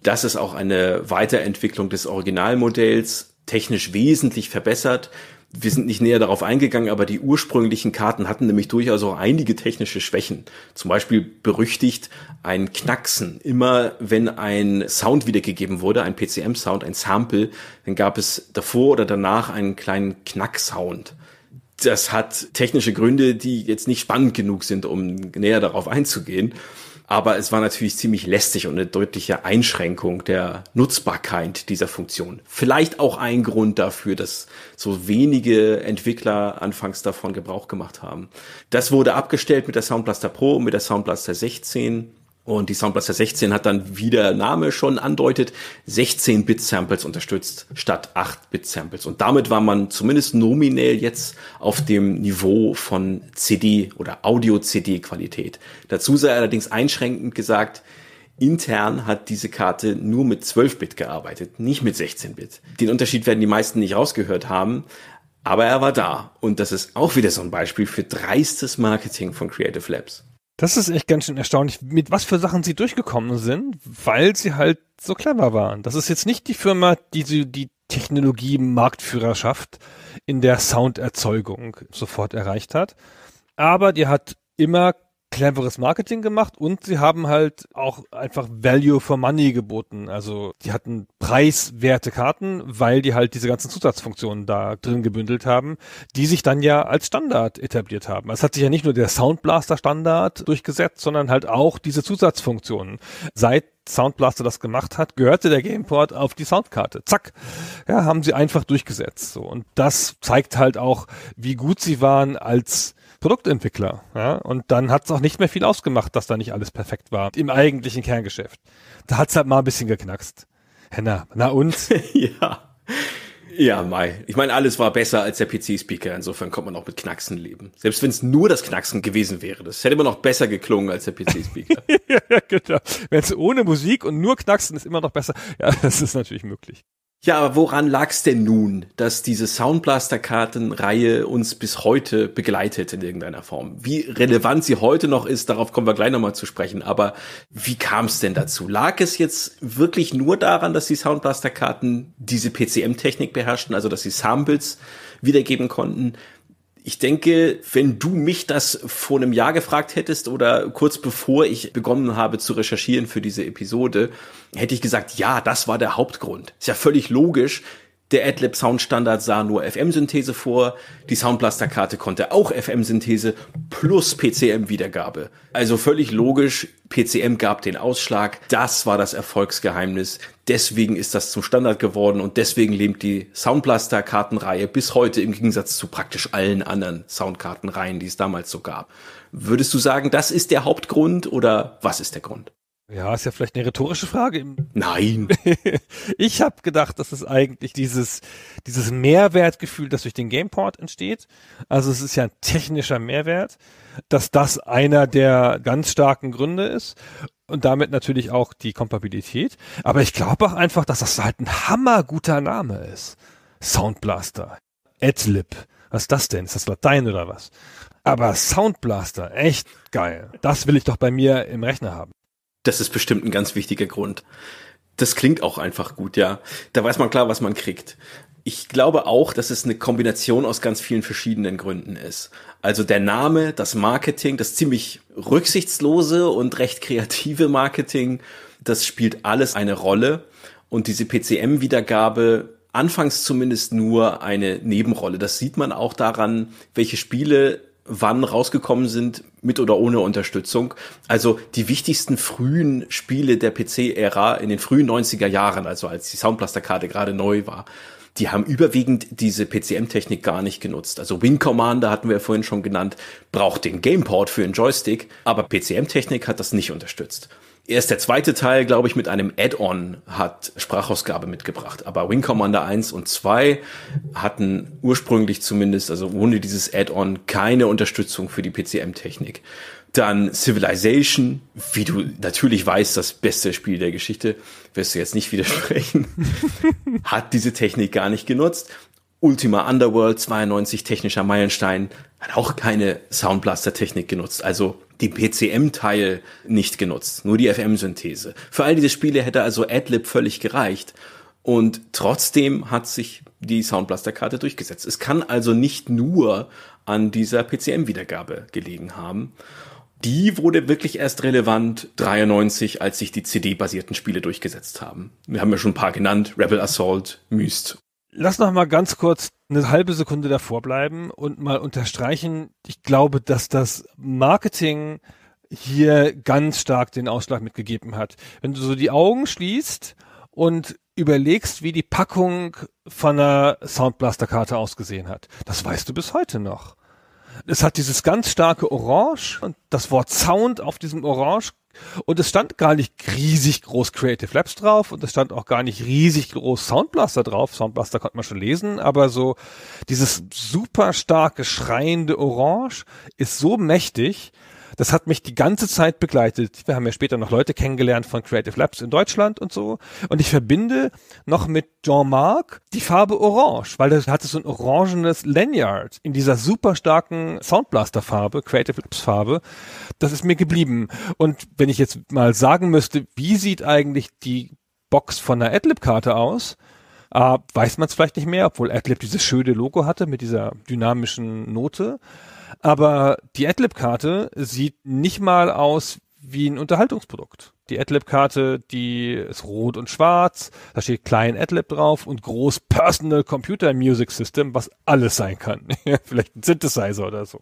das ist auch eine Weiterentwicklung des Originalmodells, technisch wesentlich verbessert. Wir sind nicht näher darauf eingegangen, aber die ursprünglichen Karten hatten nämlich durchaus auch einige technische Schwächen. Zum Beispiel berüchtigt ein Knacksen. Immer wenn ein Sound wiedergegeben wurde, ein PCM-Sound, ein Sample, dann gab es davor oder danach einen kleinen Knacksound. Das hat technische Gründe, die jetzt nicht spannend genug sind, um näher darauf einzugehen aber es war natürlich ziemlich lästig und eine deutliche Einschränkung der Nutzbarkeit dieser Funktion. Vielleicht auch ein Grund dafür, dass so wenige Entwickler anfangs davon Gebrauch gemacht haben. Das wurde abgestellt mit der Soundblaster Pro und mit der Soundblaster 16. Und die Soundblaster 16 hat dann, wie der Name schon andeutet, 16-Bit-Samples unterstützt statt 8-Bit-Samples. Und damit war man zumindest nominell jetzt auf dem Niveau von CD oder Audio-CD-Qualität. Dazu sei allerdings einschränkend gesagt, intern hat diese Karte nur mit 12-Bit gearbeitet, nicht mit 16-Bit. Den Unterschied werden die meisten nicht rausgehört haben, aber er war da. Und das ist auch wieder so ein Beispiel für dreistes Marketing von Creative Labs. Das ist echt ganz schön erstaunlich, mit was für Sachen sie durchgekommen sind, weil sie halt so clever waren. Das ist jetzt nicht die Firma, die sie die Technologie-Marktführerschaft in der Sounderzeugung sofort erreicht hat, aber die hat immer cleveres Marketing gemacht und sie haben halt auch einfach Value for Money geboten. Also die hatten preiswerte Karten, weil die halt diese ganzen Zusatzfunktionen da drin gebündelt haben, die sich dann ja als Standard etabliert haben. Also, es hat sich ja nicht nur der Soundblaster Standard durchgesetzt, sondern halt auch diese Zusatzfunktionen. Seit Soundblaster das gemacht hat, gehörte der Gameport auf die Soundkarte. Zack. Ja, haben sie einfach durchgesetzt. So. Und das zeigt halt auch, wie gut sie waren als Produktentwickler. Ja? Und dann hat es auch nicht mehr viel ausgemacht, dass da nicht alles perfekt war im eigentlichen Kerngeschäft. Da hat es halt mal ein bisschen geknackst. Henna, na und? ja. Ja, Mai. Ich meine, alles war besser als der PC-Speaker. Insofern kommt man auch mit Knacksen leben. Selbst wenn es nur das Knacksen gewesen wäre, das hätte immer noch besser geklungen als der PC-Speaker. ja, genau. Wenn es ohne Musik und nur Knacksen ist immer noch besser. Ja, das ist natürlich möglich. Ja, aber woran lag es denn nun, dass diese Soundblaster-Kartenreihe uns bis heute begleitet in irgendeiner Form? Wie relevant sie heute noch ist, darauf kommen wir gleich nochmal zu sprechen. Aber wie kam es denn dazu? Lag es jetzt wirklich nur daran, dass die Soundblaster-Karten diese PCM-Technik beherrschten, also dass sie Samples wiedergeben konnten? Ich denke, wenn du mich das vor einem Jahr gefragt hättest oder kurz bevor ich begonnen habe zu recherchieren für diese Episode, hätte ich gesagt, ja, das war der Hauptgrund. Ist ja völlig logisch, der AdLib Soundstandard sah nur FM-Synthese vor. Die Soundblaster-Karte konnte auch FM-Synthese plus PCM-Wiedergabe. Also völlig logisch, PCM gab den Ausschlag. Das war das Erfolgsgeheimnis. Deswegen ist das zum Standard geworden und deswegen lebt die Soundblaster-Kartenreihe bis heute im Gegensatz zu praktisch allen anderen Soundkartenreihen, die es damals so gab. Würdest du sagen, das ist der Hauptgrund oder was ist der Grund? Ja, ist ja vielleicht eine rhetorische Frage. Nein. ich habe gedacht, dass es eigentlich dieses, dieses Mehrwertgefühl, das durch den Gameport entsteht, also es ist ja ein technischer Mehrwert, dass das einer der ganz starken Gründe ist und damit natürlich auch die Kompatibilität. Aber ich glaube auch einfach, dass das halt ein hammerguter Name ist. Soundblaster. Adlib. Was ist das denn? Ist das Latein oder was? Aber Soundblaster, echt geil. Das will ich doch bei mir im Rechner haben das ist bestimmt ein ganz wichtiger Grund. Das klingt auch einfach gut, ja. Da weiß man klar, was man kriegt. Ich glaube auch, dass es eine Kombination aus ganz vielen verschiedenen Gründen ist. Also der Name, das Marketing, das ziemlich rücksichtslose und recht kreative Marketing, das spielt alles eine Rolle. Und diese PCM-Wiedergabe anfangs zumindest nur eine Nebenrolle. Das sieht man auch daran, welche Spiele wann rausgekommen sind, mit oder ohne Unterstützung. Also die wichtigsten frühen Spiele der PC-Ära in den frühen 90er Jahren, also als die Soundblaster-Karte gerade neu war, die haben überwiegend diese PCM-Technik gar nicht genutzt. Also Wing Commander hatten wir vorhin schon genannt, braucht den Gameport für den Joystick, aber PCM-Technik hat das nicht unterstützt. Erst der zweite Teil, glaube ich, mit einem Add-on hat Sprachausgabe mitgebracht. Aber Wing Commander 1 und 2 hatten ursprünglich zumindest, also ohne dieses Add-on, keine Unterstützung für die PCM-Technik. Dann Civilization, wie du natürlich weißt, das beste Spiel der Geschichte, wirst du jetzt nicht widersprechen, hat diese Technik gar nicht genutzt. Ultima Underworld 92 technischer Meilenstein hat auch keine Soundblaster-Technik genutzt, also die PCM-Teil nicht genutzt, nur die FM-Synthese. Für all diese Spiele hätte also Adlib völlig gereicht und trotzdem hat sich die Soundblaster-Karte durchgesetzt. Es kann also nicht nur an dieser PCM-Wiedergabe gelegen haben. Die wurde wirklich erst relevant 93, als sich die CD-basierten Spiele durchgesetzt haben. Wir haben ja schon ein paar genannt, Rebel Assault, Myst Lass noch mal ganz kurz eine halbe Sekunde davor bleiben und mal unterstreichen. Ich glaube, dass das Marketing hier ganz stark den Ausschlag mitgegeben hat. Wenn du so die Augen schließt und überlegst, wie die Packung von einer Soundblaster-Karte ausgesehen hat, das weißt du bis heute noch. Es hat dieses ganz starke Orange und das Wort Sound auf diesem Orange und es stand gar nicht riesig groß Creative Labs drauf und es stand auch gar nicht riesig groß Soundblaster drauf. Soundblaster konnte man schon lesen, aber so dieses super starke schreiende Orange ist so mächtig, das hat mich die ganze Zeit begleitet. Wir haben ja später noch Leute kennengelernt von Creative Labs in Deutschland und so. Und ich verbinde noch mit Jean-Marc die Farbe Orange, weil das hatte so ein orangenes Lanyard in dieser super starken Soundblaster-Farbe, Creative Labs-Farbe. Das ist mir geblieben. Und wenn ich jetzt mal sagen müsste, wie sieht eigentlich die Box von der Adlib-Karte aus, äh, weiß man es vielleicht nicht mehr, obwohl Adlib dieses schöne Logo hatte mit dieser dynamischen Note. Aber die AdLib-Karte sieht nicht mal aus wie ein Unterhaltungsprodukt. Die AdLib-Karte, die ist rot und schwarz, da steht klein AdLib drauf und groß Personal Computer Music System, was alles sein kann. Vielleicht ein Synthesizer oder so.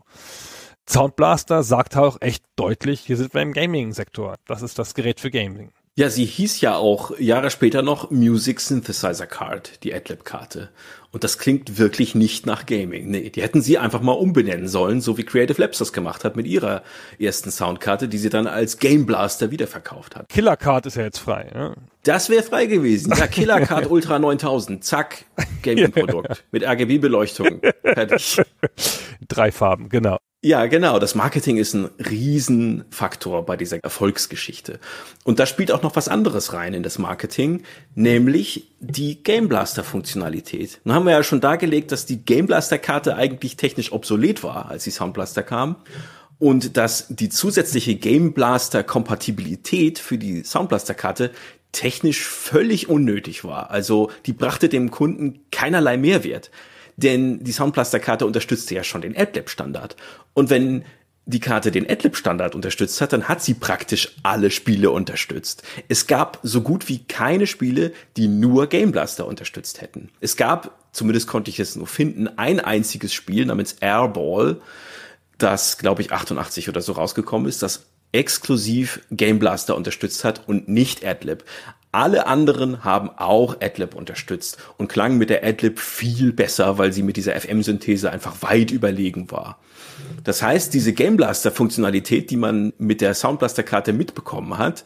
Soundblaster sagt auch echt deutlich, hier sind wir im Gaming-Sektor. Das ist das Gerät für Gaming. Ja, sie hieß ja auch Jahre später noch Music Synthesizer Card, die AdLib-Karte. Und das klingt wirklich nicht nach Gaming. Nee, die hätten sie einfach mal umbenennen sollen, so wie Creative Labs das gemacht hat mit ihrer ersten Soundkarte, die sie dann als Game Blaster wiederverkauft hat. Killer Card ist ja jetzt frei. Ne? Das wäre frei gewesen. Ja, Killer Card Ultra 9000. Zack, Gaming-Produkt. Mit RGB-Beleuchtung. Fertig. Drei Farben, genau. Ja, genau. Das Marketing ist ein Riesenfaktor bei dieser Erfolgsgeschichte. Und da spielt auch noch was anderes rein in das Marketing, nämlich die Game Blaster Funktionalität. Nun haben wir ja schon dargelegt, dass die Game Blaster Karte eigentlich technisch obsolet war, als die Sound Blaster kam. Und dass die zusätzliche Game Blaster Kompatibilität für die Sound Blaster Karte technisch völlig unnötig war. Also die brachte dem Kunden keinerlei Mehrwert denn die Soundblaster-Karte unterstützte ja schon den AdLib-Standard. Und wenn die Karte den AdLib-Standard unterstützt hat, dann hat sie praktisch alle Spiele unterstützt. Es gab so gut wie keine Spiele, die nur Game Blaster unterstützt hätten. Es gab, zumindest konnte ich es nur finden, ein einziges Spiel namens Airball, das, glaube ich, 88 oder so rausgekommen ist, das exklusiv Game Blaster unterstützt hat und nicht AdLib. Alle anderen haben auch AdLib unterstützt und klangen mit der AdLib viel besser, weil sie mit dieser FM-Synthese einfach weit überlegen war. Das heißt, diese Game Blaster-Funktionalität, die man mit der Soundblaster-Karte mitbekommen hat,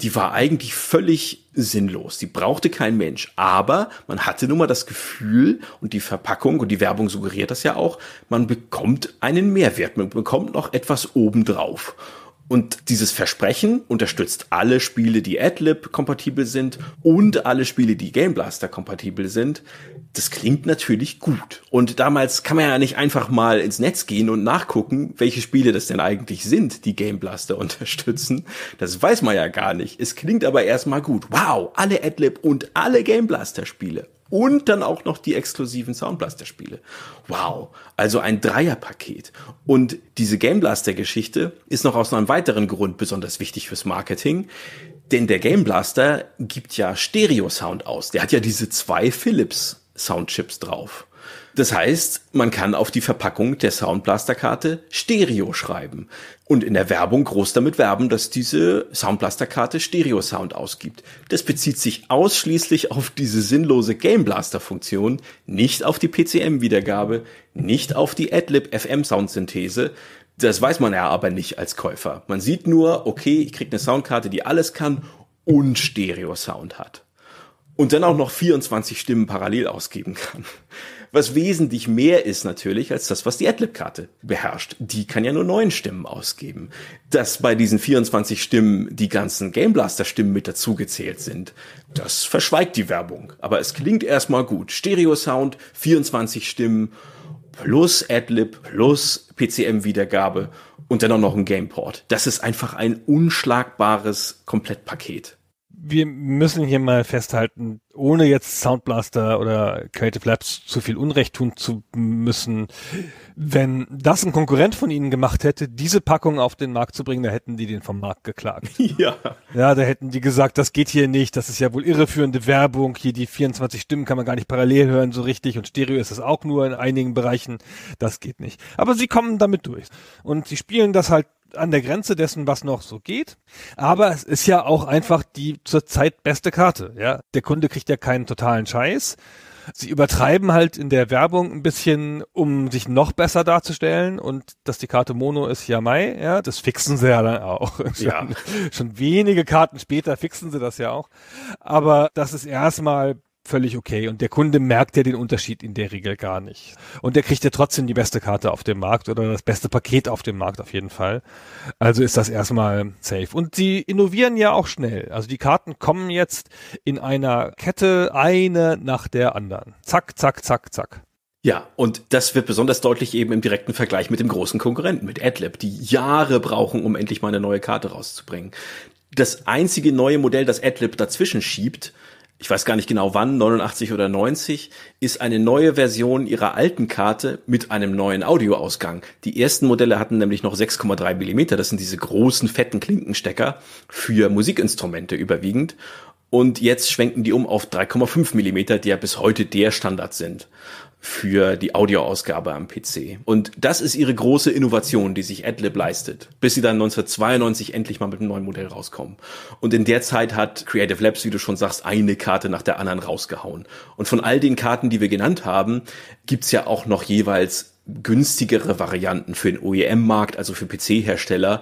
die war eigentlich völlig sinnlos. Die brauchte kein Mensch. Aber man hatte nun mal das Gefühl und die Verpackung und die Werbung suggeriert das ja auch, man bekommt einen Mehrwert. Man bekommt noch etwas obendrauf. Und dieses Versprechen unterstützt alle Spiele, die AdLib kompatibel sind und alle Spiele, die Game Blaster kompatibel sind. Das klingt natürlich gut. Und damals kann man ja nicht einfach mal ins Netz gehen und nachgucken, welche Spiele das denn eigentlich sind, die Game Blaster unterstützen. Das weiß man ja gar nicht. Es klingt aber erstmal gut. Wow, alle AdLib und alle Game Blaster Spiele und dann auch noch die exklusiven Soundblaster-Spiele. Wow, also ein Dreierpaket. Und diese Game Blaster-Geschichte ist noch aus einem weiteren Grund besonders wichtig fürs Marketing. Denn der Game Blaster gibt ja Stereo-Sound aus. Der hat ja diese zwei Philips Soundchips drauf. Das heißt, man kann auf die Verpackung der Soundblaster-Karte Stereo schreiben und in der Werbung groß damit werben, dass diese Soundblaster-Karte Stereo-Sound ausgibt. Das bezieht sich ausschließlich auf diese sinnlose gameblaster funktion nicht auf die PCM-Wiedergabe, nicht auf die AdLib FM-Soundsynthese. Das weiß man ja aber nicht als Käufer. Man sieht nur, okay, ich krieg eine Soundkarte, die alles kann und Stereo-Sound hat. Und dann auch noch 24 Stimmen parallel ausgeben kann was wesentlich mehr ist natürlich als das, was die AdLib-Karte beherrscht. Die kann ja nur neun Stimmen ausgeben. Dass bei diesen 24 Stimmen die ganzen gameblaster Stimmen mit dazugezählt sind, das verschweigt die Werbung. Aber es klingt erstmal gut. Stereo-Sound, 24 Stimmen, plus Adlib, plus PCM-Wiedergabe und dann auch noch ein Gameport. Das ist einfach ein unschlagbares Komplettpaket wir müssen hier mal festhalten, ohne jetzt Soundblaster oder Creative Labs zu viel Unrecht tun zu müssen, wenn das ein Konkurrent von ihnen gemacht hätte, diese Packung auf den Markt zu bringen, da hätten die den vom Markt geklagt. Ja. Ja, da hätten die gesagt, das geht hier nicht, das ist ja wohl irreführende Werbung, hier die 24 Stimmen kann man gar nicht parallel hören so richtig und Stereo ist es auch nur in einigen Bereichen, das geht nicht. Aber sie kommen damit durch und sie spielen das halt an der Grenze dessen, was noch so geht. Aber es ist ja auch einfach die zurzeit beste Karte. Ja, der Kunde kriegt ja keinen totalen Scheiß. Sie übertreiben halt in der Werbung ein bisschen, um sich noch besser darzustellen und dass die Karte Mono ist ja Mai, ja, das fixen sie ja dann auch. Ja. Schon, schon wenige Karten später fixen sie das ja auch. Aber das ist erstmal völlig okay. Und der Kunde merkt ja den Unterschied in der Regel gar nicht. Und der kriegt ja trotzdem die beste Karte auf dem Markt oder das beste Paket auf dem Markt auf jeden Fall. Also ist das erstmal safe. Und sie innovieren ja auch schnell. Also die Karten kommen jetzt in einer Kette eine nach der anderen. Zack, zack, zack, zack. Ja, und das wird besonders deutlich eben im direkten Vergleich mit dem großen Konkurrenten, mit AdLib, die Jahre brauchen, um endlich mal eine neue Karte rauszubringen. Das einzige neue Modell, das AdLib dazwischen schiebt, ich weiß gar nicht genau wann, 89 oder 90, ist eine neue Version ihrer alten Karte mit einem neuen Audioausgang. Die ersten Modelle hatten nämlich noch 6,3 Millimeter. das sind diese großen, fetten Klinkenstecker für Musikinstrumente überwiegend. Und jetzt schwenken die um auf 3,5 Millimeter, die ja bis heute der Standard sind für die Audioausgabe am PC. Und das ist ihre große Innovation, die sich AdLib leistet, bis sie dann 1992 endlich mal mit einem neuen Modell rauskommen. Und in der Zeit hat Creative Labs, wie du schon sagst, eine Karte nach der anderen rausgehauen. Und von all den Karten, die wir genannt haben, gibt's ja auch noch jeweils günstigere Varianten für den OEM-Markt, also für PC-Hersteller,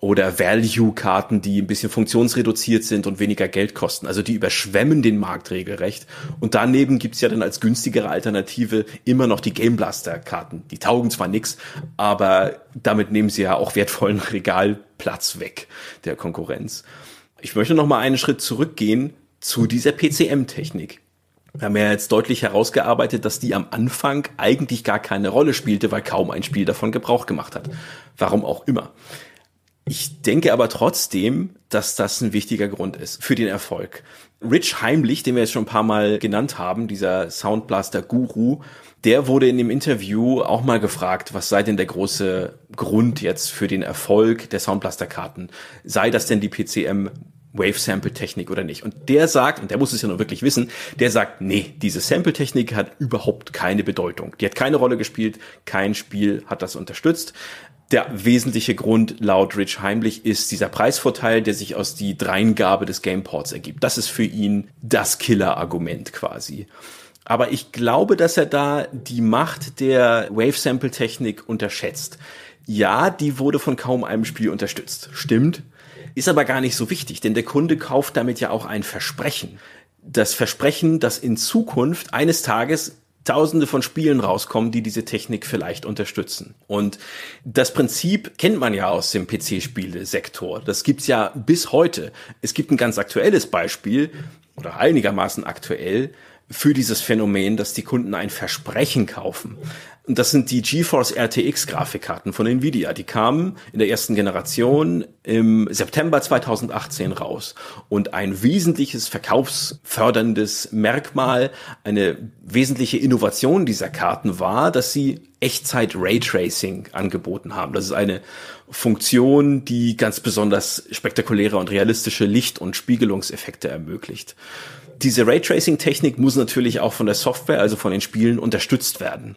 oder Value-Karten, die ein bisschen funktionsreduziert sind und weniger Geld kosten. Also die überschwemmen den Markt regelrecht. Und daneben gibt's ja dann als günstigere Alternative immer noch die Game Blaster-Karten. Die taugen zwar nix, aber damit nehmen sie ja auch wertvollen Regalplatz weg der Konkurrenz. Ich möchte noch mal einen Schritt zurückgehen zu dieser PCM-Technik. Wir haben ja jetzt deutlich herausgearbeitet, dass die am Anfang eigentlich gar keine Rolle spielte, weil kaum ein Spiel davon Gebrauch gemacht hat. Warum auch immer. Ich denke aber trotzdem, dass das ein wichtiger Grund ist für den Erfolg. Rich Heimlich, den wir jetzt schon ein paar Mal genannt haben, dieser Soundblaster-Guru, der wurde in dem Interview auch mal gefragt, was sei denn der große Grund jetzt für den Erfolg der Soundblaster-Karten? Sei das denn die PCM Wave-Sample-Technik oder nicht. Und der sagt, und der muss es ja nur wirklich wissen, der sagt, nee, diese Sample-Technik hat überhaupt keine Bedeutung. Die hat keine Rolle gespielt, kein Spiel hat das unterstützt der wesentliche Grund laut Rich Heimlich ist dieser Preisvorteil, der sich aus die Dreingabe des Gameports ergibt. Das ist für ihn das Killer-Argument quasi. Aber ich glaube, dass er da die Macht der Wave-Sample-Technik unterschätzt. Ja, die wurde von kaum einem Spiel unterstützt. Stimmt. Ist aber gar nicht so wichtig, denn der Kunde kauft damit ja auch ein Versprechen das Versprechen, dass in Zukunft eines Tages Tausende von Spielen rauskommen, die diese Technik vielleicht unterstützen. Und das Prinzip kennt man ja aus dem PC-Spiele-Sektor. Das gibt's ja bis heute. Es gibt ein ganz aktuelles Beispiel oder einigermaßen aktuell für dieses Phänomen, dass die Kunden ein Versprechen kaufen. Und das sind die GeForce RTX Grafikkarten von Nvidia. Die kamen in der ersten Generation im September 2018 raus. Und ein wesentliches verkaufsförderndes Merkmal, eine wesentliche Innovation dieser Karten war, dass sie Echtzeit Raytracing angeboten haben. Das ist eine Funktion, die ganz besonders spektakuläre und realistische Licht- und Spiegelungseffekte ermöglicht diese Raytracing-Technik muss natürlich auch von der Software, also von den Spielen, unterstützt werden.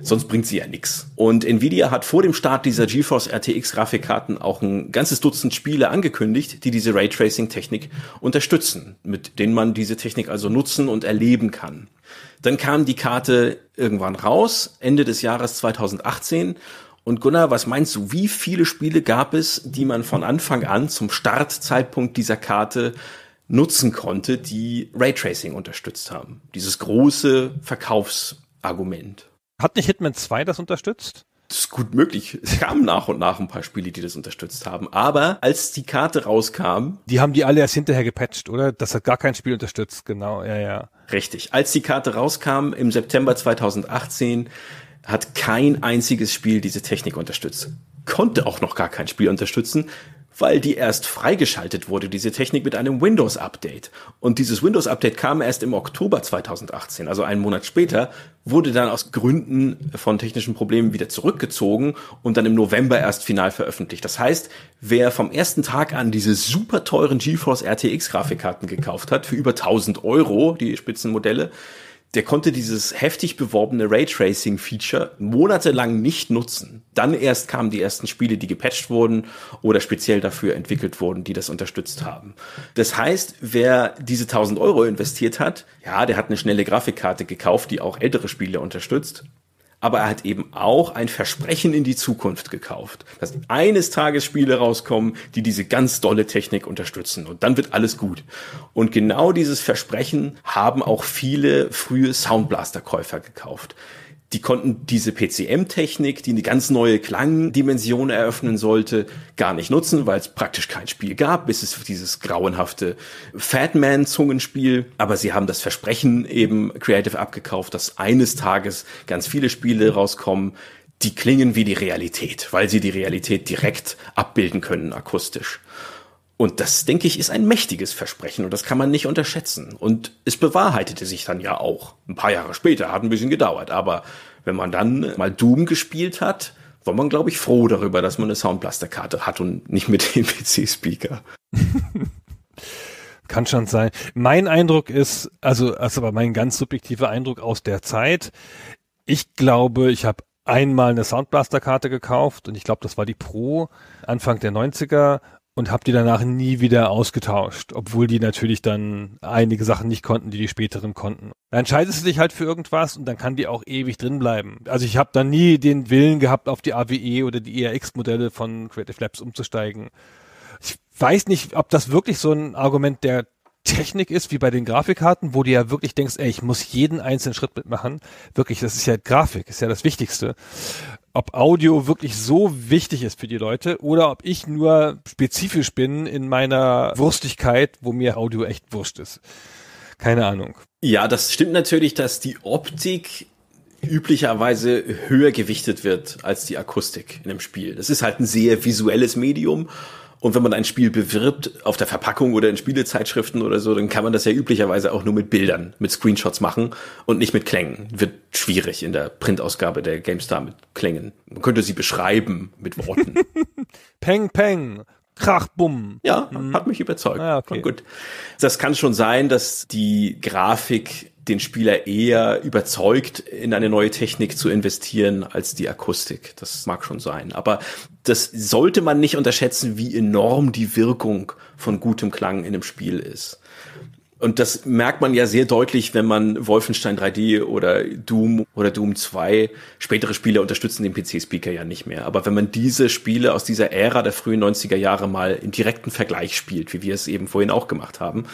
Sonst bringt sie ja nichts. Und Nvidia hat vor dem Start dieser GeForce RTX-Grafikkarten auch ein ganzes Dutzend Spiele angekündigt, die diese Raytracing-Technik unterstützen, mit denen man diese Technik also nutzen und erleben kann. Dann kam die Karte irgendwann raus, Ende des Jahres 2018. Und Gunnar, was meinst du, wie viele Spiele gab es, die man von Anfang an zum Startzeitpunkt dieser Karte nutzen konnte, die Raytracing unterstützt haben. Dieses große Verkaufsargument. Hat nicht Hitman 2 das unterstützt? Das ist gut möglich. Es kamen nach und nach ein paar Spiele, die das unterstützt haben. Aber als die Karte rauskam. Die haben die alle erst hinterher gepatcht, oder? Das hat gar kein Spiel unterstützt, genau, ja, ja. Richtig. Als die Karte rauskam im September 2018, hat kein einziges Spiel diese Technik unterstützt. Konnte auch noch gar kein Spiel unterstützen, weil die erst freigeschaltet wurde, diese Technik mit einem Windows-Update. Und dieses Windows-Update kam erst im Oktober 2018, also einen Monat später, wurde dann aus Gründen von technischen Problemen wieder zurückgezogen und dann im November erst final veröffentlicht. Das heißt, wer vom ersten Tag an diese super teuren GeForce RTX Grafikkarten gekauft hat, für über 1000 Euro, die Spitzenmodelle, der konnte dieses heftig beworbene Raytracing-Feature monatelang nicht nutzen. Dann erst kamen die ersten Spiele, die gepatcht wurden oder speziell dafür entwickelt wurden, die das unterstützt haben. Das heißt, wer diese 1000 Euro investiert hat, ja, der hat eine schnelle Grafikkarte gekauft, die auch ältere Spiele unterstützt aber er hat eben auch ein Versprechen in die Zukunft gekauft, dass eines Tages Spiele rauskommen, die diese ganz dolle Technik unterstützen und dann wird alles gut. Und genau dieses Versprechen haben auch viele frühe Soundblaster-Käufer gekauft. Die konnten diese PCM-Technik, die eine ganz neue Klangdimension eröffnen sollte, gar nicht nutzen, weil es praktisch kein Spiel gab, bis es dieses grauenhafte Fatman-Zungenspiel. Aber sie haben das Versprechen eben Creative abgekauft, dass eines Tages ganz viele Spiele rauskommen, die klingen wie die Realität, weil sie die Realität direkt abbilden können akustisch. Und das, denke ich, ist ein mächtiges Versprechen und das kann man nicht unterschätzen. Und es bewahrheitete sich dann ja auch. Ein paar Jahre später, hat ein bisschen gedauert. Aber wenn man dann mal Doom gespielt hat, war man, glaube ich, froh darüber, dass man eine Soundblaster-Karte hat und nicht mit dem PC-Speaker. Kann schon sein. Mein Eindruck ist, also, also aber mein ganz subjektiver Eindruck aus der Zeit, ich glaube, ich habe einmal eine Soundblaster-Karte gekauft und ich glaube, das war die Pro Anfang der 90er und habe die danach nie wieder ausgetauscht, obwohl die natürlich dann einige Sachen nicht konnten, die die späteren konnten. Dann entscheidest du dich halt für irgendwas und dann kann die auch ewig drin bleiben. Also ich habe dann nie den Willen gehabt, auf die AWE oder die ERX-Modelle von Creative Labs umzusteigen. Ich weiß nicht, ob das wirklich so ein Argument der Technik ist, wie bei den Grafikkarten, wo du ja wirklich denkst, ey, ich muss jeden einzelnen Schritt mitmachen. Wirklich, das ist ja Grafik, ist ja das Wichtigste ob Audio wirklich so wichtig ist für die Leute oder ob ich nur spezifisch bin in meiner Wurstigkeit, wo mir Audio echt wurscht ist. Keine Ahnung. Ja, das stimmt natürlich, dass die Optik üblicherweise höher gewichtet wird als die Akustik in einem Spiel. Das ist halt ein sehr visuelles Medium und wenn man ein Spiel bewirbt auf der Verpackung oder in Spielezeitschriften oder so, dann kann man das ja üblicherweise auch nur mit Bildern, mit Screenshots machen und nicht mit Klängen. Wird schwierig in der Printausgabe der GameStar mit Klängen. Man könnte sie beschreiben mit Worten. peng, peng. Krach, bumm. Ja, mhm. hat mich überzeugt. Ah, okay. Gut. Das kann schon sein, dass die Grafik den Spieler eher überzeugt, in eine neue Technik zu investieren als die Akustik. Das mag schon sein. Aber das sollte man nicht unterschätzen, wie enorm die Wirkung von gutem Klang in einem Spiel ist. Und das merkt man ja sehr deutlich, wenn man Wolfenstein 3D oder Doom oder Doom 2, spätere Spiele unterstützen den PC-Speaker ja nicht mehr. Aber wenn man diese Spiele aus dieser Ära der frühen 90er Jahre mal im direkten Vergleich spielt, wie wir es eben vorhin auch gemacht haben,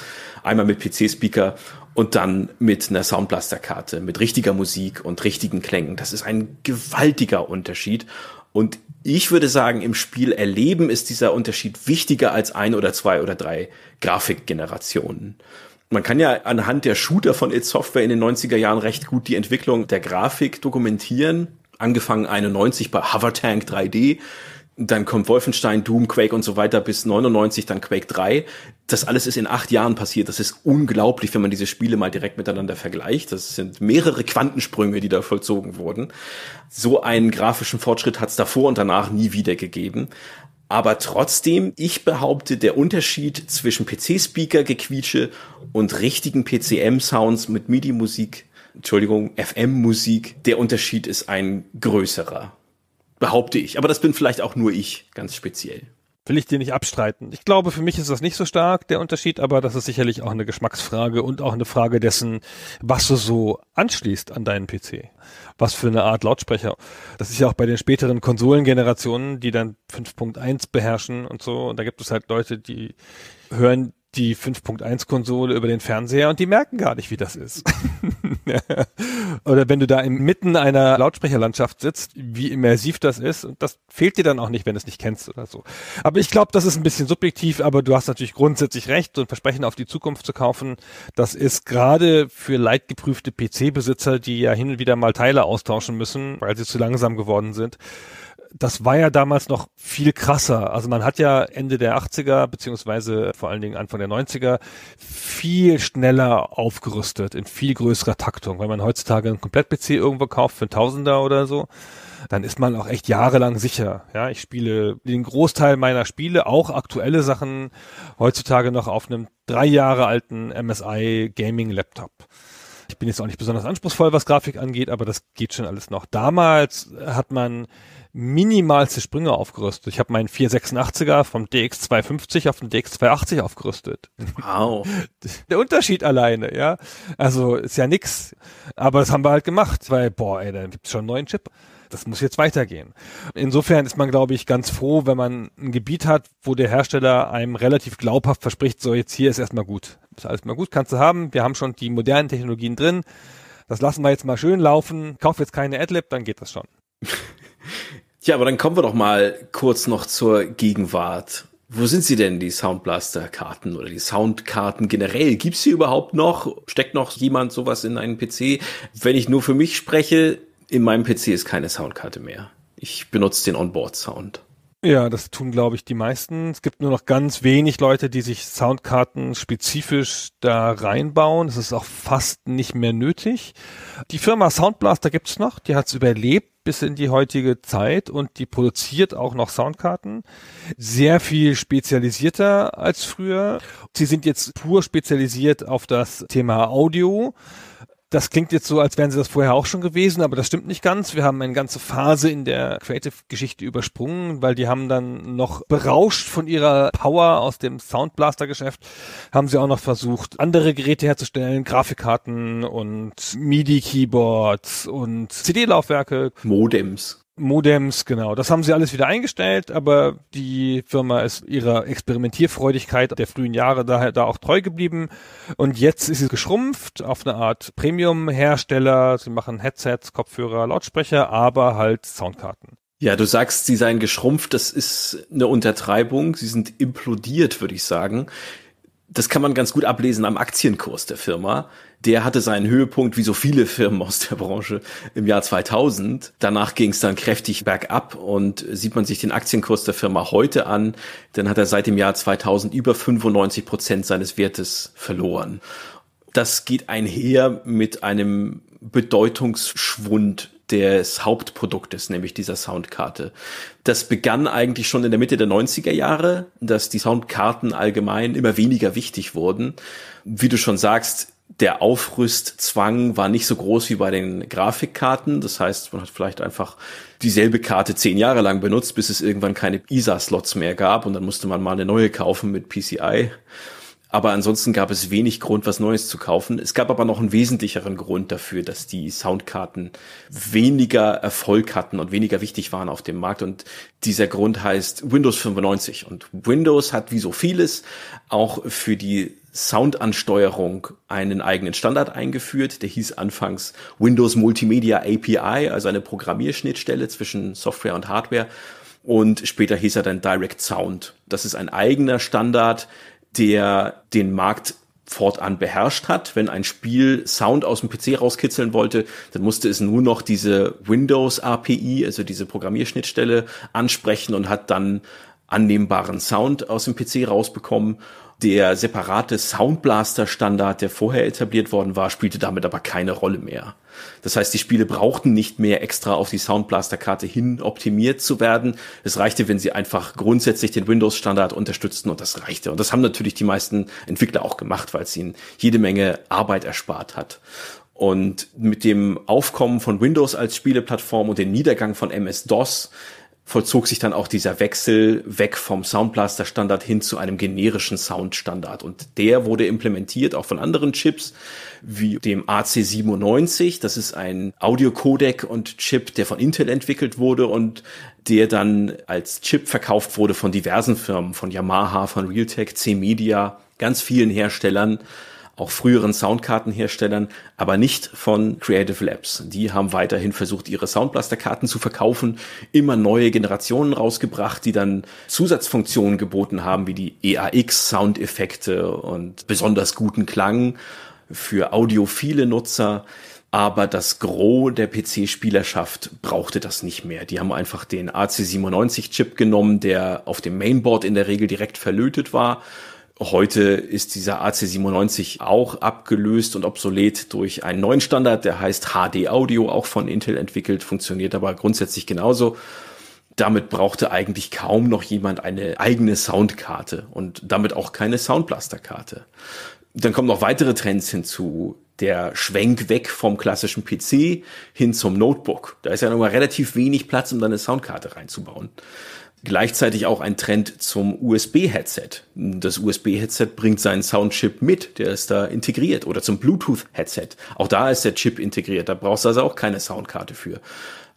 einmal mit PC-Speaker und dann mit einer Soundblaster-Karte, mit richtiger Musik und richtigen Klängen. Das ist ein gewaltiger Unterschied. Und ich würde sagen, im Spiel erleben ist dieser Unterschied wichtiger als ein oder zwei oder drei Grafikgenerationen. Man kann ja anhand der Shooter von It Software in den 90er Jahren recht gut die Entwicklung der Grafik dokumentieren. Angefangen 91 bei Hover Tank 3D, dann kommt Wolfenstein, Doom, Quake und so weiter bis 99, dann Quake 3. Das alles ist in acht Jahren passiert. Das ist unglaublich, wenn man diese Spiele mal direkt miteinander vergleicht. Das sind mehrere Quantensprünge, die da vollzogen wurden. So einen grafischen Fortschritt hat es davor und danach nie wieder gegeben. Aber trotzdem, ich behaupte, der Unterschied zwischen PC-Speaker-Gequietsche und richtigen PCM-Sounds mit MIDI-Musik, Entschuldigung, FM-Musik, der Unterschied ist ein größerer behaupte ich. Aber das bin vielleicht auch nur ich ganz speziell. Will ich dir nicht abstreiten. Ich glaube, für mich ist das nicht so stark, der Unterschied, aber das ist sicherlich auch eine Geschmacksfrage und auch eine Frage dessen, was du so anschließt an deinen PC. Was für eine Art Lautsprecher. Das ist ja auch bei den späteren Konsolengenerationen, die dann 5.1 beherrschen und so. Und da gibt es halt Leute, die hören die 5.1-Konsole über den Fernseher und die merken gar nicht, wie das ist. Oder wenn du da inmitten einer Lautsprecherlandschaft sitzt, wie immersiv das ist, und das fehlt dir dann auch nicht, wenn du es nicht kennst oder so. Aber ich glaube, das ist ein bisschen subjektiv, aber du hast natürlich grundsätzlich recht, so ein Versprechen auf die Zukunft zu kaufen, das ist gerade für leidgeprüfte PC-Besitzer, die ja hin und wieder mal Teile austauschen müssen, weil sie zu langsam geworden sind, das war ja damals noch viel krasser. Also man hat ja Ende der 80er, beziehungsweise vor allen Dingen Anfang der 90er, viel schneller aufgerüstet, in viel größerer Taktung. Wenn man heutzutage einen Komplett-PC irgendwo kauft für einen Tausender oder so, dann ist man auch echt jahrelang sicher. Ja, ich spiele den Großteil meiner Spiele, auch aktuelle Sachen, heutzutage noch auf einem drei Jahre alten MSI Gaming Laptop. Ich bin jetzt auch nicht besonders anspruchsvoll, was Grafik angeht, aber das geht schon alles noch. Damals hat man minimalste Sprünge aufgerüstet. Ich habe meinen 486er vom DX250 auf den DX280 aufgerüstet. Wow. Der Unterschied alleine, ja. Also ist ja nix. Aber das haben wir halt gemacht, weil, boah, ey, da gibt's schon einen neuen Chip. Das muss jetzt weitergehen. Insofern ist man, glaube ich, ganz froh, wenn man ein Gebiet hat, wo der Hersteller einem relativ glaubhaft verspricht, so jetzt hier ist erstmal gut. Ist alles mal gut, kannst du haben. Wir haben schon die modernen Technologien drin. Das lassen wir jetzt mal schön laufen. Kauf jetzt keine Adlib, dann geht das schon. Ja, aber dann kommen wir doch mal kurz noch zur Gegenwart. Wo sind sie denn, die Soundblaster-Karten oder die Soundkarten generell? Gibt's sie überhaupt noch? Steckt noch jemand sowas in einen PC? Wenn ich nur für mich spreche, in meinem PC ist keine Soundkarte mehr. Ich benutze den Onboard-Sound. Ja, das tun, glaube ich, die meisten. Es gibt nur noch ganz wenig Leute, die sich Soundkarten spezifisch da reinbauen. Das ist auch fast nicht mehr nötig. Die Firma Soundblaster gibt's noch, die hat's überlebt bis in die heutige Zeit und die produziert auch noch Soundkarten. Sehr viel spezialisierter als früher. Sie sind jetzt pur spezialisiert auf das Thema Audio. Das klingt jetzt so, als wären sie das vorher auch schon gewesen, aber das stimmt nicht ganz. Wir haben eine ganze Phase in der Creative-Geschichte übersprungen, weil die haben dann noch berauscht von ihrer Power aus dem Soundblaster-Geschäft, haben sie auch noch versucht, andere Geräte herzustellen, Grafikkarten und MIDI-Keyboards und CD-Laufwerke. Modems. Modems, genau. Das haben sie alles wieder eingestellt, aber die Firma ist ihrer Experimentierfreudigkeit der frühen Jahre daher da auch treu geblieben. Und jetzt ist sie geschrumpft auf eine Art Premium-Hersteller. Sie machen Headsets, Kopfhörer, Lautsprecher, aber halt Soundkarten. Ja, du sagst, sie seien geschrumpft, das ist eine Untertreibung. Sie sind implodiert, würde ich sagen das kann man ganz gut ablesen am Aktienkurs der Firma. Der hatte seinen Höhepunkt, wie so viele Firmen aus der Branche, im Jahr 2000. Danach ging es dann kräftig bergab und sieht man sich den Aktienkurs der Firma heute an, dann hat er seit dem Jahr 2000 über 95 Prozent seines Wertes verloren. Das geht einher mit einem Bedeutungsschwund des Hauptproduktes, nämlich dieser Soundkarte. Das begann eigentlich schon in der Mitte der 90er Jahre, dass die Soundkarten allgemein immer weniger wichtig wurden. Wie du schon sagst, der Aufrüstzwang war nicht so groß wie bei den Grafikkarten. Das heißt, man hat vielleicht einfach dieselbe Karte zehn Jahre lang benutzt, bis es irgendwann keine ISA-Slots mehr gab und dann musste man mal eine neue kaufen mit PCI. Aber ansonsten gab es wenig Grund, was Neues zu kaufen. Es gab aber noch einen wesentlicheren Grund dafür, dass die Soundkarten weniger Erfolg hatten und weniger wichtig waren auf dem Markt. Und dieser Grund heißt Windows 95. Und Windows hat wie so vieles auch für die Soundansteuerung einen eigenen Standard eingeführt. Der hieß anfangs Windows Multimedia API, also eine Programmierschnittstelle zwischen Software und Hardware. Und später hieß er dann Direct Sound. Das ist ein eigener Standard, der den Markt fortan beherrscht hat. Wenn ein Spiel Sound aus dem PC rauskitzeln wollte, dann musste es nur noch diese Windows API, also diese Programmierschnittstelle ansprechen und hat dann annehmbaren Sound aus dem PC rausbekommen. Der separate Soundblaster-Standard, der vorher etabliert worden war, spielte damit aber keine Rolle mehr. Das heißt, die Spiele brauchten nicht mehr extra auf die Soundblaster-Karte hin optimiert zu werden. Es reichte, wenn sie einfach grundsätzlich den Windows-Standard unterstützten und das reichte. Und das haben natürlich die meisten Entwickler auch gemacht, weil es ihnen jede Menge Arbeit erspart hat. Und mit dem Aufkommen von Windows als Spieleplattform und dem Niedergang von MS-DOS vollzog sich dann auch dieser Wechsel weg vom Soundblaster-Standard hin zu einem generischen Soundstandard. Und der wurde implementiert auch von anderen Chips, wie dem AC97. Das ist ein Audio-Codec und Chip, der von Intel entwickelt wurde und der dann als Chip verkauft wurde von diversen Firmen, von Yamaha, von Realtek, C-Media, ganz vielen Herstellern auch früheren Soundkartenherstellern, aber nicht von Creative Labs. Die haben weiterhin versucht, ihre Soundblasterkarten zu verkaufen, immer neue Generationen rausgebracht, die dann Zusatzfunktionen geboten haben, wie die EAX-Soundeffekte und besonders guten Klang für audiophile Nutzer aber das Gros der PC-Spielerschaft brauchte das nicht mehr. Die haben einfach den AC97-Chip genommen, der auf dem Mainboard in der Regel direkt verlötet war Heute ist dieser AC97 auch abgelöst und obsolet durch einen neuen Standard, der heißt HD Audio, auch von Intel entwickelt, funktioniert aber grundsätzlich genauso. Damit brauchte eigentlich kaum noch jemand eine eigene Soundkarte und damit auch keine Soundblasterkarte. Dann kommen noch weitere Trends hinzu. Der Schwenk weg vom klassischen PC hin zum Notebook. Da ist ja nochmal relativ wenig Platz, um da eine Soundkarte reinzubauen. Gleichzeitig auch ein Trend zum USB-Headset. Das USB-Headset bringt seinen Soundchip mit, der ist da integriert. Oder zum Bluetooth-Headset. Auch da ist der Chip integriert, da brauchst du also auch keine Soundkarte für.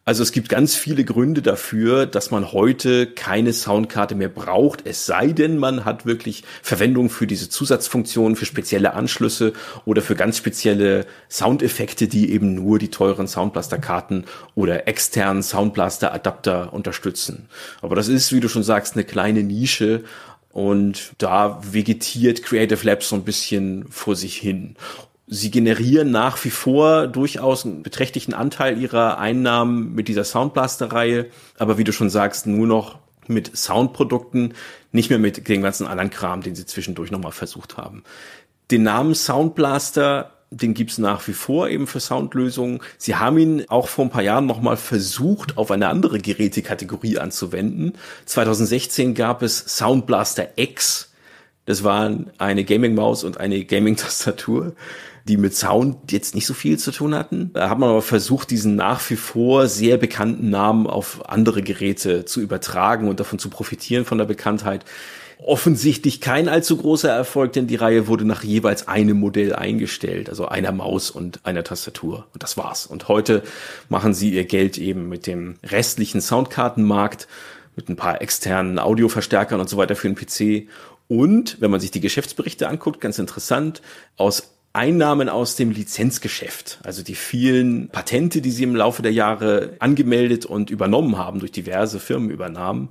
Also es gibt ganz viele Gründe dafür, dass man heute keine Soundkarte mehr braucht, es sei denn, man hat wirklich Verwendung für diese Zusatzfunktionen, für spezielle Anschlüsse oder für ganz spezielle Soundeffekte, die eben nur die teuren Soundblaster-Karten oder externen Soundblaster-Adapter unterstützen. Aber das ist, wie du schon sagst, eine kleine Nische, und da vegetiert Creative Labs so ein bisschen vor sich hin sie generieren nach wie vor durchaus einen beträchtlichen Anteil ihrer Einnahmen mit dieser Soundblaster-Reihe, aber wie du schon sagst, nur noch mit Soundprodukten, nicht mehr mit dem ganzen anderen Kram, den sie zwischendurch nochmal versucht haben. Den Namen Soundblaster, den gibt's nach wie vor eben für Soundlösungen. Sie haben ihn auch vor ein paar Jahren nochmal versucht, auf eine andere Gerätekategorie anzuwenden. 2016 gab es Soundblaster X. Das waren eine Gaming-Maus und eine Gaming-Tastatur die mit Sound jetzt nicht so viel zu tun hatten. Da hat man aber versucht, diesen nach wie vor sehr bekannten Namen auf andere Geräte zu übertragen und davon zu profitieren von der Bekanntheit. Offensichtlich kein allzu großer Erfolg, denn die Reihe wurde nach jeweils einem Modell eingestellt, also einer Maus und einer Tastatur. Und das war's. Und heute machen sie ihr Geld eben mit dem restlichen Soundkartenmarkt, mit ein paar externen Audioverstärkern und so weiter für den PC. Und wenn man sich die Geschäftsberichte anguckt, ganz interessant, aus Einnahmen aus dem Lizenzgeschäft, also die vielen Patente, die sie im Laufe der Jahre angemeldet und übernommen haben durch diverse Firmenübernahmen,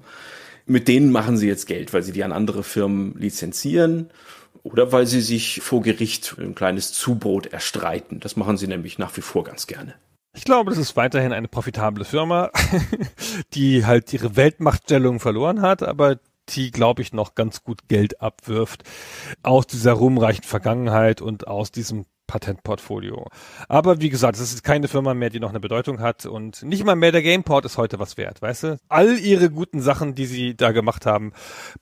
mit denen machen sie jetzt Geld, weil sie die an andere Firmen lizenzieren oder weil sie sich vor Gericht ein kleines Zubrot erstreiten. Das machen sie nämlich nach wie vor ganz gerne. Ich glaube, das ist weiterhin eine profitable Firma, die halt ihre Weltmachtstellung verloren hat, aber die, glaube ich, noch ganz gut Geld abwirft aus dieser rumreichen Vergangenheit und aus diesem Patentportfolio. Aber wie gesagt, es ist keine Firma mehr, die noch eine Bedeutung hat und nicht mal mehr der Gameport ist heute was wert, weißt du? All ihre guten Sachen, die sie da gemacht haben,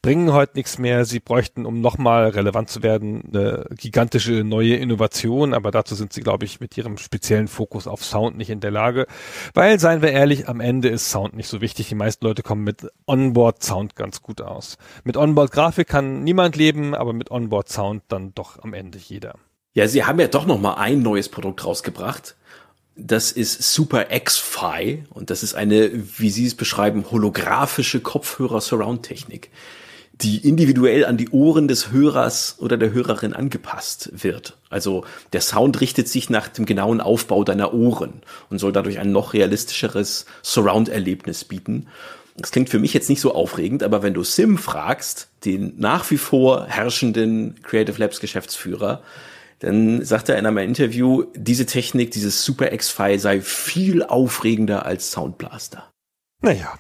bringen heute nichts mehr. Sie bräuchten, um nochmal relevant zu werden, eine gigantische neue Innovation, aber dazu sind sie, glaube ich, mit ihrem speziellen Fokus auf Sound nicht in der Lage, weil, seien wir ehrlich, am Ende ist Sound nicht so wichtig. Die meisten Leute kommen mit Onboard-Sound ganz gut aus. Mit Onboard-Grafik kann niemand leben, aber mit Onboard-Sound dann doch am Ende jeder. Ja, sie haben ja doch noch mal ein neues Produkt rausgebracht. Das ist Super X-Fi und das ist eine, wie Sie es beschreiben, holographische Kopfhörer-Surround-Technik, die individuell an die Ohren des Hörers oder der Hörerin angepasst wird. Also der Sound richtet sich nach dem genauen Aufbau deiner Ohren und soll dadurch ein noch realistischeres Surround-Erlebnis bieten. Das klingt für mich jetzt nicht so aufregend, aber wenn du Sim fragst, den nach wie vor herrschenden Creative Labs Geschäftsführer, dann sagte er in einem Interview, diese Technik, dieses Super X-File sei viel aufregender als Soundblaster. Naja,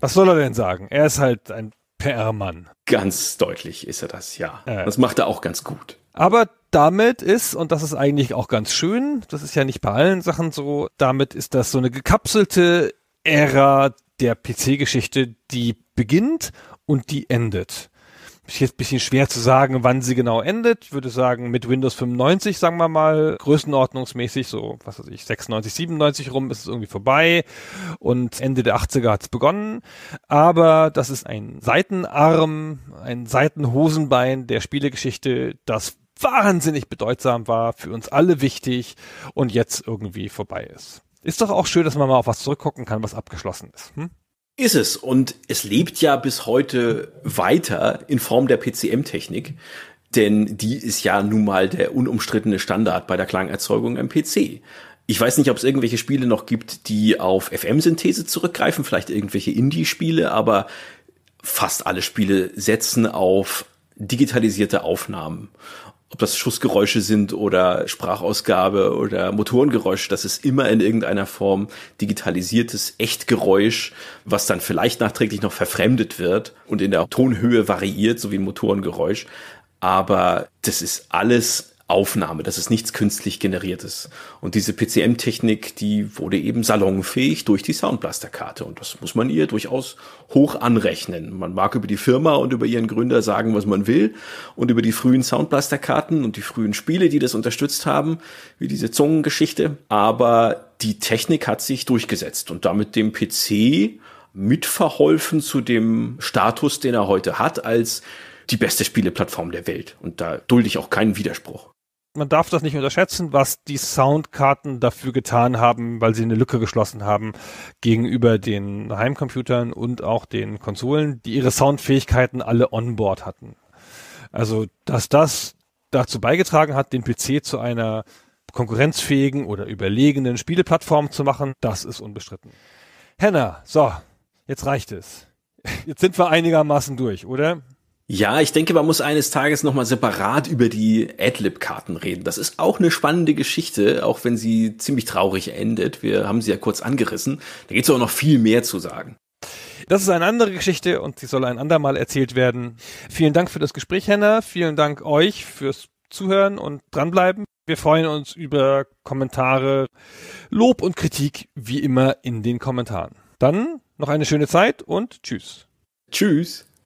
was soll er denn sagen? Er ist halt ein PR-Mann. Ganz deutlich ist er das, ja. Äh. Das macht er auch ganz gut. Aber damit ist, und das ist eigentlich auch ganz schön, das ist ja nicht bei allen Sachen so, damit ist das so eine gekapselte Ära der PC-Geschichte, die beginnt und die endet ist jetzt bisschen schwer zu sagen, wann sie genau endet. Ich würde sagen, mit Windows 95, sagen wir mal, größenordnungsmäßig, so, was weiß ich, 96, 97 rum ist es irgendwie vorbei und Ende der 80er hat es begonnen. Aber das ist ein Seitenarm, ein Seitenhosenbein der Spielegeschichte, das wahnsinnig bedeutsam war, für uns alle wichtig und jetzt irgendwie vorbei ist. Ist doch auch schön, dass man mal auf was zurückgucken kann, was abgeschlossen ist. Hm? Ist es. Und es lebt ja bis heute weiter in Form der PCM-Technik. Denn die ist ja nun mal der unumstrittene Standard bei der Klangerzeugung am PC. Ich weiß nicht, ob es irgendwelche Spiele noch gibt, die auf FM-Synthese zurückgreifen, vielleicht irgendwelche Indie-Spiele, aber fast alle Spiele setzen auf digitalisierte Aufnahmen ob das Schussgeräusche sind oder Sprachausgabe oder Motorengeräusche, das ist immer in irgendeiner Form digitalisiertes Echtgeräusch, was dann vielleicht nachträglich noch verfremdet wird und in der Tonhöhe variiert, so wie ein Motorengeräusch. Aber das ist alles Aufnahme. Das ist nichts künstlich generiertes. Und diese PCM-Technik, die wurde eben salonfähig durch die Soundblaster-Karte. Und das muss man ihr durchaus hoch anrechnen. Man mag über die Firma und über ihren Gründer sagen, was man will. Und über die frühen Soundblaster-Karten und die frühen Spiele, die das unterstützt haben, wie diese Zungengeschichte. Aber die Technik hat sich durchgesetzt und damit dem PC mitverholfen zu dem Status, den er heute hat als die beste Spieleplattform der Welt. Und da dulde ich auch keinen Widerspruch man darf das nicht unterschätzen, was die Soundkarten dafür getan haben, weil sie eine Lücke geschlossen haben gegenüber den Heimcomputern und auch den Konsolen, die ihre Soundfähigkeiten alle onboard hatten. Also, dass das dazu beigetragen hat, den PC zu einer konkurrenzfähigen oder überlegenen Spieleplattform zu machen, das ist unbestritten. Henna, so, jetzt reicht es. Jetzt sind wir einigermaßen durch, oder? Ja, ich denke, man muss eines Tages nochmal separat über die Adlib-Karten reden. Das ist auch eine spannende Geschichte, auch wenn sie ziemlich traurig endet. Wir haben sie ja kurz angerissen. Da gibt es auch noch viel mehr zu sagen. Das ist eine andere Geschichte und sie soll ein andermal erzählt werden. Vielen Dank für das Gespräch, Henna. Vielen Dank euch fürs Zuhören und dranbleiben. Wir freuen uns über Kommentare, Lob und Kritik, wie immer in den Kommentaren. Dann noch eine schöne Zeit und tschüss. Tschüss.